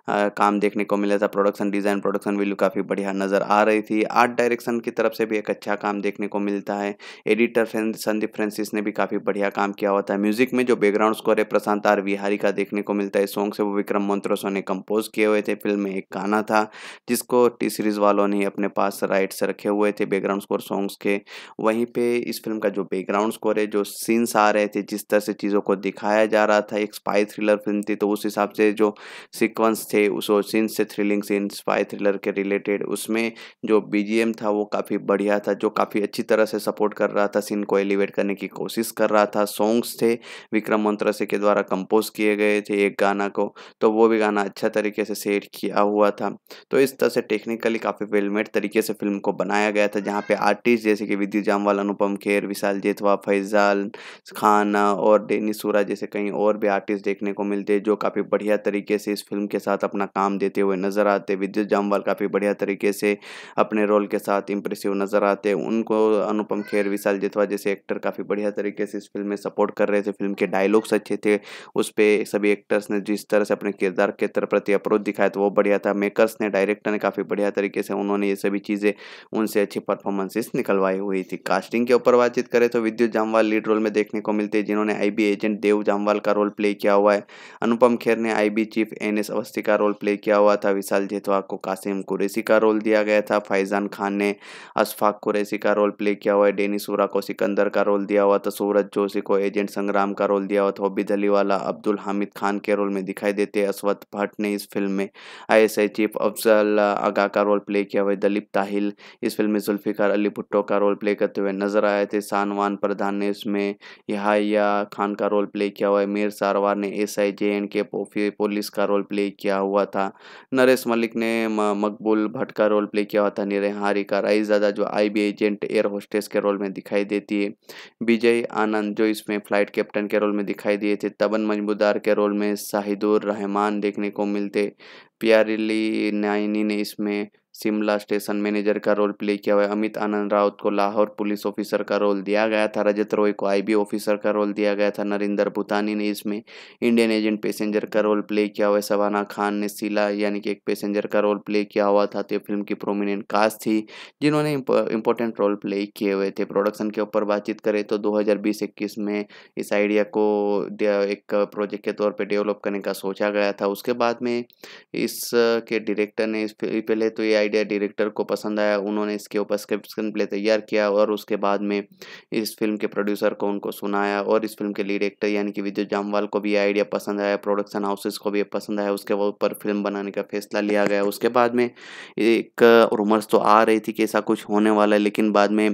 आ, काम देखने को मिला था प्रोडक्शन डिज़ाइन प्रोडक्शन वैल्यू काफ़ी बढ़िया नज़र आ रही थी आर्ट डायरेक्शन की तरफ से भी एक अच्छा काम देखने को मिलता है एडिटर संदीप फ्रेंसिस ने भी काफ़ी बढ़िया काम किया हुआ था म्यूजिक में जो बैकग्राउंड स्कोर है प्रशांत आर विहारी का देखने को मिलता है सॉन्ग से वो विक्रम मंत्रोसो ने कंपोज कंपोज किए हुए थे फिल्म में एक गाना था जिसको टी सीरीज़ वालों ने अपने पास राइट्स रखे हुए थे बैकग्राउंड स्कोर सॉन्ग्स के वहीं पे इस फिल्म का जो बैकग्राउंड स्कोर है जो सीन्स आ रहे थे जिस तरह से चीज़ों को दिखाया जा रहा था एक स्पाई थ्रिलर फिल्म थी तो उस हिसाब से जो सीक्वेंस थे उस सीन्स से थ्रिलिंग सीन स्पाई थ्रिलर के रिलेटेड उसमें जो बीजीएम था वो काफ़ी बढ़िया था जो काफ़ी अच्छी तरह से सपोर्ट कर रहा था सीन को एलिवेट करने की कोशिश कर रहा था सॉन्ग्स थे विक्रम मंत्रसे के द्वारा कंपोज किए गए थे एक गाना को तो वो भी गाना अच्छा तरीके तरीके से सेट किया हुआ था तो इस तरह से टेक्निकली काफ़ी वेलमेड तरीके से फिल्म को बनाया गया था जहाँ पे आर्टिस्ट जैसे कि विद्यु जामवाल अनुपम खेर विशाल जेतवा फैजाल खान और डेनी सूरा जैसे कहीं और भी आर्टिस्ट देखने को मिलते जो काफ़ी बढ़िया तरीके से इस फिल्म के साथ अपना काम देते हुए नज़र आते विद्युत जामवाल काफ़ी बढ़िया तरीके से अपने रोल के साथ इम्प्रेसिव नज़र आते उनको अनुपम खेर विशाल जेतवा जैसे एक्टर काफ़ी बढ़िया तरीके से इस फिल्म में सपोर्ट कर रहे थे फिल्म के डायलॉग्स अच्छे थे उस पर सभी एक्टर्स ने जिस तरह से अपने किरदार के तरफ प्रति अप्रोच दिखाया तो वो बढ़िया था मेकर्स ने डायरेक्टर ने काफ़ी बढ़िया तरीके से उन्होंने ये सभी चीज़ें उनसे अच्छी परफॉर्मेंसेस निकलवाई हुई थी कास्टिंग के ऊपर बातचीत करें तो विद्युत जामवाल लीड रोल में देखने को मिलते हैं जिन्होंने आई एजेंट देव जामवाल का रोल प्ले किया हुआ है अनुपम खेर ने I chief N S Awasthi का रोल प्ले किया हुआ था विशाल जेतवा को कासिम कुरेसी का रोल दिया गया था फैज़ान खान ने अशफाक कुरैसी का रोल प्ले किया हुआ है डेनी सूरा को सिकंदर का रोल दिया हुआ था सूरज जोशी को एजेंट संग्राम का रोल दिया हुआ था हॉबी अलीवाला अब्दुल हामिद खान के रोल में दिखाई देते अश्वत भट्ट ने इस फिल्म में आईएसआई चीफ अफजल आगा का रोल प्ले किया हुआ दलीप ताहिल इस फिल्म में जुल्फ़िकार अली भुट्टो का रोल प्ले करते हुए नजर आए थे सानवान प्रधान ने इसमें यहाया खान का रोल प्ले किया हुआ है मीर सारवार ने S I J and K police का रोल प्ले किया हुआ था नरेश मलिक ने मकबूल भट्ट का रोल प्ले किया हुआ था निरहारी का दादा जो आईबी एजेंट एयर होस्टेस के रोल में दिखाई देती है विजय आनंद जो इसमें फ्लाइट कैप्टन के रोल में दिखाई दिए थे तबन मजबूदार के रोल में शाहिदुर रहमान देखने को मिलते थे पियारेली नाइनी ने इसमें शिमला स्टेशन मैनेजर का रोल प्ले किया हुआ है अमित आनंद राउत को लाहौर पुलिस ऑफिसर का रोल दिया गया था रजत रॉय को आईबी ऑफिसर का रोल दिया गया था नरिंदर भूतानी ने इसमें इंडियन एजेंट पैसेंजर का रोल प्ले किया हुआ है सवाना खान ने सिला यानी कि एक पैसेंजर का रोल प्ले किया हुआ था तो फिल्म की प्रोमिनेंट कास्ट थी जिन्होंने इंपॉर्टेंट रोल प्ले किए हुए थे प्रोडक्शन के ऊपर बातचीत करें तो दो हज़ार में इस आइडिया को एक प्रोजेक्ट के तौर पर डेवलप करने का सोचा गया था उसके बाद में इसके डायरेक्टर ने इस पहले तो ये आइडिया डायरेक्टर को पसंद आया उन्होंने इसके ऊपर स्क्रिप्ट प्ले तैयार किया और उसके बाद में इस फिल्म के प्रोड्यूसर को उनको सुनाया और इस फिल्म के लीड एक्टर यानी कि विद्युत जामवाल को भी आइडिया पसंद आया प्रोडक्शन हाउसेस को भी पसंद आया उसके ऊपर फिल्म बनाने का फैसला लिया गया उसके बाद में एक रूमर्स तो आ रही थी कि ऐसा कुछ होने वाला है लेकिन बाद में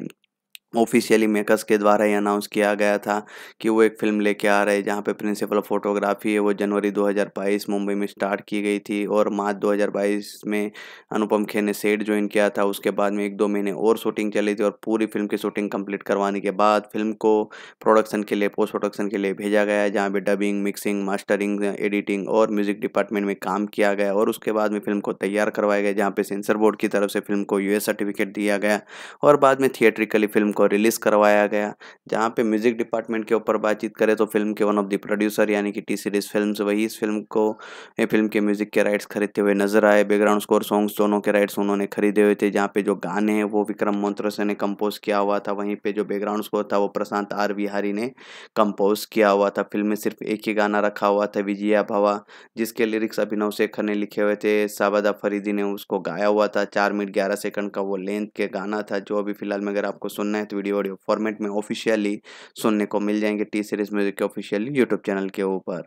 ऑफिशियली मेकर्स के द्वारा ही अनाउंस किया गया था कि वो एक फिल्म लेके आ रहे हैं जहाँ पे प्रिंसिपल ऑफ फोटोग्राफी है वो जनवरी 2022 मुंबई में स्टार्ट की गई थी और मार्च 2022 में अनुपम खेर ने सेट ज्वाइन किया था उसके बाद में एक दो महीने और शूटिंग चली थी और पूरी फिल्म की शूटिंग कम्प्लीट करवाने के बाद फिल्म को प्रोडक्शन के लिए पोस्ट प्रोडक्शन के लिए भेजा गया जहाँ पर डबिंग मिक्सिंग मास्टरिंग एडिटिंग और म्यूजिक डिपार्टमेंट में काम किया गया और उसके बाद में फिल्म को तैयार करवाया गया जहाँ पर सेंसर बोर्ड की तरफ से फिल्म को यू सर्टिफिकेट दिया गया और बाद में थिएट्रिकली फिल्म को रिलीज़ करवाया गया जहाँ पे म्यूज़िक डिपार्टमेंट के ऊपर बातचीत करें तो फिल्म के वन ऑफ द प्रोड्यूसर यानी कि टी सीरीज़ फिल्म वही इस फिल्म को फिल्म के म्यूज़िक के राइट्स खरीदते हुए नजर आए बैकग्राउंड स्कोर सॉन्ग्स दोनों के राइट्स उन्होंने खरीदे हुए थे जहाँ पे जो गाने हैं वो विक्रम मंत्रोसे ने कंपोज किया हुआ था वहीं पर जो बैकग्राउंड स्कोर था वो प्रशांत आर विहारी ने कंपोज किया हुआ था फिल्म में सिर्फ एक ही गाना रखा हुआ था विजया भवा जिसके लिरिक्स अभिनव शेखर ने लिखे हुए थे साबादा फरीदी ने उसको गाया हुआ था चार मिनट ग्यारह सेकंड का वो लेंथ के गाना था जो अभी फिलहाल में अगर आपको सुनना है तो वीडियो ऑडियो फॉर्मेट में ऑफिशियली सुनने को मिल जाएंगे टी सीरीज म्यूजिक के ऑफिशियली यूट्यूब चैनल के ऊपर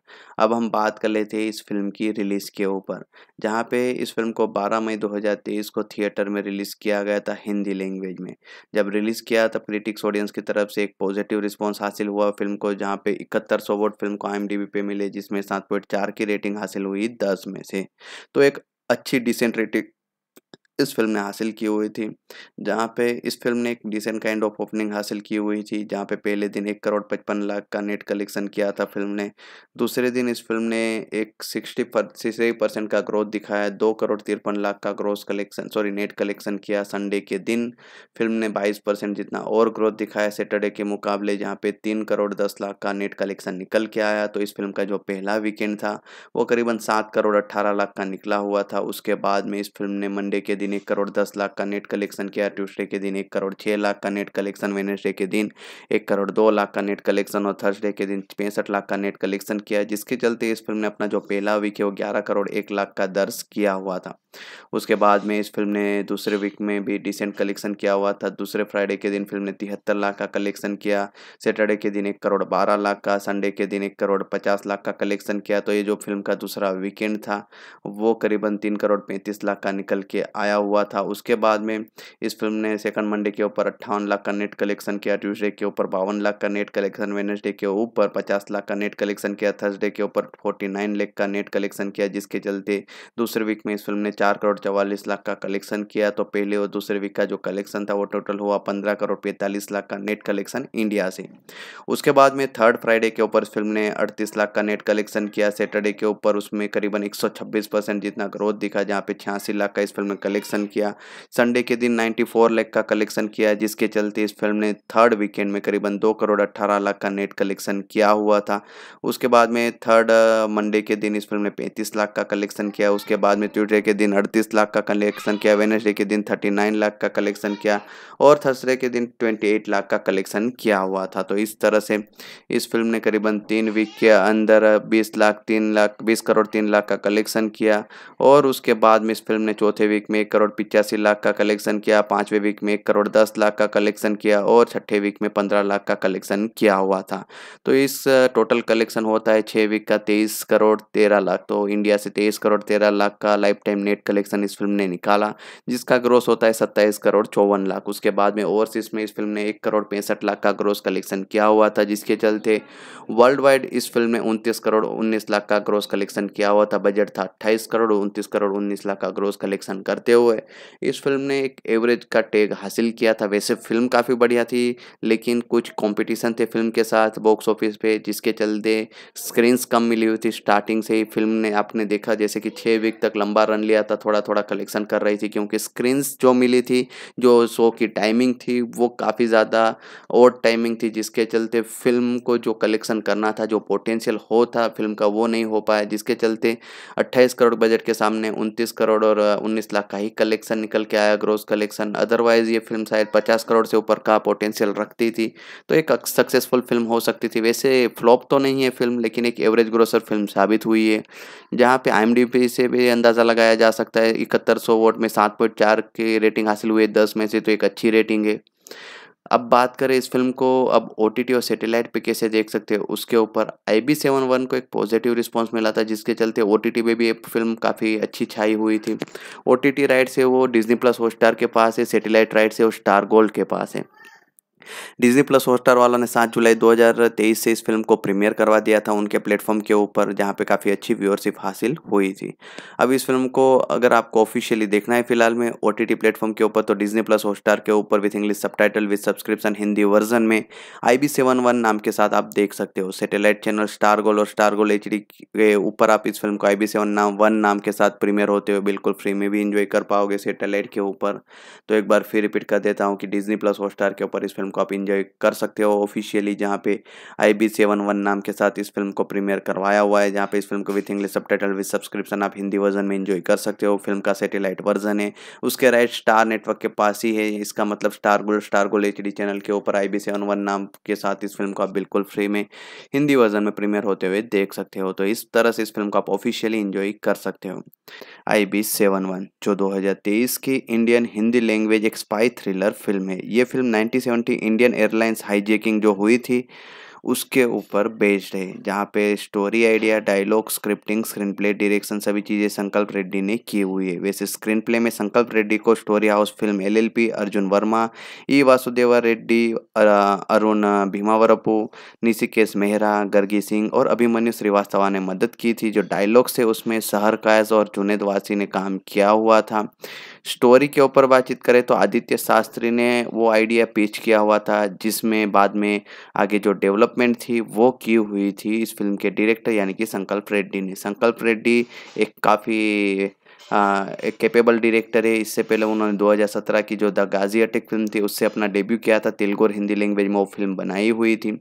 अब हम बात कर लेते हैं इस फिल्म की रिलीज़ के ऊपर जहाँ पे इस फिल्म को 12 मई 2023 को थिएटर में रिलीज़ किया गया था हिंदी लैंग्वेज में जब रिलीज़ किया तब क्रिटिक्स ऑडियंस की तरफ से एक पॉजिटिव रिस्पॉन्स हासिल हुआ फिल्म को जहाँ पे इकहत्तर सौ वोट फिल्म को आई पे मिले जिसमें सात की रेटिंग हासिल हुई दस में से तो एक अच्छी डिसेंट रेटिंग इस फिल्म ने हासिल की हुई थी जहाँ पे इस फिल्म ने एक डिसेंट काइंड ऑफ ओपनिंग हासिल की हुई थी जहाँ पे पहले दिन एक करोड़ पचपन लाख का नेट कलेक्शन किया था फिल्म ने दूसरे दिन इस फिल्म ने एक सिक्सटी सिक्सटी परसेंट का ग्रोथ दिखाया दो करोड़ तिरपन लाख का growth collection sorry net collection किया संडे के दिन फिल्म ने बाईस परसेंट जितना और ग्रोथ दिखाया सैटरडे के मुकाबले जहाँ पे तीन करोड़ दस लाख का नेट कलेक्शन निकल के आया तो इस फिल्म का जो पहला वीकेंड था वो करीबन सात करोड़ अट्ठारह लाख का निकला हुआ था उसके बाद में इस फिल्म ने मंडे के दिन दिन एक करोड़ दस लाख का नेट कलेक्शन किया ट्यूसडे के दिन एक करोड़ छः लाख का नेट कलेक्शन वेनेसडे के दिन एक करोड़ दो लाख का नेट कलेक्शन और थर्सडे के दिन पैंसठ लाख का नेट कलेक्शन किया जिसके चलते इस फिल्म ने अपना जो पहला वीक है वो ग्यारह करोड़ एक लाख का दर्ज किया हुआ था उसके बाद में इस फिल्म ने दूसरे वीक में भी डिसेंट कलेक्शन किया हुआ था दूसरे फ्राइडे के दिन फिल्म ने तिहत्तर लाख का कलेक्शन किया सैटरडे के दिन एक करोड़ बारह लाख का संडे के दिन एक करोड़ पचास लाख का कलेक्शन किया तो ये जो फिल्म का दूसरा वीकेंड था वो करीबन तीन करोड़ पैंतीस लाख का निकल के आया हुआ था उसके बाद में इस फिल्म ने सेकंड मंडे के ऊपर अट्ठावन लाख का नेट कलेक्शन किया ट्यूसडे के ऊपर बावन लाख का नेट कलेक्शन वेनसडे के ऊपर पचास लाख का नेट कलेक्शन किया थर्सडे के ऊपर फोर्टी नाइन का नेट कलेक्शन किया जिसके चलते दूसरे वीक में इस फिल्म ने चार करोड़ चवालीस लाख का कलेक्शन किया तो पहले और दूसरे वीक का जो कलेक्शन था वो टोटल हुआ पंद्रह करोड़ पैंतालीस लाख का नेट कलेक्शन इंडिया से उसके बाद में थर्ड फ्राइडे के ऊपर फिल्म ने अड़तीस लाख का नेट कलेक्शन किया सैटरडे के ऊपर उसमें करीबन एक जितना ग्रोथ दिखा जहाँ पे छियासी लाख का इस फिल्म ने कलेक्शन कलेक्शन किया संडे के दिन 94 लाख का कलेक्शन किया जिसके चलते इस फिल्म ने थर्ड वीकेंड में करीबन दो करोड़ अट्ठारह लाख का नेट कलेक्शन किया हुआ था उसके बाद में थर्ड मंडे के दिन इस फिल्म ने पैंतीस लाख का कलेक्शन किया उसके बाद में ट्यूजडे के दिन अड़तीस लाख का कलेक्शन किया वेनसडे के दिन थर्टी नाइन लाख का कलेक्शन किया और थर्सडे के दिन ट्वेंटी एट लाख का कलेक्शन किया हुआ था तो इस तरह से इस फिल्म ने करीबन तीन वीक के अंदर बीस लाख तीन लाख बीस करोड़ तीन लाख का कलेक्शन किया और उसके बाद में इस फिल्म ने चौथे वीक में करोड़ पिचासी लाख का कलेक्शन किया पांचवे वीक में एक करोड़ दस लाख का कलेक्शन किया और छठे वीक में पंद्रह लाख का कलेक्शन किया हुआ था तो इस टोटल कलेक्शन होता है छः वीक का तेईस करोड़ तेरह लाख तो इंडिया से तेईस करोड़ तेरह लाख का लाइफ टाइम नेट कलेक्शन इस फिल्म ने निकाला जिसका ग्रोस होता है सत्ताईस करोड़ चौवन लाख उसके बाद में ओवरसीज में इस फिल्म ने एक करोड़ पैंसठ लाख का ग्रोस कलेक्शन किया हुआ था जिसके चलते वर्ल्ड वाइड इस फिल्म ने उनतीस करोड़ उन्नीस लाख का ग्रोस कलेक्शन किया हुआ था बजट था अट्ठाईस करोड़ उनतीस करोड़ उन्नीस लाख का ग्रोस कलेक्शन करते हुए हीरो है इस फिल्म ने एक एवरेज का टैग हासिल किया था वैसे फिल्म काफ़ी बढ़िया थी लेकिन कुछ कंपटीशन थे फिल्म के साथ बॉक्स ऑफिस पे जिसके चलते स्क्रीन्स कम मिली हुई थी स्टार्टिंग से ही फिल्म ने आपने देखा जैसे कि छः वीक तक लंबा रन लिया था थोड़ा थोड़ा कलेक्शन कर रही थी क्योंकि स्क्रीन्स जो मिली थी जो शो की टाइमिंग थी वो काफ़ी ज़्यादा और टाइमिंग थी जिसके चलते फिल्म को जो कलेक्शन करना था जो पोटेंशियल हो था फिल्म का वो नहीं हो पाया जिसके चलते अट्ठाईस करोड़ बजट के सामने उनतीस करोड़ और उन्नीस लाख का ही यूनिक कलेक्शन निकल के आया ग्रोस कलेक्शन अदरवाइज ये फिल्म शायद पचास करोड़ से ऊपर का पोटेंशियल रखती थी तो एक सक्सेसफुल फिल्म हो सकती थी वैसे फ्लॉप तो नहीं है फिल्म लेकिन एक एवरेज ग्रोसर फिल्म साबित हुई है जहाँ पे आई से भी अंदाज़ा लगाया जा सकता है इकहत्तर सौ वोट में सात पॉइंट चार की रेटिंग हासिल हुई है दस में से तो एक अच्छी रेटिंग है अब बात करें इस फिल्म को अब ओ और सैटेलाइट पे कैसे देख सकते हैं उसके ऊपर आई बी सेवन वन को एक पॉजिटिव रिस्पांस मिला था जिसके चलते ओ में भी ये फिल्म काफ़ी अच्छी छाई हुई थी ओ टी राइट से वो डिजनी प्लस हॉट के पास है सेटेलाइट राइट से वो स्टार गोल्ड के पास है डिज्नी प्लस हॉटस्टार वालों ने सात जुलाई 2023 से इस फिल्म को प्रीमियर करवा दिया था उनके प्लेटफॉर्म के ऊपर जहाँ पे काफ़ी अच्छी व्यूअरशिप हासिल हुई थी अब इस फिल्म को अगर आपको ऑफिशियली देखना है फिलहाल में ओ टी प्लेटफॉर्म के ऊपर तो डिज्नी प्लस हॉटस्टार के ऊपर with English subtitle subscription Hindi version में आई बी सेवन वन नाम के साथ आप देख सकते हो सेटेलाइट चैनल स्टार गोल और स्टार गोल एच के ऊपर आप इस फिल्म को आई बी सेवन नाम वन नाम के साथ प्रीमियर होते हुए बिल्कुल फ्री में भी इंजॉय कर पाओगे सेटेलाइट के ऊपर तो एक बार फिर रिपीट कर देता हूँ कि डिज्नी प्लस हॉटस्टार के ऊपर इस फिल्म को आप इंजॉय कर सकते हो ऑफिशियली जहाँ पे आई बी सेवन वन नाम के साथ इस फिल्म को प्रीमियर करवाया हुआ है जहाँ पे इस फिल्म को with English subtitle with subscription आप हिंदी वर्जन में इंजॉय कर सकते हो फिल्म का सेटेलाइट वर्जन है उसके राइट स्टार नेटवर्क के पास ही है इसका मतलब स्टार गोल स्टार गोल एच चैनल के ऊपर आई बी सेवन वन नाम के साथ इस फिल्म को आप बिल्कुल फ्री में हिंदी वर्जन में प्रीमियर होते हुए देख सकते हो तो इस तरह से इस फिल्म को आप ऑफिशियली इंजॉय कर सकते हो आई बी सेवन वन जो दो हज़ार तेईस की इंडियन हिंदी लैंग्वेज एक स्पाई थ्रिलर फिल्म है ये film nineteen seventy Indian Airlines hijacking जो हुई थी उसके ऊपर बेस्ड है जहाँ पे story idea dialogue scripting screen play direction सभी चीज़ें संकल्प रेड्डी ने की हुई है वैसे स्क्रीन प्ले में संकल्प रेड्डी को story house film LLP Arjun Varma E Vasudeva Reddy Arun Bhimavarapu Nishikesh Mehra Gargi Singh और अभिमन्यु श्रीवास्तवा ने मदद की थी जो डायलॉग्स है उसमें सहर कायस और जुनेद वासी ने काम किया हुआ था स्टोरी के ऊपर बातचीत करें तो आदित्य शास्त्री ने वो आइडिया पेश किया हुआ था जिसमें बाद में आगे जो डेवलपमेंट थी वो की हुई थी इस फिल्म के डायरेक्टर यानी कि संकल्प रेड्डी ने संकल्प रेड्डी एक काफ़ी हाँ, एक कैपेबल डायरेक्टर है इससे पहले उन्होंने 2017 की जो द गाजी अटेक फिल्म थी उससे अपना डेब्यू किया था तेलुगु और हिंदी लैंग्वेज में वो फिल्म बनाई हुई थी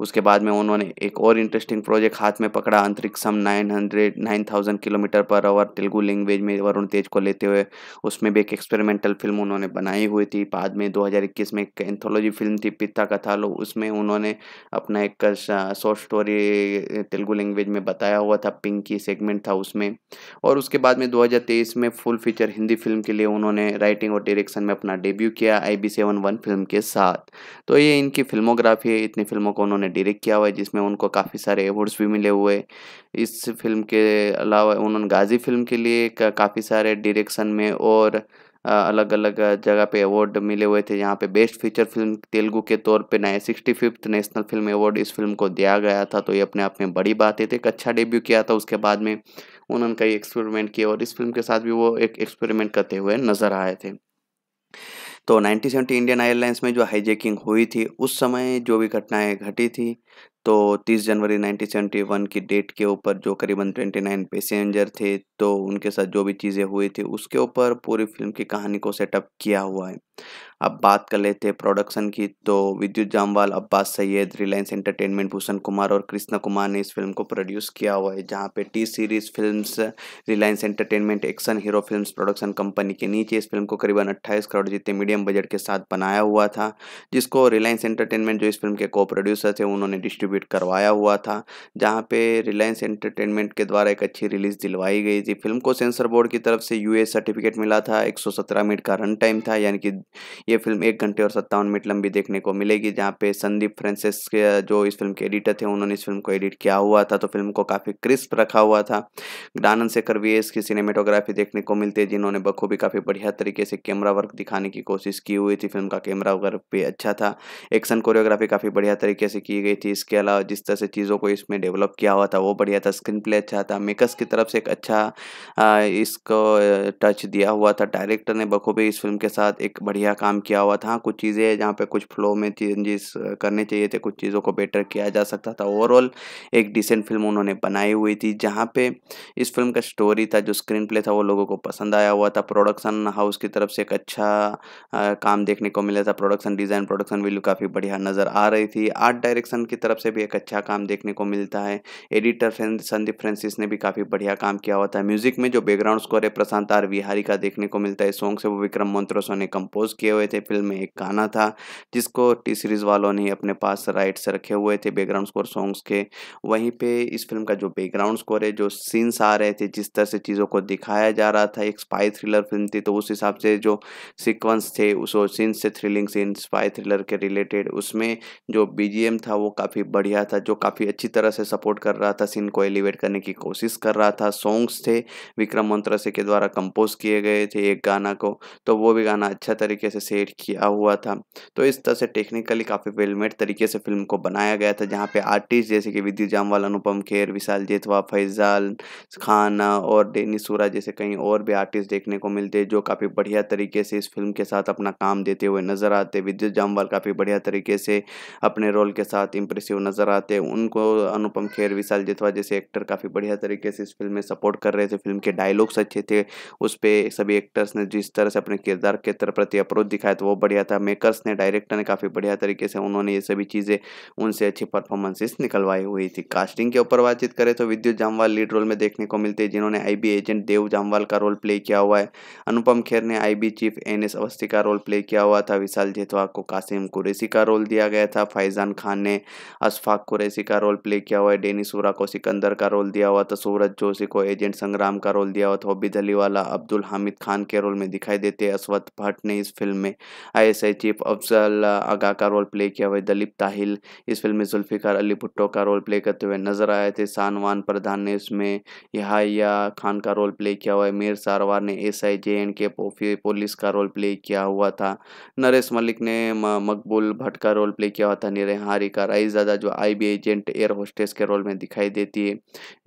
उसके बाद में उन्होंने एक और इंटरेस्टिंग प्रोजेक्ट हाथ में पकड़ा Antariksham nine hundred nine thousand kilometre per hour Telugu language में वरुण तेज को लेते हुए उसमें भी एक एक्सपेरिमेंटल फिल्म उन्होंने बनाई हुई थी बाद में दो में एक एंथोलॉजी फिल्म थी पिता कथा लो उसमें उन्होंने अपना एक शॉर्ट स्टोरी तेलुगु लैंग्वेज में बताया हुआ था पिंकी सेगमेंट था उसमें और उसके बाद में दो 2023 में फुल फीचर हिंदी फिल्म के लिए उन्होंने राइटिंग और डायरेक्शन में अपना डेब्यू किया I B seven one film के साथ तो ये इनकी फिल्मोग्राफी है इतनी फिल्मों को उन्होंने डायरेक्ट किया हुआ है जिसमें उनको काफ़ी सारे अवार्ड्स भी मिले हुए इस फिल्म के अलावा उन्होंने गाजी फिल्म के लिए काफ़ी सारे डायरेक्शन में और अलग अलग जगह पे अवार्ड मिले हुए थे यहाँ पे बेस्ट फीचर फिल्म तेलुगु के तौर पे नए sixty fifth national film award इस फिल्म को दिया गया था तो ये अपने आप में बड़ी बात है तो एक अच्छा डेब्यू किया था उसके बाद में उन्होंने कई एक्सपेरिमेंट किए और इस फिल्म के साथ भी वो एक एक्सपेरिमेंट करते हुए नजर आए थे तो 1970 इंडियन एयरलाइंस में जो हाईजेकिंग हुई थी उस समय जो भी घटनाएं घटी थी तो 30 जनवरी 1971 की डेट के ऊपर जो करीबन 29 पैसेंजर थे तो उनके साथ जो भी चीज़ें हुई थी उसके ऊपर पूरी फिल्म की कहानी को सेटअप किया हुआ है अब बात कर लेते हैं प्रोडक्शन की तो विद्युत जामवाल अब्बास सैयद रिलायंस एंटरटेनमेंट भूषण कुमार और कृष्णा कुमार ने इस फिल्म को प्रोड्यूस किया हुआ है जहाँ पे T series films Reliance entertainment action hero films production company के नीचे इस फिल्म को करीबन अट्ठाईस करोड़ जितने मीडियम बजट के साथ बनाया हुआ था जिसको रिलायंस एंटरटेनमेंट जो इस फिल्म के को प्रोड्यूसर थे उन्होंने डिस्ट्रीब्यूट करवाया हुआ था जहाँ पे रिलायंस एंटरटेनमेंट के द्वारा एक अच्छी रिलीज दिलवाई गई थी फिल्म को सेंसर बोर्ड की तरफ से यू सर्टिफिकेट मिला था एक मिनट का रन टाइम था यानी कि ये ये फिल्म एक घंटे और सत्तावन मिनट लंबी देखने को मिलेगी जहाँ पे संदीप फ्रांसिस के जो इस फिल्म के एडिटर थे उन्होंने इस फिल्म को एडिट किया हुआ था तो फिल्म को काफ़ी क्रिस्प रखा हुआ था आनंद शेखर वी एस की सिनेमेटोग्राफी देखने को मिलती है जिन्होंने बखूबी काफ़ी बढ़िया तरीके से कैमरा वर्क दिखाने की कोशिश की हुई थी फिल्म का कैमरा वर्क भी अच्छा था एक्शन कोरियोग्राफी काफ़ी बढ़िया तरीके से की गई थी इसके अलावा जिस तरह से चीज़ों को इसमें डेवलप किया हुआ था वो बढ़िया था स्क्रीन प्ले अच्छा था मेकर्स की तरफ से एक अच्छा इसको टच दिया हुआ था डायरेक्टर ने बखूबी इस फिल्म के साथ एक बढ़िया काम काम किया हुआ था कुछ चीज़ें जहाँ पे कुछ फ्लो में चेंजेस करने चाहिए थे कुछ चीज़ों को बेटर किया जा सकता था ओवरऑल एक डिसेंट फिल्म उन्होंने बनाई हुई थी जहाँ पे इस फिल्म का स्टोरी था जो स्क्रीन प्ले था वो लोगों को पसंद आया हुआ था प्रोडक्शन हाउस की तरफ से एक अच्छा आ, काम देखने को मिला था प्रोडक्शन डिज़ाइन प्रोडक्शन वैल्यू काफ़ी बढ़िया नज़र आ रही थी आर्ट डायरेक्शन की तरफ से भी एक अच्छा काम देखने को मिलता है एडिटर संदीप फ्रेंसिस ने भी काफ़ी बढ़िया काम किया हुआ था म्यूजिक में जो बैकग्राउंड स्कोर है प्रशांत आर विहारी का देखने को मिलता है सॉन्ग से वो विक्रम मंत्रोसो ने कंपोज किए हुए हुए थे फिल्म में एक गाना था जिसको टी सीरीज़ वालों ने अपने पास राइट से रखे हुए थे बैकग्राउंड स्कोर सॉन्ग्स के वहीं पे इस फिल्म का जो बैकग्राउंड स्कोर है जो सीन्स आ रहे थे जिस तरह से चीज़ों को दिखाया जा रहा था एक स्पाई थ्रिलर फिल्म थी तो उस हिसाब से जो सिक्वेंस थे उस सीन्स से थ्रिलिंग सीन स्पाई थ्रिलर के रिलेटेड उसमें जो बी था वो काफ़ी बढ़िया था जो काफ़ी अच्छी तरह से सपोर्ट कर रहा था सीन को एलिवेट करने की कोशिश कर रहा था सॉन्ग्स थे विक्रम मंत्रसे के द्वारा कंपोज किए गए थे एक गाना को तो वो भी गाना अच्छा तरीके से सेट किया हुआ था तो इस तरह से टेक्निकली काफ़ी वेलमेड तरीके से फिल्म को बनाया गया था जहाँ पे आर्टिस्ट जैसे कि विद्यु जामवाल अनुपम खेर विशाल जेतवा फैजाल खान और डेनी सूरा जैसे कहीं और भी आर्टिस्ट देखने को मिलते जो काफ़ी बढ़िया तरीके से इस फिल्म के साथ अपना काम देते हुए नज़र आते विद्युत जामवाल काफ़ी बढ़िया तरीके से अपने रोल के साथ इम्प्रेसिव नज़र आते उनको अनुपम खेर विशाल जेतवा जैसे एक्टर काफ़ी बढ़िया तरीके से इस फिल्म में सपोर्ट कर रहे थे फिल्म के डायलॉग्स अच्छे थे उस पर सभी एक्टर्स ने जिस तरह से अपने किरदार के प्रति अप्रोच दिखाया तो वो बढ़िया था मेकर्स ने डायरेक्टर ने काफ़ी बढ़िया तरीके से उन्होंने ये सभी चीज़ें उनसे अच्छी परफॉर्मेंसेस निकलवाई हुई थी कास्टिंग के ऊपर बातचीत करें तो विद्युत जामवाल लीड रोल में देखने को मिलते हैं जिन्होंने आई एजेंट देव जामवाल का रोल प्ले किया हुआ है अनुपम खेर ने I chief N S Awasthi का रोल प्ले किया हुआ था विशाल जेतवा को कासिम कुरैसी का रोल दिया गया था फैजान खान ने अशफाक कुरैसी का रोल प्ले किया हुआ है डेनी सूरा को सिकंदर का रोल दिया हुआ था सूरज जोशी को एजेंट संग्राम का रोल दिया हुआ था होबिद अली वाला अब्दुल हामिद खान के रोल में दिखाई देते अश्वत भट्ट ने इस फिल्म में I S I chief Afzal Agha का रोल प्ले किया हुआ दलीप ताहिल इस फिल्म में जुल्फिकार अली भुट्टो का रोल प्ले करते हुए नजर आए थे सानवान प्रधान ने इसमें यहाया खान का रोल प्ले किया हुआ है मीर सारवार ने S I J and K police का रोल प्ले किया हुआ था नरेश मलिक ने मकबूल भट्ट का रोल प्ले किया हुआ था निरे हारिका राईजादा जो I B agent air hostess के रोल में दिखाई देती है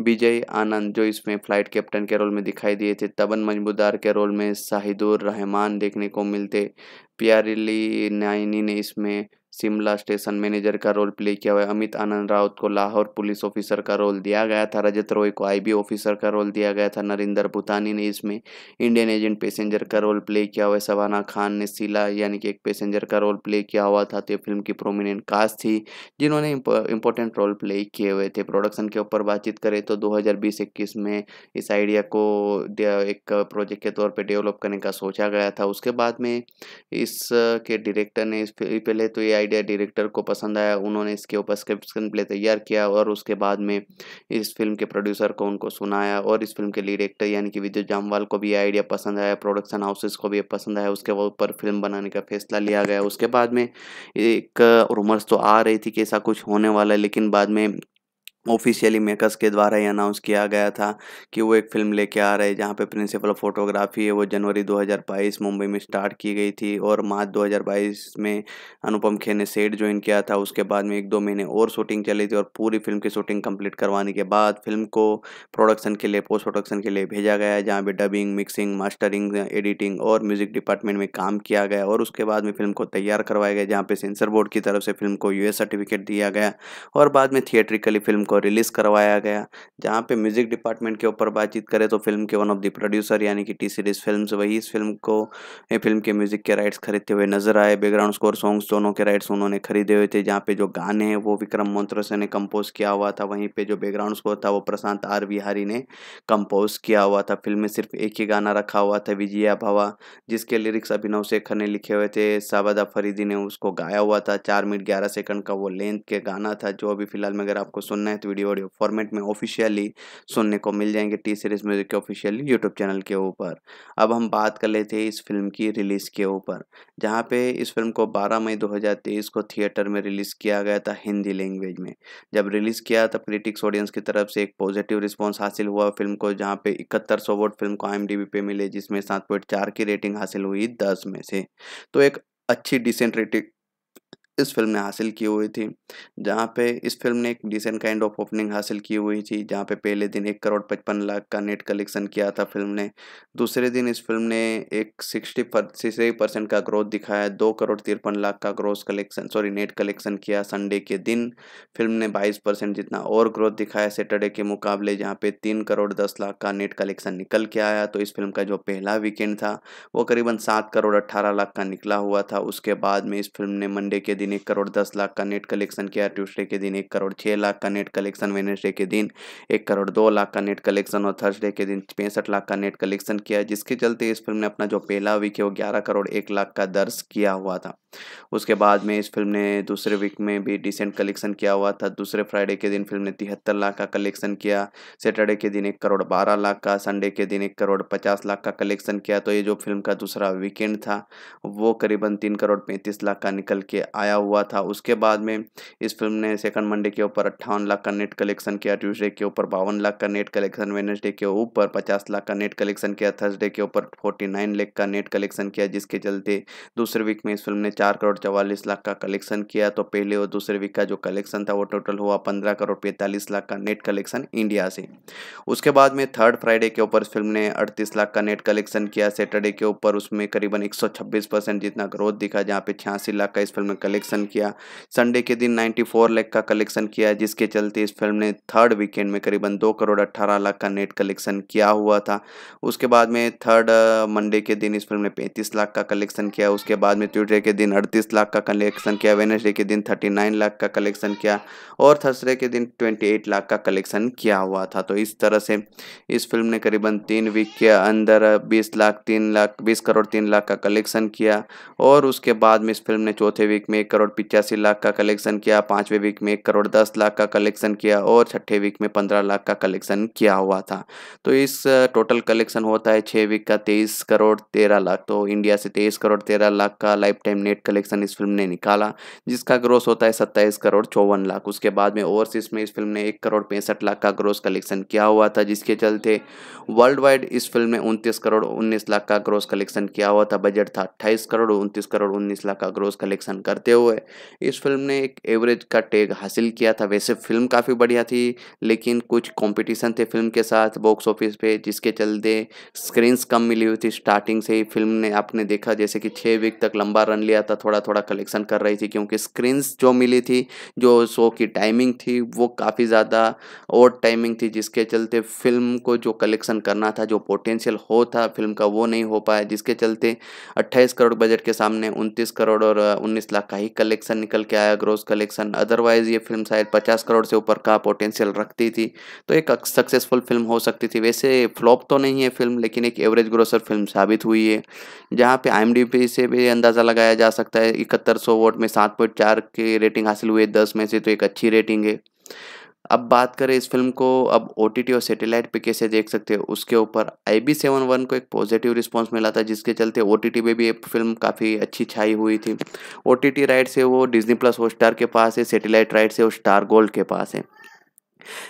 विजय आनंद जो इसमें फ्लाइट कैप्टन के रोल में दिखाई दिए थे तबन मजबूदार के रोल में शाहिदुर रहमान देखने को मिलते पियारिली नाइनी ने इसमें शिमला स्टेशन मैनेजर का रोल प्ले किया हुआ है अमित आनंद राउत को लाहौर पुलिस ऑफिसर का रोल दिया गया था रजत रॉय को आईबी ऑफिसर का रोल दिया गया था नरिंदर भूतानी ने इसमें इंडियन एजेंट पैसेंजर का रोल प्ले किया हुआ है सवाना खान ने सिला यानी कि एक पैसेंजर का रोल प्ले किया हुआ था तो फिल्म की प्रोमिनेंट कास्ट थी जिन्होंने इंपॉर्टेंट रोल प्ले किए हुए थे प्रोडक्शन के ऊपर बातचीत करें तो दो हज़ार में इस आइडिया को एक प्रोजेक्ट के तौर पर डेवलप करने का सोचा गया था उसके बाद में इसके डायरेक्टर ने पहले तो ये आइडिया डायरेक्टर को पसंद आया उन्होंने इसके ऊपर स्क्रिप्ट प्ले तैयार किया और उसके बाद में इस फिल्म के प्रोड्यूसर को उनको सुनाया और इस फिल्म के लीड एक्टर यानी कि विद्युत जामवाल को भी आइडिया पसंद आया प्रोडक्शन हाउसेस को भी पसंद आया उसके ऊपर फिल्म बनाने का फैसला लिया गया उसके बाद में एक रूमर्स तो आ रही थी कि ऐसा कुछ होने वाला है लेकिन बाद में ऑफिशियली मेकर्स के द्वारा ही अनाउंस किया गया था कि वो एक फिल्म लेके आ रहे हैं जहाँ पे प्रिंसिपल ऑफ फोटोग्राफी है वो जनवरी 2022 मुंबई में स्टार्ट की गई थी और मार्च 2022 में अनुपम खेर ने सेट ज्वाइन किया था उसके बाद में एक दो महीने और शूटिंग चली थी और पूरी फिल्म की शूटिंग कंप्लीट करवाने के बाद फिल्म को प्रोडक्शन के लिए पोस्ट प्रोडक्शन के लिए भेजा गया जहाँ पर डबिंग मिक्सिंग मास्टरिंग एडिटिंग और म्यूजिक डिपार्टमेंट में काम किया गया और उसके बाद में फिल्म को तैयार करवाया गया जहाँ पर सेंसर बोर्ड की तरफ से फिल्म को यू सर्टिफिकेट दिया गया और बाद में थिएट्रिकली फिल्म को रिलीज़ करवाया गया जहाँ पे म्यूज़िक डिपार्टमेंट के ऊपर बातचीत करें तो फिल्म के वन ऑफ द प्रोड्यूसर यानी कि टी सीरीज़ फिल्म वही इस फिल्म को फिल्म के म्यूज़िक के राइट्स खरीदते हुए नजर आए बैकग्राउंड स्कोर सॉन्ग्स दोनों के राइट्स उन्होंने खरीदे हुए थे जहाँ पे जो गाने हैं वो विक्रम मोन्त्रसे ने कंपोज किया हुआ था वहीं पर जो बैकग्राउंड स्कोर था वो प्रशांत आर विहारी ने कंपोज किया हुआ था फिल्म में सिर्फ एक ही गाना रखा हुआ था विजया भावा जिसके लिरिक्स अभिनव शेखर ने लिखे हुए थे साबादा फरीदी ने उसको गाया हुआ था चार मिनट ग्यारह सेकंड का वो लेंथ के गाना था जो अभी फिलहाल में अगर आपको सुनना है हैं वीडियो ऑडियो फॉर्मेट में ऑफिशियली सुनने को मिल जाएंगे टी सीरीज म्यूजिक के ऑफिशियली यूट्यूब चैनल के ऊपर अब हम बात कर लेते हैं इस फिल्म की रिलीज़ के ऊपर जहाँ पे इस फिल्म को 12 मई 2023 को थिएटर में रिलीज़ किया गया था हिंदी लैंग्वेज में जब रिलीज़ किया तब क्रिटिक्स ऑडियंस की तरफ से एक पॉजिटिव रिस्पॉन्स हासिल हुआ फिल्म को जहाँ पे इकहत्तर सौ वोट फिल्म को आई पे मिले जिसमें सात पॉइंट चार की रेटिंग हासिल हुई दस में से तो एक अच्छी डिसेंट रेटिंग इस फिल्म ने हासिल की हुई थी जहाँ पे इस फिल्म ने एक डिसेंट काइंड ऑफ ओपनिंग हासिल की हुई थी जहाँ पे पहले दिन एक करोड़ पचपन लाख का नेट कलेक्शन किया था फिल्म ने दूसरे दिन इस फिल्म ने एक सिक्सटी सिक्सटी परसेंट का ग्रोथ दिखाया दो करोड़ तिरपन लाख का growth collection sorry net collection किया संडे के दिन फिल्म ने बाईस परसेंट जितना और ग्रोथ दिखाया सैटरडे के मुकाबले जहाँ पे तीन करोड़ दस लाख का नेट कलेक्शन निकल के आया तो इस फिल्म का जो पहला वीकेंड था वो करीबन सात करोड़ अट्ठारह लाख का निकला हुआ था उसके बाद में इस फिल्म ने मंडे के दिन दिन एक करोड़ दस लाख का नेट कलेक्शन किया ट्यूसडे के दिन एक करोड़ छः लाख का नेट कलेक्शन वेनेसडे के दिन एक करोड़ दो लाख का नेट कलेक्शन और थर्सडे के दिन पैंसठ लाख का नेट कलेक्शन किया जिसके चलते इस फिल्म ने अपना जो पहला वीक है वो ग्यारह करोड़ एक लाख का दर्ज किया हुआ था उसके बाद में इस फिल्म ने दूसरे वीक में भी डिसेंट कलेक्शन किया हुआ था दूसरे फ्राइडे के दिन फिल्म ने तिहत्तर लाख का कलेक्शन किया सैटरडे के दिन एक करोड़ बारह लाख का संडे के दिन एक करोड़ पचास लाख का कलेक्शन किया तो ये जो फिल्म का दूसरा वीकेंड था वो करीबन तीन करोड़ पैंतीस लाख का निकल के आया हुआ था उसके बाद में इस फिल्म ने सेकंड मंडे के ऊपर अट्ठावन लाख का नेट कलेक्शन किया ट्यूसडे के ऊपर बावन लाख का नेट कलेक्शन वेनसडे के ऊपर पचास लाख का नेट कलेक्शन किया थर्सडे के ऊपर फोर्टी नाइन का नेट कलेक्शन किया जिसके चलते दूसरे वीक में इस फिल्म ने चार करोड़ चवालीस लाख का कलेक्शन किया तो पहले और दूसरे वीक का जो कलेक्शन था वो टोटल हुआ पंद्रह करोड़ पैंतालीस लाख का नेट कलेक्शन इंडिया से उसके बाद में थर्ड फ्राइडे के ऊपर फिल्म ने अड़तीस लाख का नेट कलेक्शन किया सैटरडे के ऊपर उसमें करीबन एक जितना ग्रोथ दिखा जहाँ पे छियासी लाख का इस फिल्म ने कलेक्शन कलेक्शन किया संडे के दिन 94 लाख का कलेक्शन किया जिसके चलते इस फिल्म ने थर्ड वीकेंड में करीबन दो करोड़ अट्ठारह लाख का नेट कलेक्शन किया हुआ था उसके बाद में थर्ड मंडे के दिन इस फिल्म ने पैंतीस लाख का कलेक्शन किया उसके बाद में ट्यूजडे के दिन अड़तीस लाख का कलेक्शन किया वेनसडे के दिन थर्टी नाइन लाख का कलेक्शन किया और थर्सडे के दिन ट्वेंटी एट लाख का कलेक्शन किया हुआ था तो इस तरह से इस फिल्म ने करीबन तीन वीक के अंदर बीस लाख तीन लाख बीस करोड़ तीन लाख का कलेक्शन किया और उसके बाद में इस फिल्म ने चौथे वीक में एक करोड़ पिचासी लाख का कलेक्शन किया पांचवे वीक में एक करोड़ दस लाख का कलेक्शन किया और छठे वीक में पंद्रह लाख का कलेक्शन किया हुआ था तो इस टोटल कलेक्शन होता है छः वीक का तेईस करोड़ तेरह लाख तो इंडिया से तेईस करोड़ तेरह लाख का लाइफ टाइम नेट कलेक्शन इस फिल्म ने निकाला जिसका ग्रोस होता है सत्ताईस करोड़ चौवन लाख उसके बाद में ओवरसीज में इस फिल्म ने एक करोड़ पैंसठ लाख का ग्रोस कलेक्शन किया हुआ था जिसके चलते वर्ल्ड वाइड इस फिल्म में उनतीस करोड़ उन्नीस लाख का ग्रोस कलेक्शन किया हुआ था बजट था अट्ठाईस करोड़ उनतीस करोड़ उन्नीस लाख का ग्रोस कलेक्शन करते हुए इस फिल्म ने एक एवरेज का टैग हासिल किया था वैसे फिल्म काफ़ी बढ़िया थी लेकिन कुछ कंपटीशन थे फिल्म के साथ बॉक्स ऑफिस पे जिसके चलते स्क्रीन्स कम मिली हुई थी स्टार्टिंग से ही फिल्म ने आपने देखा जैसे कि छः वीक तक लंबा रन लिया था थोड़ा थोड़ा कलेक्शन कर रही थी क्योंकि स्क्रीन्स जो मिली थी जो शो की टाइमिंग थी वो काफ़ी ज़्यादा और टाइमिंग थी जिसके चलते फिल्म को जो कलेक्शन करना था जो पोटेंशियल हो था फिल्म का वो नहीं हो पाया जिसके चलते अट्ठाईस करोड़ बजट के सामने उनतीस करोड़ और उन्नीस लाख का ही ही कलेक्शन निकल के आया ग्रोस कलेक्शन अदरवाइज ये फिल्म शायद पचास करोड़ से ऊपर का पोटेंशियल रखती थी तो एक सक्सेसफुल फिल्म हो सकती थी वैसे फ्लॉप तो नहीं है फिल्म लेकिन एक एवरेज ग्रोसर फिल्म साबित हुई है जहाँ पे आई से भी अंदाज़ा लगाया जा सकता है इकहत्तर सौ वोट में सात पॉइंट चार की रेटिंग हासिल हुई है दस में से तो एक अच्छी रेटिंग है अब बात करें इस फिल्म को अब ओ और सेटेलाइट पे कैसे देख सकते हैं उसके ऊपर आई बी सेवन वन को एक पॉजिटिव रिस्पॉन्स मिला था जिसके चलते ओ टी पे भी ये फिल्म काफ़ी अच्छी छाई हुई थी ओ टी राइट से वो डिजनी प्लस हॉट स्टार के पास है सेटेलाइट राइट से वो स्टार गोल्ड के पास है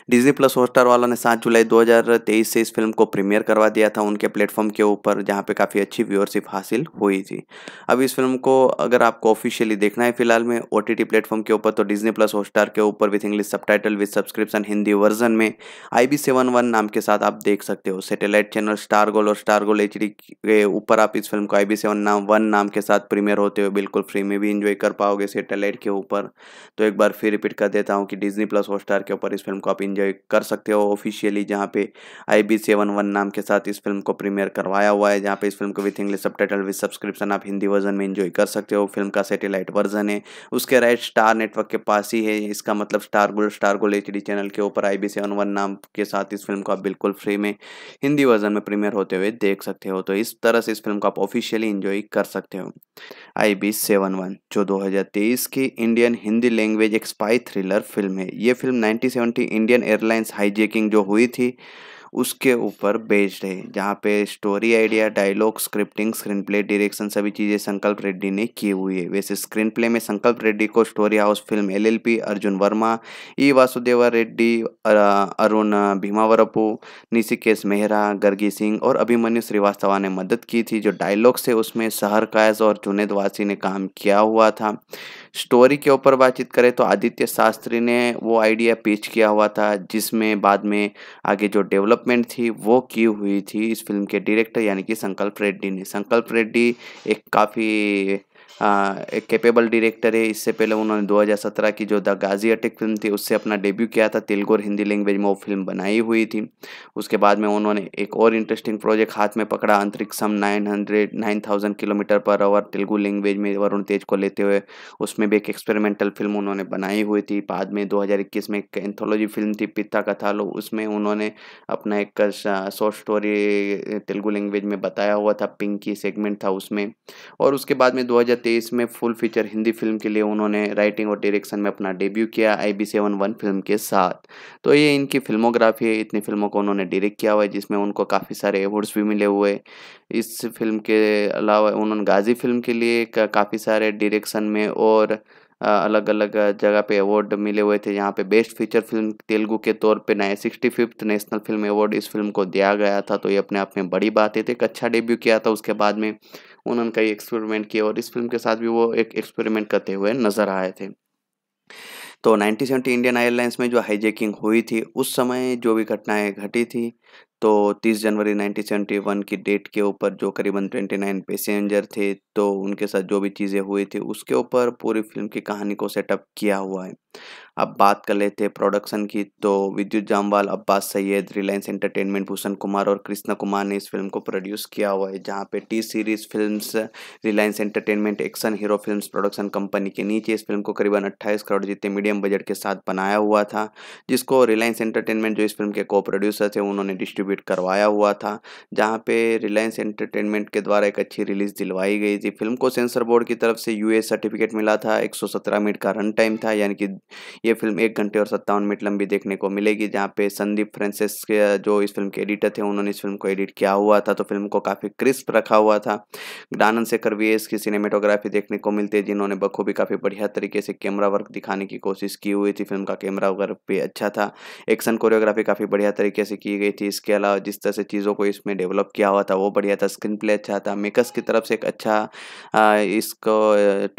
डिजनी प्लस हॉटस्टार वालों ने सात जुलाई 2023 से इस फिल्म को प्रीमियर करवा दिया था उनके प्लेटफॉर्म के ऊपर जहाँ पे काफ़ी अच्छी व्यूअरशिप हासिल हुई थी अब इस फिल्म को अगर आपको ऑफिशियली देखना है फिलहाल में ओ टी प्लेटफॉर्म के ऊपर तो डिजनी प्लस हॉटस्टार के ऊपर with English subtitle subscription Hindi version में आई बी सेवन वन नाम के साथ आप देख सकते हो सेटेलाइट चैनल स्टार गोल और स्टार गोल एच के ऊपर आप इस फिल्म को आई बी सेवन नाम वन नाम के साथ प्रीमियर होते हो बिल्कुल फ्री में भी इंजॉय कर पाओगे सेटेलाइट के ऊपर तो एक बार फिर रिपीट कर देता हूँ कि डिजनी प्लस हॉटस्टार के ऊपर इस फिल्म को को आप इंजॉय कर सकते हो ऑफिशियली जहाँ पे आई बी सेवन वन नाम के साथ इस फिल्म को प्रीमियर करवाया हुआ है जहाँ पे इस फिल्म को with English subtitle with subscription आप हिंदी वर्जन में इंजॉय कर सकते हो फिल्म का सेटेलाइट वर्जन है उसके राइट स्टार नेटवर्क के पास ही है इसका मतलब star gold star gold H channel के ऊपर आई बी सेवन वन नाम के साथ इस फिल्म को आप बिल्कुल फ्री में हिंदी वर्जन में प्रीमियर होते हुए देख सकते हो तो इस तरह से इस फिल्म को आप ऑफिशियली इंजॉय कर सकते हो आई बी सेवन वन जो दो हजार तेईस की इंडियन हिंदी लैंग्वेज एक स्पाई थ्रिलर फिल्म है ये film nineteen seventy Indian Airlines hijacking जो हुई थी उसके ऊपर बेस्ड है जहाँ पे story idea dialogue scripting screen play direction सभी चीज़ें संकल्प रेड्डी ने की हुई है वैसे स्क्रीन प्ले में संकल्प रेड्डी को story house film LLP Arjun Varma E e. Vasudeva Reddy Arun Bhimavarapu Nishikesh Mehra Gargi Singh और अभिमन्यु श्रीवास्तवा ने मदद की थी जो डायलॉग्स है उसमें शहर कायज और जुनेद वासी ने काम किया हुआ था स्टोरी के ऊपर बातचीत करें तो आदित्य शास्त्री ने वो आइडिया पेश किया हुआ था जिसमें बाद में आगे जो डेवलपमेंट थी वो की हुई थी इस फिल्म के डायरेक्टर यानी कि संकल्प रेड्डी ने संकल्प रेड्डी एक काफ़ी एक कैपेबल डायरेक्टर है इससे पहले उन्होंने 2017 की जो द गाजी अटेक फिल्म थी उससे अपना डेब्यू किया था तेलुगु और हिंदी लैंग्वेज में वो फिल्म बनाई हुई थी उसके बाद में उन्होंने एक और इंटरेस्टिंग प्रोजेक्ट हाथ में पकड़ा Antariksham nine hundred nine thousand kilometre per hour Telugu language में वरुण तेज को लेते हुए उसमें भी एक एक्सपेरिमेंटल फिल्म उन्होंने बनाई हुई थी बाद में दो में एक एंथोलॉजी फिल्म थी पिता कथालो उसमें उन्होंने अपना एक शॉर्ट स्टोरी तेलुगु लैंग्वेज में बताया हुआ था पिंकी सेगमेंट था उसमें और उसके बाद में दो 2023 में फुल फीचर हिंदी फिल्म के लिए उन्होंने राइटिंग और डायरेक्शन में अपना डेब्यू किया I B seven one film के साथ तो ये इनकी फिल्मोग्राफी है इतनी फिल्मों को उन्होंने डायरेक्ट किया हुआ है जिसमें उनको काफ़ी सारे अवार्ड्स भी मिले हुए इस फिल्म के अलावा उन्होंने गाजी फिल्म के लिए काफ़ी सारे डायरेक्शन में और अलग अलग जगह पे अवार्ड मिले हुए थे यहाँ पे बेस्ट फीचर फिल्म तेलुगु के तौर पे नए sixty fifth national film award इस फिल्म को दिया गया था तो ये अपने आप में बड़ी बात है तो एक अच्छा डेब्यू किया था उसके बाद में उन्होंने कई एक्सपेरिमेंट किए और इस फिल्म के साथ भी वो एक एक्सपेरिमेंट करते हुए नजर आए थे तो 1970 इंडियन एयरलाइंस में जो हाईजेकिंग हुई थी उस समय जो भी घटनाएं घटी थी तो 30 जनवरी 1971 की डेट के ऊपर जो करीबन 29 पैसेंजर थे तो उनके साथ जो भी चीज़ें हुई थी उसके ऊपर पूरी फिल्म की कहानी को सेटअप किया हुआ है अब बात कर लेते हैं प्रोडक्शन की तो विद्युत जामवाल अब्बास सैयद रिलायंस एंटरटेनमेंट भूषण कुमार और कृष्णा कुमार ने इस फिल्म को प्रोड्यूस किया हुआ है जहाँ पे T series films Reliance entertainment action hero films production company के नीचे इस फिल्म को करीबन अट्ठाईस करोड़ जितने मीडियम बजट के साथ बनाया हुआ था जिसको रिलायंस एंटरटेनमेंट जो इस फिल्म के को प्रोड्यूसर थे उन्होंने डिस्ट्रीब्यूट डिस्ट्रीब्यूट करवाया हुआ था जहाँ पे रिलायंस एंटरटेनमेंट के द्वारा एक अच्छी रिलीज दिलवाई गई थी फिल्म को सेंसर बोर्ड की तरफ से यूए सर्टिफिकेट मिला था 117 मिनट का रन टाइम था यानी कि ये फिल्म एक घंटे और सत्तावन मिनट लंबी देखने को मिलेगी जहाँ पे संदीप फ्रांसिस के जो इस फिल्म के एडिटर थे उन्होंने इस फिल्म को एडिट किया हुआ था तो फिल्म को काफ़ी क्रिस्प रखा हुआ था दानंद शेखर वी की सिनेमेटोग्राफी देखने को मिलती है जिन्होंने बखूबी काफ़ी बढ़िया तरीके से कैमरा वर्क दिखाने की कोशिश की हुई थी फिल्म का कैमरा वर्क भी अच्छा था एक्शन कोरियोग्राफी काफ़ी बढ़िया तरीके से की गई थी इसके अलावा जिस तरह से चीज़ों को इसमें डेवलप किया हुआ था वो बढ़िया था स्क्रीन प्ले अच्छा था मेकर्स की तरफ से एक अच्छा इसको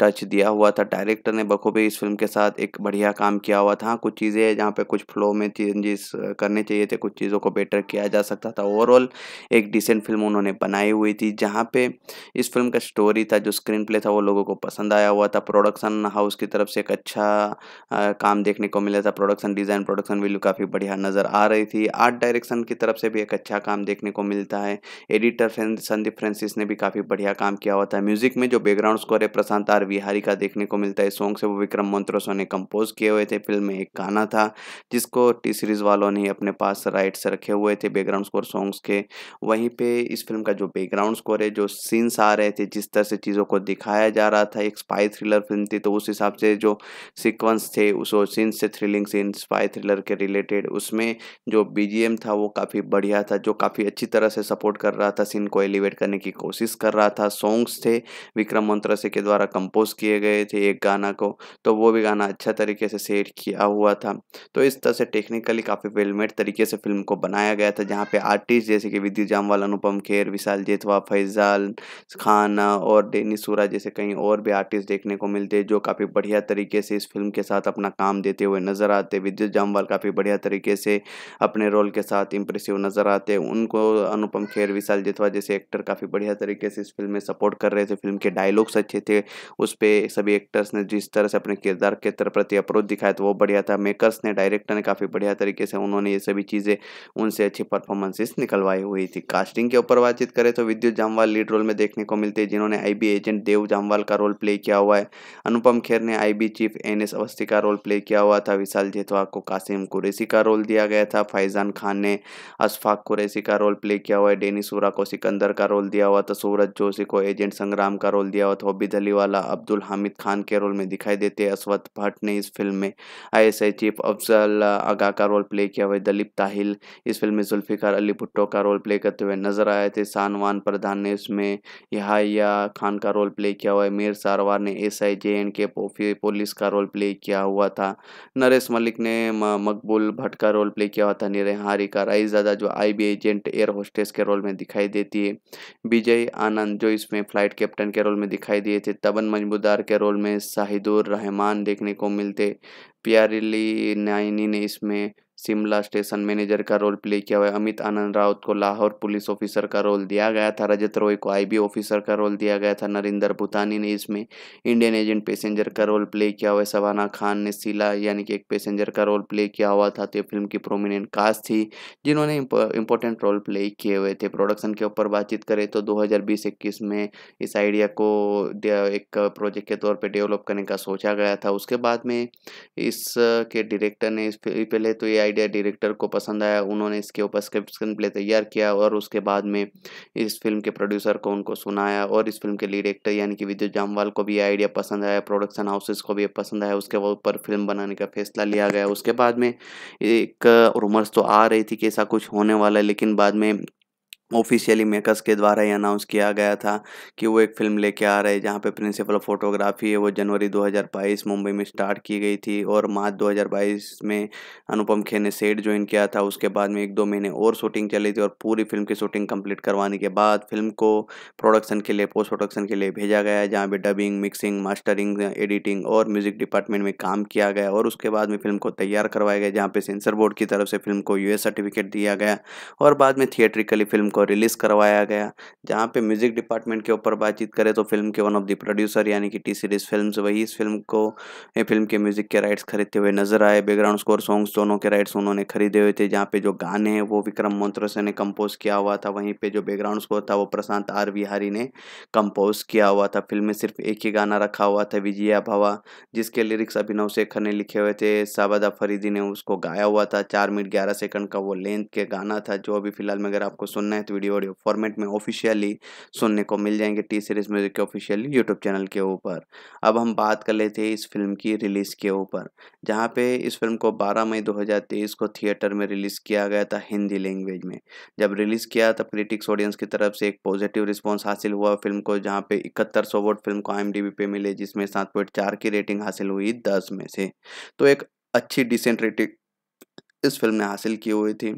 टच दिया हुआ था डायरेक्टर ने बखूबी इस फिल्म के साथ एक बढ़िया काम किया हुआ था कुछ चीज़ें जहाँ पर कुछ फ्लो में चेंजेस करने चाहिए थे कुछ चीज़ों को बेटर किया जा सकता था ओवरऑल एक डिसेंट फिल्म उन्होंने बनाई हुई थी जहाँ पे इस फिल्म का स्टोरी था जो स्क्रीन प्ले था वो लोगों को पसंद आया हुआ था प्रोडक्शन हाउस की तरफ से एक अच्छा आ, काम देखने को मिला था प्रोडक्शन डिज़ाइन प्रोडक्शन वैल्यू काफ़ी बढ़िया नज़र आ रही थी आर्ट डायरेक्शन की तरफ से भी एक अच्छा काम देखने को मिलता है एडिटर संदीप फ्रेंसिस ने भी काफ़ी बढ़िया काम किया होता है म्यूजिक में जो बैकग्राउंड स्कोर है प्रशांत आर विहारी का देखने को मिलता है सॉन्ग से वो विक्रम मंत्रोसो ने कंपोज किए हुए थे फिल्म में एक गाना था जिसको टी सीरीज़ वालों ने अपने पास राइट्स रखे हुए थे बैकग्राउंड स्कोर सॉन्ग्स के वहीं पर इस फिल्म का जो बैकग्राउंड स्कोर है जो सीन्स आ रहे थे जिस तरह से चीज़ों को दिखाया जा रहा था एक स्पाई थ्रिलर फिल्म थी तो उस हिसाब से जो सिक्वेंस थे उस सीन्स से थ्रिलिंग सीन स्पाई थ्रिलर के रिलेटेड उसमें जो बी था वो काफ़ी बढ़िया था जो काफ़ी अच्छी तरह से सपोर्ट कर रहा था सीन को एलिवेट करने की कोशिश कर रहा था सॉन्ग्स थे विक्रम मंत्रसे के द्वारा कंपोज किए गए थे एक गाना को तो वो भी गाना अच्छा तरीके से सेट किया हुआ था तो इस तरह से टेक्निकली काफ़ी वेलमेड तरीके से फिल्म को बनाया गया था जहाँ पे आर्टिस्ट जैसे कि विद्युत जामवाल अनुपम खेर विशाल जेतवा फैजाल खान और डेनी सूरा जैसे कहीं और भी आर्टिस्ट देखने को मिलते जो काफ़ी बढ़िया तरीके से इस फिल्म के साथ अपना काम देते हुए नज़र आते विद्युत जामवाल काफ़ी बढ़िया तरीके से अपने रोल के साथ इम्प्रेसिव नज़र आते हैं उनको अनुपम खेर विशाल जितवा जैसे एक्टर काफ़ी बढ़िया तरीके से इस फिल्म में सपोर्ट कर रहे थे फिल्म के डायलॉग्स अच्छे थे उस पर सभी एक्टर्स ने जिस तरह से अपने किरदार के तरफ प्रति अप्रोच दिखाया था तो वो बढ़िया था मेकर्स ने डायरेक्टर ने काफ़ी बढ़िया तरीके से उन्होंने ये सभी चीज़ें उनसे अच्छी परफॉर्मेंसेस निकलवाई हुई थी कास्टिंग के ऊपर बातचीत करें तो विद्युत जामवाल लीड रोल में देखने को मिलते हैं जिन्होंने आईबी एजेंट देव जामवाल का रोल प्ले किया हुआ है अनुपम खेर ने IB chief N S Awasthi का रोल प्ले किया हुआ था विशाल जेथवा को कासिम कुरेसी का रोल दिया गया था फैजान खान ने अशफाक कुरैसी का रोल प्ले किया हुआ है डेनी सूरा को सिकंदर का रोल दिया हुआ था सूरज जोशी को एजेंट संग्राम का रोल दिया हुआ था हॉबी धलीवाला अब्दुल हामिद खान के रोल में दिखाई देते हैं अश्वत भट्ट ने इस फिल्म में आई चीफ अफजल आगा का रोल प्ले किया हुआ है दलीप ताहिल इस फिल्म में जुल्फ़िकार अली भुट्टो का रोल प्ले करते हुए नजर आए थे सानवान प्रधान ने इसमें यहाया खान का रोल प्ले किया हुआ है मीर सारवार ने S I J and K police का रोल प्ले किया हुआ था नरेश मलिक ने मकबूल भट्ट का रोल प्ले किया हुआ था निरहारी का राइजादा जो I B agent air hostess के रोल में दिखाई देती है विजय आनंद जो इसमें फ्लाइट कैप्टन के रोल में दिखाई दिए थे तबन मजमूदार के रोल में शाहिदुर रहमान देखने को मिलते प्यारिली नाइनी ने इसमें शिमला स्टेशन मैनेजर का रोल प्ले किया हुआ है अमित आनंद राउत को लाहौर पुलिस ऑफिसर का रोल दिया गया था रजत रॉय को आईबी ऑफिसर का रोल दिया गया था नरिंदर भूतानी ने इसमें इंडियन एजेंट पैसेंजर का रोल प्ले किया हुआ है सवाना खान ने सिला यानी कि एक पैसेंजर का रोल प्ले किया हुआ था तो ये फिल्म की प्रोमिनेंट कास्ट थी जिन्होंने इंपॉर्टेंट रोल प्ले किए हुए थे प्रोडक्शन के ऊपर बातचीत करें तो दो हज़ार में इस आइडिया को एक प्रोजेक्ट के तौर पर डेवलप करने का सोचा गया था उसके बाद में इसके डायरेक्टर ने इस पहले तो ये आइडिया डायरेक्टर को पसंद आया उन्होंने इसके ऊपर स्क्रिप्ट प्ले तैयार किया और उसके बाद में इस फिल्म के प्रोड्यूसर को उनको सुनाया और इस फिल्म के लीड एक्टर यानी कि विद्युत जामवाल को भी आइडिया पसंद आया प्रोडक्शन हाउसेस को भी पसंद आया उसके ऊपर फिल्म बनाने का फैसला लिया गया उसके बाद में एक रूमर्स तो आ रही थी कि ऐसा कुछ होने वाला है लेकिन बाद में ऑफिशियली मेकर्स के द्वारा ही अनाउंस किया गया था कि वो एक फिल्म लेके आ रहे हैं जहाँ पे प्रिंसिपल ऑफ फोटोग्राफी है वो जनवरी 2022 मुंबई में स्टार्ट की गई थी और मार्च 2022 में अनुपम खेर ने सेट ज्वाइन किया था उसके बाद में एक दो महीने और शूटिंग चली थी और पूरी फिल्म की शूटिंग कंप्लीट करवाने के बाद फिल्म को प्रोडक्शन के लिए पोस्ट प्रोडक्शन के लिए भेजा गया जहाँ पर डबिंग मिक्सिंग मास्टरिंग एडिटिंग और म्यूजिक डिपार्टमेंट में काम किया गया और उसके बाद में फिल्म को तैयार करवाया गया जहाँ पर सेंसर बोर्ड की तरफ से फिल्म को यू सर्टिफिकेट दिया गया और बाद में थिएट्रिकली फिल्म को रिलीज़ करवाया गया जहाँ पे म्यूज़िक डिपार्टमेंट के ऊपर बातचीत करें तो फिल्म के वन ऑफ द प्रोड्यूसर यानी कि टी सीरीज़ फिल्म वही इस फिल्म को फिल्म के म्यूज़िक के राइट्स खरीदते हुए नजर आए बैकग्राउंड स्कोर सॉन्ग्स दोनों के राइट्स उन्होंने खरीदे हुए थे जहाँ पे जो गाने हैं वो विक्रम मोन्त्रसे ने कंपोज किया हुआ था वहीं पर जो बैकग्राउंड स्कोर था वो प्रशांत आर विहारी ने कंपोज किया हुआ था फिल्म में सिर्फ एक ही गाना रखा हुआ था विजया भवा जिसके लिरिक्स अभिनव शेखर ने लिखे हुए थे साबादा फरीदी ने उसको गाया हुआ था चार मिनट ग्यारह सेकंड का वो लेंथ के गाना था जो अभी फिलहाल में अगर आपको सुनना है तो साथ वीडियो ऑडियो फॉर्मेट में ऑफिशियली सुनने को मिल जाएंगे टी सीरीज़ म्यूज़िक के ऑफिशियली यूट्यूब चैनल के ऊपर अब हम बात कर लेते हैं इस फिल्म की रिलीज़ के ऊपर जहाँ पे इस फिल्म को 12 मई 2023 को थिएटर में रिलीज़ किया गया था हिंदी लैंग्वेज में जब रिलीज़ किया तब क्रिटिक्स ऑडियंस की तरफ से एक पॉजिटिव रिस्पॉन्स हासिल हुआ फिल्म को जहाँ पे इकहत्तर सौ वोट फिल्म को आई पे मिले जिसमें सात की रेटिंग हासिल हुई दस में से तो एक अच्छी डिसेंट रेटिंग इस फिल्म ने हासिल की हुई थी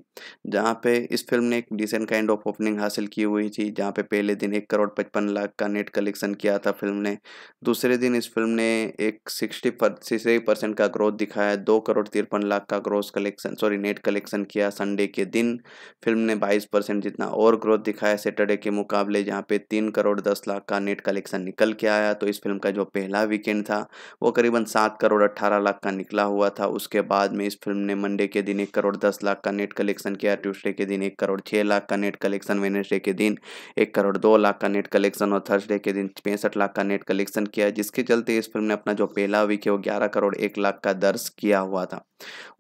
जहाँ पे इस फिल्म ने एक डिसेंट काइंड ऑफ ओपनिंग हासिल की हुई थी जहाँ पे पहले दिन एक करोड़ पचपन लाख का नेट कलेक्शन किया था फिल्म ने दूसरे दिन इस फिल्म ने एक सिक्सटी सिक्सटी परसेंट का ग्रोथ दिखाया दो करोड़ तिरपन लाख का growth collection sorry net collection किया संडे के दिन फिल्म ने बाईस परसेंट जितना और ग्रोथ दिखाया सैटरडे के मुकाबले जहाँ पे तीन करोड़ दस लाख का नेट कलेक्शन निकल के आया तो इस फिल्म का जो पहला वीकेंड था वो करीबन सात करोड़ अट्ठारह लाख का निकला हुआ था उसके बाद में इस फिल्म ने मंडे के दिन दिन एक करोड़ दस लाख का नेट कलेक्शन किया ट्यूसडे के दिन एक करोड़ छः लाख का नेट कलेक्शन वेनेसडे के दिन एक करोड़ दो लाख का नेट कलेक्शन और थर्सडे के दिन पैंसठ लाख का नेट कलेक्शन किया जिसके चलते इस फिल्म ने अपना जो पहला वीक है वो ग्यारह करोड़ एक लाख का दर्ज किया हुआ था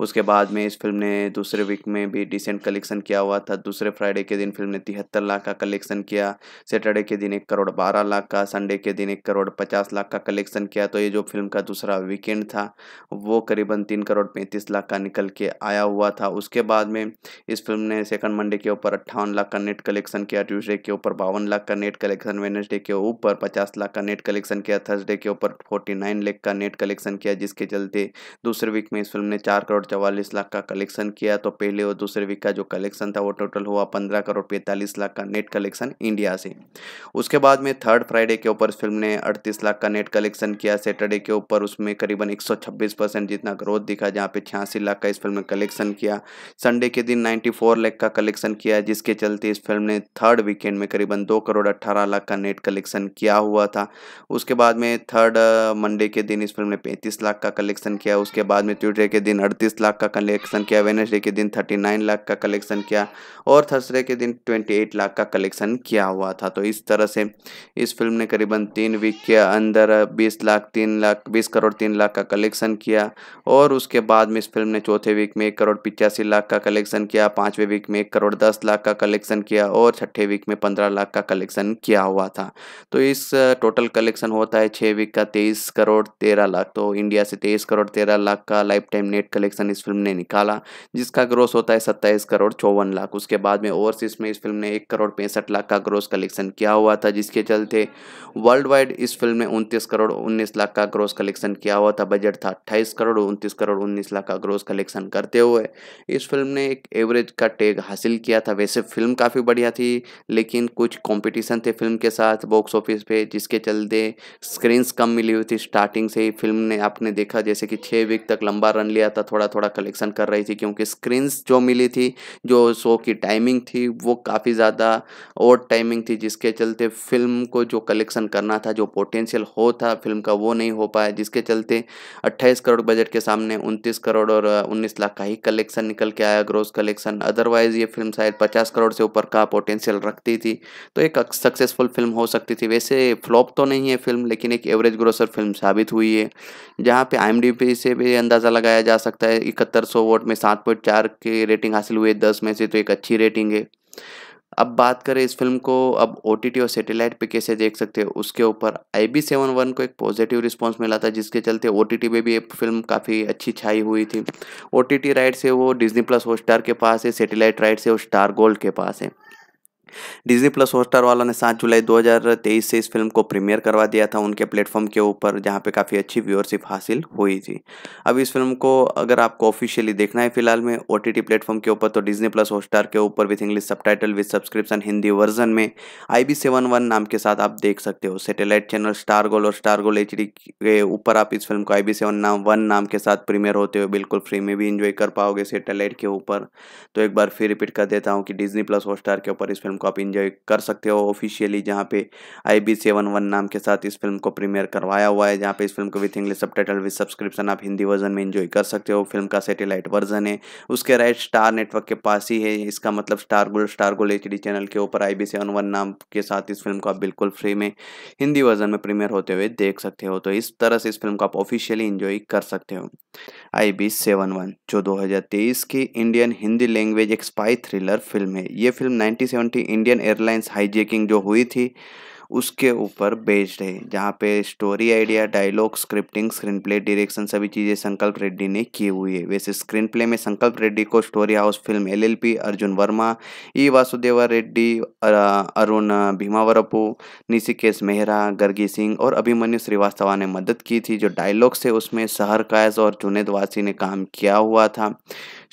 उसके बाद में इस फिल्म ने दूसरे वीक में भी डिसेंट कलेक्शन किया हुआ था दूसरे फ्राइडे के दिन फिल्म ने तिहत्तर लाख का कलेक्शन किया सैटरडे के दिन एक करोड़ बारह लाख का संडे के दिन एक करोड़ पचास लाख का कलेक्शन किया तो ये जो फिल्म का दूसरा वीकेंड था वो करीबन तीन करोड़ पैंतीस लाख का निकल के आया आया हुआ था उसके बाद में इस फिल्म ने सेकंड मंडे के ऊपर अट्ठावन लाख का नेट कलेक्शन किया ट्यूसडे के ऊपर बावन लाख का नेट कलेक्शन वेनसडे के ऊपर पचास लाख का नेट कलेक्शन किया थर्सडे के ऊपर फोर्टी नाइन का नेट कलेक्शन किया जिसके चलते दूसरे वीक में इस फिल्म ने चार करोड़ चवालीस लाख का कलेक्शन किया तो पहले और दूसरे वीक का जो कलेक्शन था वो टोटल हुआ पंद्रह करोड़ पैंतालीस लाख का नेट कलेक्शन इंडिया से उसके बाद में थर्ड फ्राइडे के ऊपर इस फिल्म ने अड़तीस लाख का नेट कलेक्शन किया सैटरडे के ऊपर उसमें करीबन एक जितना ग्रोथ दिखा जहाँ पे छियासी लाख का इस फिल्म में कलेक्शन कलेक्शन किया संडे के दिन 94 लाख का कलेक्शन किया जिसके चलते इस फिल्म ने थर्ड वीकेंड में करीबन दो करोड़ अट्ठारह लाख का नेट कलेक्शन किया हुआ था उसके बाद में थर्ड मंडे uh, के दिन इस फिल्म ने पैंतीस लाख का कलेक्शन किया उसके बाद में ट्यूजडे के दिन अड़तीस लाख का कलेक्शन किया वेनसडे के दिन थर्टी नाइन लाख का कलेक्शन किया और थर्सडे के दिन ट्वेंटी एट लाख का कलेक्शन किया हुआ था तो इस तरह से इस फिल्म ने करीबन तीन वीक के अंदर बीस लाख तीन लाख बीस करोड़ तीन लाख का कलेक्शन किया और उसके बाद में इस फिल्म ने चौथे वीक में एक करोड़ पिचासी लाख का कलेक्शन किया पांचवें वीक में एक करोड़ दस लाख का कलेक्शन किया और छठे वीक में पंद्रह लाख का कलेक्शन किया हुआ था तो इस टोटल कलेक्शन होता है छः वीक का तेईस करोड़ तेरह लाख तो इंडिया से तेईस करोड़ तेरह लाख का लाइफ टाइम नेट कलेक्शन इस फिल्म ने निकाला जिसका ग्रोस होता है सत्ताईस करोड़ चौवन लाख उसके बाद में ओवरसीज में इस फिल्म ने एक करोड़ पैंसठ लाख का ग्रोस कलेक्शन किया हुआ था जिसके चलते वर्ल्ड वाइड इस फिल्म में उनतीस करोड़ उन्नीस लाख का ग्रोस कलेक्शन किया हुआ था बजट था अट्ठाईस करोड़ उनतीस करोड़ उन्नीस लाख का ग्रोस कलेक्शन करते हुए है इस फिल्म ने एक एवरेज का टैग हासिल किया था वैसे फिल्म काफ़ी बढ़िया थी लेकिन कुछ कंपटीशन थे फिल्म के साथ बॉक्स ऑफिस पे जिसके चलते स्क्रीन्स कम मिली हुई थी स्टार्टिंग से ही फिल्म ने आपने देखा जैसे कि छः वीक तक लंबा रन लिया था थोड़ा थोड़ा कलेक्शन कर रही थी क्योंकि स्क्रीन्स जो मिली थी जो शो की टाइमिंग थी वो काफ़ी ज़्यादा और टाइमिंग थी जिसके चलते फिल्म को जो कलेक्शन करना था जो पोटेंशियल हो था फिल्म का वो नहीं हो पाया जिसके चलते 28 करोड़ बजट के सामने 29 करोड़ और 19 लाख का ही कलेक्शन निकल के आया ग्रोस कलेक्शन अदरवाइज ये फिल्म शायद पचास करोड़ से ऊपर का पोटेंशियल रखती थी तो एक सक्सेसफुल फिल्म हो सकती थी वैसे फ्लॉप तो नहीं है फिल्म लेकिन एक एवरेज ग्रोसर फिल्म साबित हुई है जहाँ पे आई से भी अंदाज़ा लगाया जा सकता है इकहत्तर सौ वोट में सात पॉइंट चार की रेटिंग हासिल हुई है दस में से तो एक अच्छी रेटिंग है अब बात करें इस फिल्म को अब ओ और सैटेलाइट पे कैसे देख सकते हैं उसके ऊपर आई बी सेवन वन को एक पॉजिटिव रिस्पांस मिला था जिसके चलते ओ टी टी भी ये फिल्म काफ़ी अच्छी छाई हुई थी ओ टी राइट से वो डिज्नी प्लस हॉट स्टार के पास है सैटेलाइट राइट से वो स्टार गोल्ड के पास है डिजनी प्लस हॉटस्टार वालों ने सात जुलाई 2023 से इस फिल्म को प्रीमियर करवा दिया था उनके प्लेटफॉर्म के ऊपर जहां पे काफ़ी अच्छी व्यूअरशिप हासिल हुई थी अब इस फिल्म को अगर आपको ऑफिशियली देखना है फिलहाल में ओ टी प्लेटफॉर्म के ऊपर तो डिजनी प्लस हॉटस्टार के ऊपर with English subtitle with subscription Hindi version में आई बी सेवन वन नाम के साथ आप देख सकते हो सेटेलाइट चैनल स्टार गोल और स्टार गोल एच के ऊपर आप इस फिल्म को आई बी सेवन नाम वन नाम के साथ प्रीमियर होते हुए बिल्कुल फ्री में भी इंजॉय कर पाओगे सेटेलाइट के ऊपर तो एक बार फिर रिपीट कर देता हूँ कि डिजनी प्लस हॉटस्टार के ऊपर इस फिल्म को आप इंजॉय कर सकते हो ऑफिशियली जहाँ पे आई बी सेवन वन नाम के साथ इस फिल्म को प्रीमियर करवाया हुआ है जहाँ पे इस फिल्म को with English subtitle with subscription आप हिंदी वर्जन में इंजॉय कर सकते हो फिल्म का सेटेलाइट वर्जन है उसके राइट स्टार नेटवर्क के पास ही है इसका मतलब स्टार गोल्ड स्टार गोल एच चैनल के ऊपर आई बी सेवन वन नाम के साथ इस फिल्म को आप बिल्कुल फ्री में हिंदी वर्जन में प्रीमियर होते हुए देख सकते हो तो इस तरह से इस फिल्म को आप ऑफिशियली इंजॉय कर सकते हो आई बी सेवन वन जो दो हज़ार तेईस की इंडियन हिंदी लैंग्वेज एक स्पाई थ्रिलर फिल्म है ये film nineteen seventy Indian Airlines hijacking जो हुई थी उसके ऊपर बेस्ड है जहाँ पे story idea dialogue scripting screen play direction सभी चीज़ें संकल्प रेड्डी ने की हुई है वैसे स्क्रीन प्ले में संकल्प रेड्डी को story house film LLP Arjun Varma E Vasudeva Reddy Arun Bhimavarapu Nishikesh Mehra Gargi Singh और अभिमन्यु श्रीवास्तवा ने मदद की थी जो डायलॉग्स है उसमें सहर कायस और जुनेद वासी ने काम किया हुआ था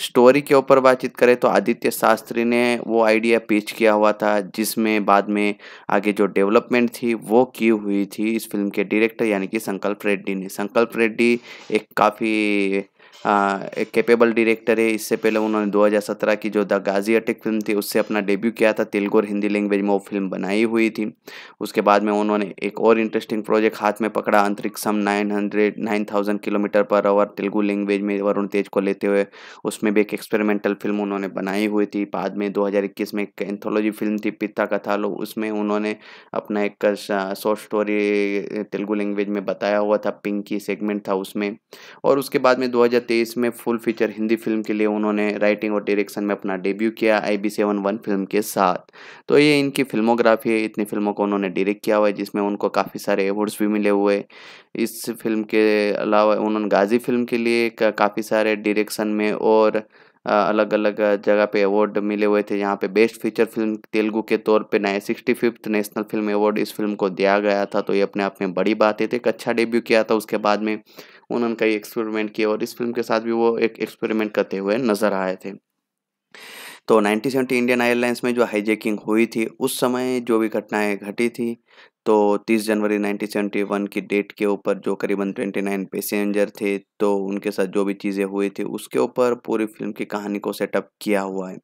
स्टोरी के ऊपर बातचीत करें तो आदित्य शास्त्री ने वो आइडिया पेश किया हुआ था जिसमें बाद में आगे जो डेवलपमेंट थी वो की हुई थी इस फिल्म के डायरेक्टर यानी कि संकल्प रेड्डी ने संकल्प रेड्डी एक काफ़ी हाँ, एक कैपेबल डायरेक्टर है इससे पहले उन्होंने 2017 की जो द गाजी अटिक फिल्म थी उससे अपना डेब्यू किया था तेलुगु और हिंदी लैंग्वेज में वो फिल्म बनाई हुई थी उसके बाद में उन्होंने एक और इंटरेस्टिंग प्रोजेक्ट हाथ में पकड़ा Antariksham nine hundred nine thousand kilometre per hour Telugu language में वरुण तेज को लेते हुए उसमें भी एक एक्सपेरिमेंटल फिल्म उन्होंने बनाई हुई थी बाद में दो में एक एंथोलॉजी फिल्म थी पिता कथा लो उसमें उन्होंने अपना एक शॉर्ट स्टोरी तेलुगु लैंग्वेज में बताया हुआ था पिंकी सेगमेंट था उसमें और उसके बाद में दो 2023 में फुल फीचर हिंदी फिल्म के लिए उन्होंने राइटिंग और डायरेक्शन में अपना डेब्यू किया I B seven one film के साथ तो ये इनकी फिल्मोग्राफी है इतनी फिल्मों को उन्होंने डायरेक्ट किया हुआ है जिसमें उनको काफ़ी सारे अवार्ड्स भी मिले हुए इस फिल्म के अलावा उन्होंने गाजी फिल्म के लिए काफ़ी सारे डायरेक्शन में और अलग अलग जगह पे अवार्ड मिले हुए थे जहाँ पे बेस्ट फीचर फिल्म तेलुगु के तौर पे नए sixty fifth national film award इस फिल्म को दिया गया था तो ये अपने आप में बड़ी बात है तो एक अच्छा डेब्यू किया था उसके बाद में उन्होंने कई एक्सपेरिमेंट किए और इस फिल्म के साथ भी वो एक एक्सपेरिमेंट करते हुए नजर आए थे तो 1970 इंडियन एयरलाइंस में जो हाईजेकिंग हुई थी उस समय जो भी घटनाएं घटी थी तो 30 जनवरी 1971 की डेट के ऊपर जो करीबन 29 पैसेंजर थे तो उनके साथ जो भी चीज़ें हुई थी उसके ऊपर पूरी फिल्म की कहानी को सेटअप किया हुआ है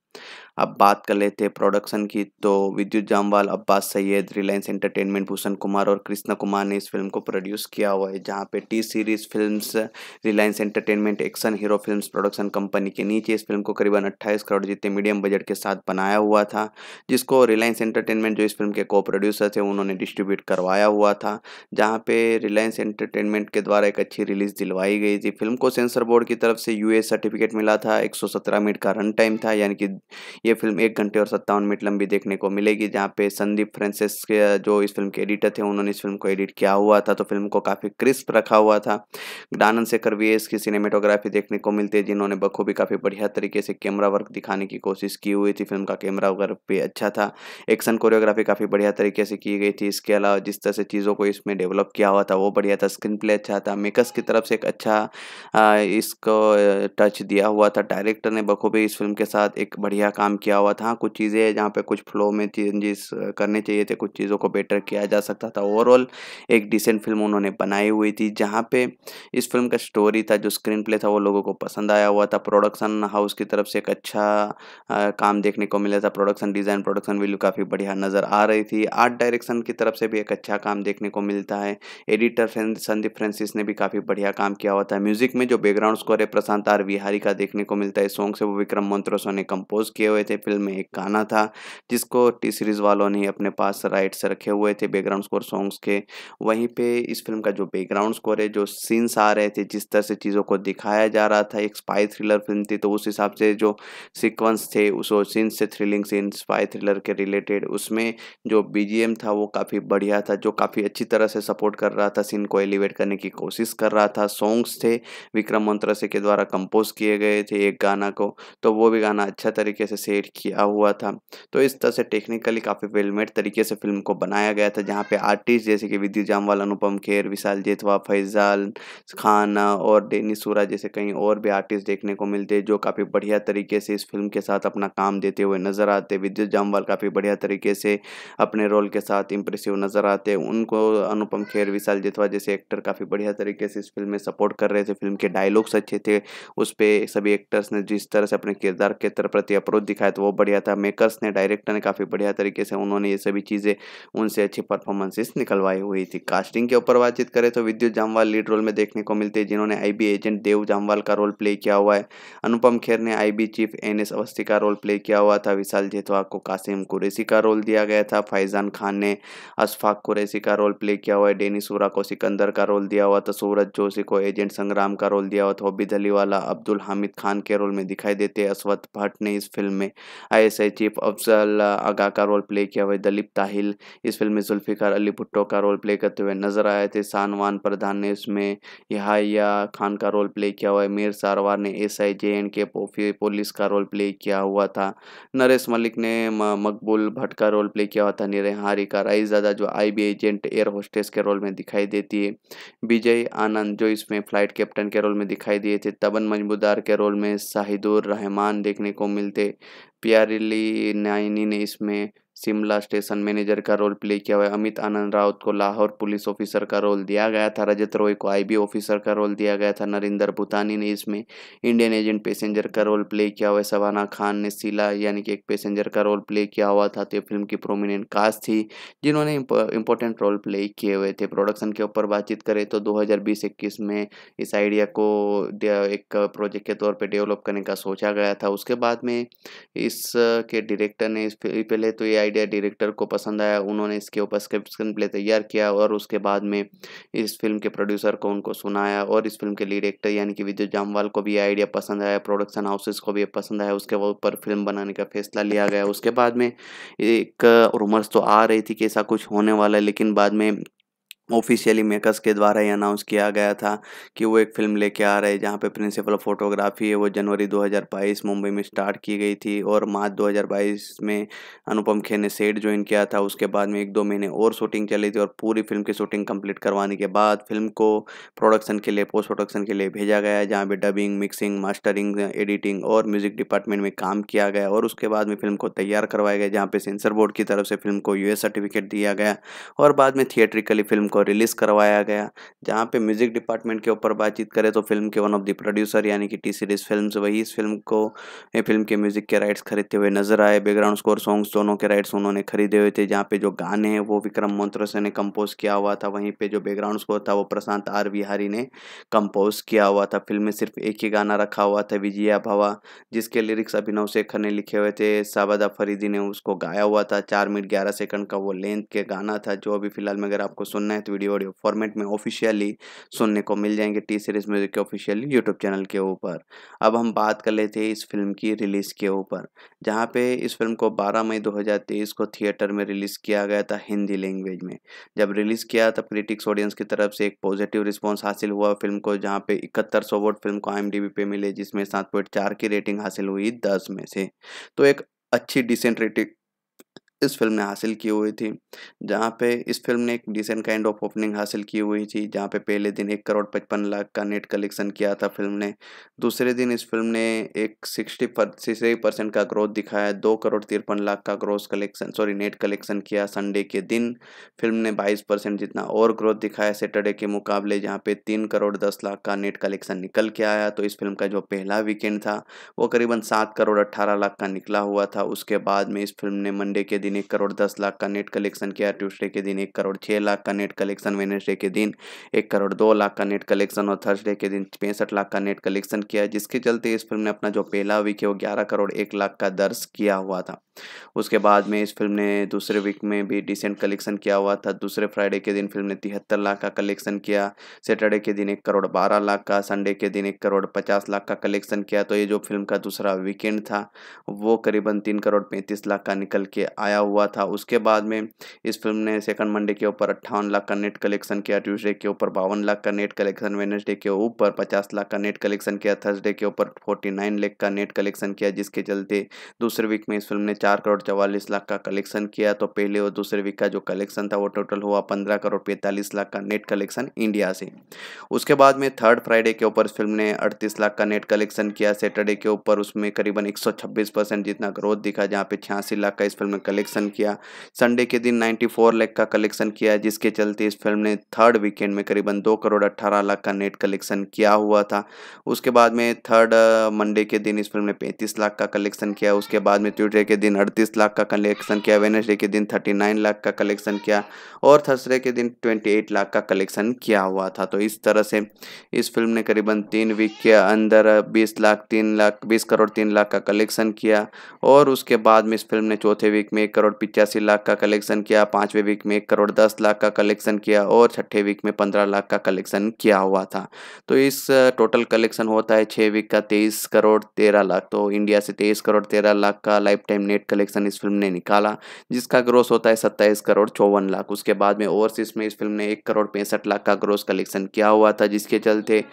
अब बात कर लेते हैं प्रोडक्शन की तो विद्युत जामवाल अब्बास सैयद रिलायंस एंटरटेनमेंट भूषण कुमार और कृष्णा कुमार ने इस फिल्म को प्रोड्यूस किया हुआ है जहाँ पे T series films Reliance entertainment action hero films production company के नीचे इस फिल्म को करीबन अट्ठाईस करोड़ जितने मीडियम बजट के साथ बनाया हुआ था जिसको रिलायंस एंटरटेनमेंट जो इस फिल्म के को प्रोड्यूसर थे उन्होंने डिस्ट्रीब्यूट करवाया हुआ था जहाँ पे रिलायंस एंटरटेनमेंट के द्वारा एक अच्छी रिलीज दिलवाई गई थी फिल्म को सेंसर बोर्ड की तरफ से यू सर्टिफिकेट मिला था एक मिनट का रन टाइम था यानी कि ये फिल्म एक घंटे और सत्तावन मिनट लंबी देखने को मिलेगी जहाँ पे संदीप फ्रेंसिस के जो इस फिल्म के एडिटर थे उन्होंने इस फिल्म को एडिट किया हुआ था तो फिल्म को काफ़ी क्रिस्प रखा हुआ था आनंद शेखर वी की सिनेमेटोग्राफी देखने को मिलती है जिन्होंने बखूबी काफ़ी बढ़िया तरीके से कैमरा वर्क दिखाने की कोशिश की हुई थी फिल्म का कैमरा वर्क भी अच्छा था एक्शन कोरियोग्राफी काफ़ी बढ़िया तरीके से की गई थी इसके अलावा जिस तरह से चीज़ों को इसमें डेवलप किया हुआ था वो बढ़िया था स्क्रीन प्ले अच्छा था मेकर्स की तरफ से एक अच्छा इसको टच दिया हुआ था डायरेक्टर ने बखूबी इस फिल्म के साथ एक बढ़िया काम काम किया हुआ था कुछ चीज़ें जहाँ पे कुछ फ्लो में चेंजेस करने चाहिए थे कुछ चीज़ों को बेटर किया जा सकता था ओवरऑल एक डिसेंट फिल्म उन्होंने बनाई हुई थी जहाँ पे इस फिल्म का स्टोरी था जो स्क्रीन प्ले था वो लोगों को पसंद आया हुआ था प्रोडक्शन हाउस की तरफ से एक अच्छा आ, काम देखने को मिला था प्रोडक्शन डिज़ाइन प्रोडक्शन वैल्यू काफ़ी बढ़िया नज़र आ रही थी आर्ट डायरेक्शन की तरफ से भी एक अच्छा काम देखने को मिलता है एडिटर संदीप फ्रेंसिस ने भी काफ़ी बढ़िया काम किया हुआ था म्यूजिक में जो बैकग्राउंड स्कोर है प्रशांत आर विहारी का देखने को मिलता है सॉन्ग से वो विक्रम मंत्रोसो ने कंपोज किए हुए रहे थे फिल्म में एक गाना था जिसको टी सीरीज़ वालों ने अपने पास राइट्स रखे हुए थे बैकग्राउंड स्कोर सॉन्ग्स के वहीं पे इस फिल्म का जो बैकग्राउंड स्कोर है जो सीन्स आ रहे थे जिस तरह से चीज़ों को दिखाया जा रहा था एक स्पाई थ्रिलर फिल्म थी तो उस हिसाब से जो सिक्वेंस थे उस सीन्स से थ्रिलिंग सीन स्पाई थ्रिलर के रिलेटेड उसमें जो बी था वो काफ़ी बढ़िया था जो काफ़ी अच्छी तरह से सपोर्ट कर रहा था सीन को एलिवेट करने की कोशिश कर रहा था सॉन्ग्स थे विक्रम मंत्रसे के द्वारा कंपोज किए गए थे एक गाना को तो वो भी गाना अच्छा तरीके से शेयर किया हुआ था तो इस तरह से टेक्निकली काफ़ी वेलमेड तरीके से फिल्म को बनाया गया था जहाँ पे आर्टिस्ट जैसे कि विद्यु जामवाल अनुपम खेर विशाल जेतवा फैजाल खान और डेनी सूरा जैसे कहीं और भी आर्टिस्ट देखने को मिलते जो काफ़ी बढ़िया तरीके से इस फिल्म के साथ अपना काम देते हुए नज़र आते विद्युत जामवाल काफ़ी बढ़िया तरीके से अपने रोल के साथ इंप्रेसिव नज़र आते उनको अनुपम खेर विशाल जेतवा जैसे एक्टर काफ़ी बढ़िया तरीके से इस फिल्म में सपोर्ट कर रहे थे फिल्म के डायलॉग्स अच्छे थे उस पर सभी एक्टर्स ने जिस तरह से अपने किरदार के प्रति अप्रोच दिखाया लिखा है तो वो बढ़िया था मेकर्स ने डायरेक्टर ने काफ़ी बढ़िया तरीके से उन्होंने ये सभी चीज़ें उनसे अच्छी परफॉर्मेंसेस निकलवाई हुई थी कास्टिंग के ऊपर बातचीत करें तो विद्युत जामवाल लीड रोल में देखने को मिलते हैं जिन्होंने आई एजेंट देव जामवाल का रोल प्ले किया हुआ है अनुपम खेर ने I chief N S Awasthi का रोल प्ले किया हुआ था विशाल जेतवा को कासिम कुरेसी का रोल दिया गया था फैज़ान खान ने अशफाक कुरैसी का रोल प्ले किया हुआ है डेनी सूरा को सिकंदर का रोल दिया हुआ था सूरज जोशी को एजेंट संग्राम का रोल दिया हुआ था हॉबी अलीवाला अब्दुल हामिद खान के रोल में दिखाई देते अश्वत भट्ट ने इस फिल्म में आईएसआई चीफ अफजल आगा का रोल प्ले किया हुआ दलीप ताहिल इस फिल्म में जुल्फिकार अली भुट्टो का रोल प्ले करते हुए नजर आए थे सानवान प्रधान ने इसमें यहाया खान का रोल प्ले किया हुआ है मीर सारवार ने S I J and K police का रोल प्ले किया हुआ था नरेश मलिक ने मकबूल भट्ट का रोल प्ले किया हुआ था निरहारी का दादा जो बी एजेंट एयर होस्टेस के रोल में दिखाई देती है विजय आनंद जो इसमें फ्लाइट कैप्टन के रोल में दिखाई दिए थे तबन मजमूदार के रोल में शाहिदुर रहमान देखने को मिलते प्यारिली नाइनी ने इसमें शिमला स्टेशन मैनेजर का रोल प्ले किया हुआ है अमित आनंद राउत को लाहौर पुलिस ऑफिसर का रोल दिया गया था रजत रॉय को आईबी ऑफिसर का रोल दिया गया था नरिंदर भूतानी ने इसमें इंडियन एजेंट पैसेंजर का रोल प्ले किया हुआ है सवाना खान ने सीला यानी कि एक पैसेंजर का रोल प्ले किया हुआ था तो फिल्म की प्रोमिनेंट कास्ट थी जिन्होंने इंपॉर्टेंट रोल प्ले किए हुए थे प्रोडक्शन के ऊपर बातचीत करें तो दो हज़ार में इस आइडिया को एक प्रोजेक्ट के तौर पर डेवलप करने का सोचा गया था उसके बाद में इसके डायरेक्टर ने पहले तो ये आइडिया डायरेक्टर को पसंद आया उन्होंने इसके ऊपर स्क्रिप्ट प्ले तैयार किया और उसके बाद में इस फिल्म के प्रोड्यूसर को उनको सुनाया और इस फिल्म के लीड एक्टर यानी कि विद्युत जामवाल को भी आइडिया पसंद आया प्रोडक्शन हाउसेस को भी पसंद आया उसके ऊपर फिल्म बनाने का फैसला लिया गया उसके बाद में एक रूमर्स तो आ रही थी कि ऐसा कुछ होने वाला है लेकिन बाद में ऑफिशियली मेकर्स के द्वारा ही अनाउंस किया गया था कि वो एक फिल्म लेके आ रहे हैं जहाँ पे प्रिंसिपल फोटोग्राफी है वो जनवरी 2022 मुंबई में स्टार्ट की गई थी और मार्च 2022 में अनुपम खेर ने सेट ज्वाइन किया था उसके बाद में एक दो महीने और शूटिंग चली थी और पूरी फिल्म की शूटिंग कम्प्लीट करवाने के बाद फिल्म को प्रोडक्शन के लिए पोस्ट प्रोडक्शन के लिए भेजा गया जहाँ पर डबिंग मिक्सिंग मास्टरिंग एडिटिंग और म्यूजिक डिपार्टमेंट में काम किया गया और उसके बाद में फिल्म को तैयार करवाया गया जहाँ पर सेंसर बोर्ड की तरफ से फिल्म को यू सर्टिफिकेट दिया गया और बाद में थिएट्रिकली फिल्म को रिलीज़ करवाया गया जहाँ पे म्यूज़िक डिपार्टमेंट के ऊपर बातचीत करें तो फिल्म के वन ऑफ द प्रोड्यूसर यानी कि टी सीरीज़ फिल्म वही इस फिल्म को फिल्म के म्यूज़िक के राइट्स खरीदते हुए नजर आए बैकग्राउंड स्कोर सॉन्ग्स दोनों के राइट्स उन्होंने खरीदे हुए थे जहाँ पे जो गाने हैं वो विक्रम मंत्रोसे ने कंपोज किया हुआ था वहीं पर जो बैकग्राउंड स्कोर था वो प्रशांत आर विहारी ने कंपोज किया हुआ था फिल्म में सिर्फ एक ही गाना रखा हुआ था विजया भवा जिसके लिरिक्स अभिनव शेखर ने लिखे हुए थे साबादा फरीदी ने उसको गाया हुआ था चार मिनट ग्यारह सेकंड का वो लेंथ के गाना था जो अभी फिलहाल में अगर आपको सुनना है तो वीडियो ऑडियो फॉर्मेट में ऑफिशियली सुनने को मिल जाएंगे टी सीरीज म्यूजिक के ऑफिशियली यूट्यूब चैनल के ऊपर अब हम बात कर लेते हैं इस फिल्म की रिलीज़ के ऊपर जहाँ पे इस फिल्म को 12 मई 2023 को थिएटर में रिलीज़ किया गया था हिंदी लैंग्वेज में जब रिलीज़ किया तब क्रिटिक्स ऑडियंस की तरफ से एक पॉजिटिव रिस्पॉन्स हासिल हुआ फिल्म को जहाँ पे इकहत्तर सौ वोट फिल्म को आई पे मिले जिसमें सात की रेटिंग हासिल हुई दस में से तो एक अच्छी डिसेंट रेटिंग इस फिल्म ने हासिल की हुई थी जहाँ पे इस फिल्म ने एक डिसेंट काइंड ऑफ ओपनिंग हासिल की हुई थी जहाँ पे पहले दिन एक करोड़ पचपन लाख का नेट कलेक्शन किया था फिल्म ने दूसरे दिन इस फिल्म ने एक सिक्सटी सिक्सटी परसेंट का ग्रोथ दिखाया दो करोड़ तिरपन लाख का growth collection sorry net collection किया संडे के दिन फिल्म ने बाईस परसेंट जितना और ग्रोथ दिखाया सैटरडे के मुकाबले जहाँ पे तीन करोड़ दस लाख का नेट कलेक्शन निकल के आया तो इस फिल्म का जो पहला वीकेंड था वो करीबन सात करोड़ अट्ठारह लाख का निकला हुआ था उसके बाद में इस फिल्म ने मंडे के दिन एक करोड़ दस लाख का नेट कलेक्शन किया ट्यूसडे के दिन एक करोड़ छः लाख का नेट कलेक्शन वेनेसडे के दिन एक करोड़ दो लाख का नेट कलेक्शन और थर्सडे के दिन पैंसठ लाख का नेट कलेक्शन किया जिसके चलते इस फिल्म ने अपना जो पहला वीक है वो ग्यारह करोड़ एक लाख का दर्ज किया हुआ था उसके बाद में इस फिल्म ने दूसरे वीक में भी डिसेंट कलेक्शन किया हुआ था दूसरे फ्राइडे के दिन फिल्म ने तिहत्तर लाख का कलेक्शन किया सैटरडे के दिन एक करोड़ बारह लाख का संडे के दिन एक करोड़ पचास लाख का कलेक्शन किया तो ये जो फिल्म का दूसरा वीकेंड था वो करीबन तीन करोड़ पैंतीस लाख का निकल के आया आया हुआ था उसके बाद में इस फिल्म ने सेकंड मंडे के ऊपर अट्ठावन लाख का नेट कलेक्शन किया ट्यूसडे के ऊपर बावन लाख का नेट कलेक्शन वेनसडे के ऊपर पचास लाख का नेट कलेक्शन किया थर्सडे के ऊपर फोर्टी नाइन का नेट कलेक्शन किया जिसके चलते दूसरे वीक में इस फिल्म ने चार करोड़ चवालीस लाख का कलेक्शन किया तो पहले और दूसरे वीक का जो कलेक्शन था वो टोटल हुआ पंद्रह करोड़ पैंतालीस लाख का नेट कलेक्शन इंडिया से उसके बाद में थर्ड फ्राइडे के ऊपर फिल्म ने अड़तीस लाख का नेट कलेक्शन किया सैटरडे के ऊपर उसमें करीबन एक जितना ग्रोथ दिखा जहाँ पे छियासी लाख का इस फिल्म ने कलेक्शन कलेक्शन किया संडे के दिन 94 लाख का कलेक्शन किया जिसके चलते इस फिल्म ने थर्ड वीकेंड में करीबन दो करोड़ अट्ठारह लाख का नेट कलेक्शन किया हुआ था उसके बाद में थर्ड मंडे के दिन इस फिल्म ने पैंतीस लाख का कलेक्शन किया उसके बाद में ट्यूजडे के दिन अड़तीस लाख का कलेक्शन किया वेनसडे के दिन थर्टी नाइन लाख का कलेक्शन किया और थर्सडे के दिन ट्वेंटी एट लाख का कलेक्शन किया हुआ था तो इस तरह से इस फिल्म ने करीबन तीन वीक के अंदर बीस लाख तीन लाख बीस करोड़ तीन लाख का कलेक्शन किया और उसके बाद में इस फिल्म ने चौथे वीक में करोड़ पिचासी लाख का कलेक्शन किया पांचवे वीक में एक करोड़ दस लाख का कलेक्शन किया और छठे वीक में पंद्रह लाख का कलेक्शन किया हुआ था तो इस टोटल कलेक्शन होता है छः वीक का तेईस करोड़ तेरह लाख तो इंडिया से तेईस करोड़ तेरह लाख का लाइफ टाइम नेट कलेक्शन इस फिल्म ने निकाला जिसका ग्रोस होता है सत्ताईस करोड़ चौवन लाख उसके बाद में ओवरसीज में इस फिल्म ने एक करोड़ पैंसठ लाख का ग्रोस कलेक्शन किया हुआ था जिसके चलते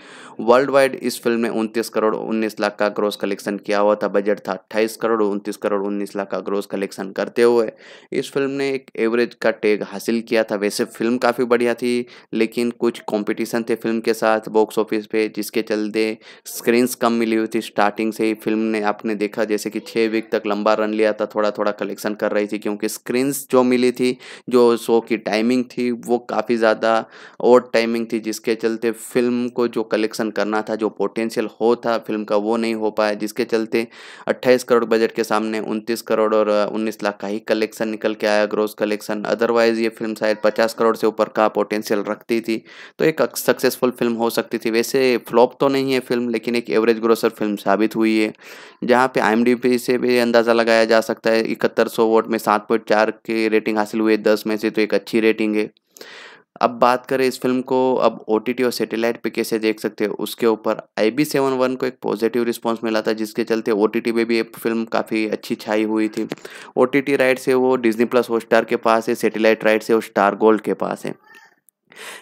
वर्ल्ड वाइड इस फिल्म ने उनतीस करोड़ उन्नीस लाख का ग्रोस कलेक्शन किया हुआ था बजट था अट्ठाईस करोड़ उनतीस करोड़ उन्नीस लाख का ग्रोस कलेक्शन करते हुए है इस फिल्म ने एक एवरेज का टैग हासिल किया था वैसे फिल्म काफ़ी बढ़िया थी लेकिन कुछ कंपटीशन थे फिल्म के साथ बॉक्स ऑफिस पे जिसके चलते स्क्रीन्स कम मिली हुई थी स्टार्टिंग से ही फिल्म ने आपने देखा जैसे कि छः वीक तक लंबा रन लिया था थोड़ा थोड़ा कलेक्शन कर रही थी क्योंकि स्क्रीन्स जो मिली थी जो शो की टाइमिंग थी वो काफ़ी ज़्यादा और टाइमिंग थी जिसके चलते फिल्म को जो कलेक्शन करना था जो पोटेंशियल हो था फिल्म का वो नहीं हो पाया जिसके चलते अट्ठाईस करोड़ बजट के सामने उनतीस करोड़ और उन्नीस लाख का ही कलेक्शन निकल के आया ग्रोस कलेक्शन अदरवाइज ये फिल्म शायद पचास करोड़ से ऊपर का पोटेंशियल रखती थी तो एक सक्सेसफुल फिल्म हो सकती थी वैसे फ्लॉप तो नहीं है फिल्म लेकिन एक एवरेज ग्रोसर फिल्म साबित हुई है जहाँ पे आई से भी अंदाज़ा लगाया जा सकता है इकहत्तर सौ वोट में सात पॉइंट चार की रेटिंग हासिल हुई है दस में से तो एक अच्छी रेटिंग है अब बात करें इस फिल्म को अब ओ और सैटेलाइट पे कैसे देख सकते हैं उसके ऊपर आई बी सेवन वन को एक पॉजिटिव रिस्पांस मिला था जिसके चलते ओ में भी ये फिल्म काफ़ी अच्छी छाई हुई थी ओ टी राइट से वो डिजनी प्लस हॉट के पास है सेटेलाइट राइट से वो स्टार गोल्ड के पास है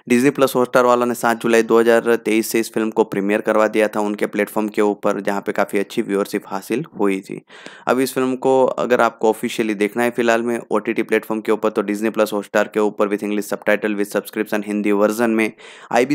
डिज्नी प्लस हॉटस्टार वालों ने 7 जुलाई 2023 से इस फिल्म को प्रीमियर करवा दिया था उनके प्लेटफॉर्म के ऊपर जहां पे काफ़ी अच्छी व्यूअरशिप हासिल हुई थी अब इस फिल्म को अगर आपको ऑफिशियली देखना है फिलहाल में ओ टी प्लेटफॉर्म के ऊपर तो डिज्नी प्लस हॉटस्टार के ऊपर with English subtitle with subscription Hindi version में आई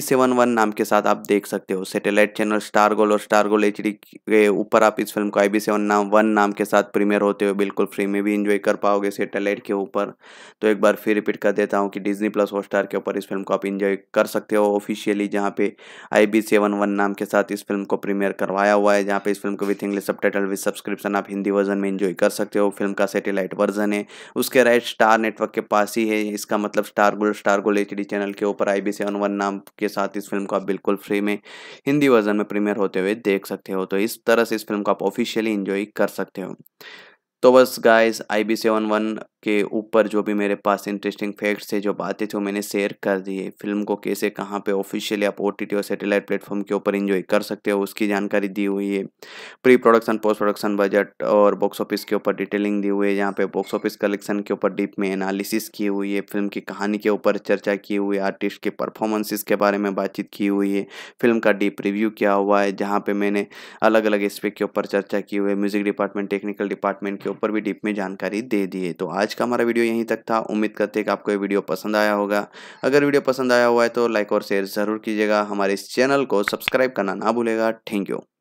नाम के साथ आप देख सकते हो सेटेलाइट चैनल स्टार गोल और स्टार गोल एच के ऊपर आप इस फिल्म को आई नाम वन नाम के साथ प्रीमियर होते हुए बिल्कुल फ्री में भी इंजॉय कर पाओगे सेटेलाइट के ऊपर तो एक बार फिर रिपीट कर देता हूँ कि डिज्नी प्लस हॉटस्टार के ऊपर इस फिल्म को आप इंजॉय कर सकते हो ऑफिशियली जहाँ पे आई बी सेवन वन नाम के साथ इस फिल्म को प्रीमियर करवाया हुआ है जहाँ पे इस फिल्म को with English subtitle with subscription आप हिंदी वर्जन में इंजॉय कर सकते हो फिल्म का सेटेलाइट वर्जन है उसके राइट स्टार नेटवर्क के पास ही है इसका मतलब स्टार गोल स्टार गोल एच चैनल के ऊपर आई बी सेवन वन नाम के साथ इस फिल्म को आप बिल्कुल फ्री में हिंदी वर्जन में प्रीमियर होते हुए देख सकते हो तो इस तरह से इस फिल्म को आप ऑफिशियली इंजॉय कर सकते हो तो बस guys I B seven one के ऊपर जो भी मेरे पास इंटरेस्टिंग फैक्ट्स थे जो बातें थी वो मैंने शेयर कर दिए फिल्म को कैसे कहाँ पे ऑफिशियल या ओ टी और सेटेलाइट प्लेटफॉर्म के ऊपर इन्जॉय कर सकते हो उसकी जानकारी दी हुई है pre production post production budget और बॉक्स ऑफिस के ऊपर डिटेलिंग दी हुई है जहाँ पे बॉक्स ऑफिस कलेक्शन के ऊपर डीप में एनालिसिस की हुई है फिल्म की कहानी के ऊपर चर्चा की हुई है आर्टिस्ट के परफॉर्मेंसेस के बारे में बातचीत की हुई है फिल्म का डीप रिव्यू किया हुआ है जहाँ पर मैंने अलग अलग एस्पेक्ट के ऊपर चर्चा की हुई है म्यूजिक डिपार्टमेंट टेक्निकल डिपार्टमेंट के ऊपर भी डीप में जानकारी दे दी है तो आज का हमारा वीडियो यहीं तक था उम्मीद करते हैं कि आपको ये वीडियो पसंद आया होगा अगर वीडियो पसंद आया हुआ है तो लाइक और शेयर ज़रूर कीजिएगा हमारे इस चैनल को सब्सक्राइब करना ना भूलेगा थैंक यू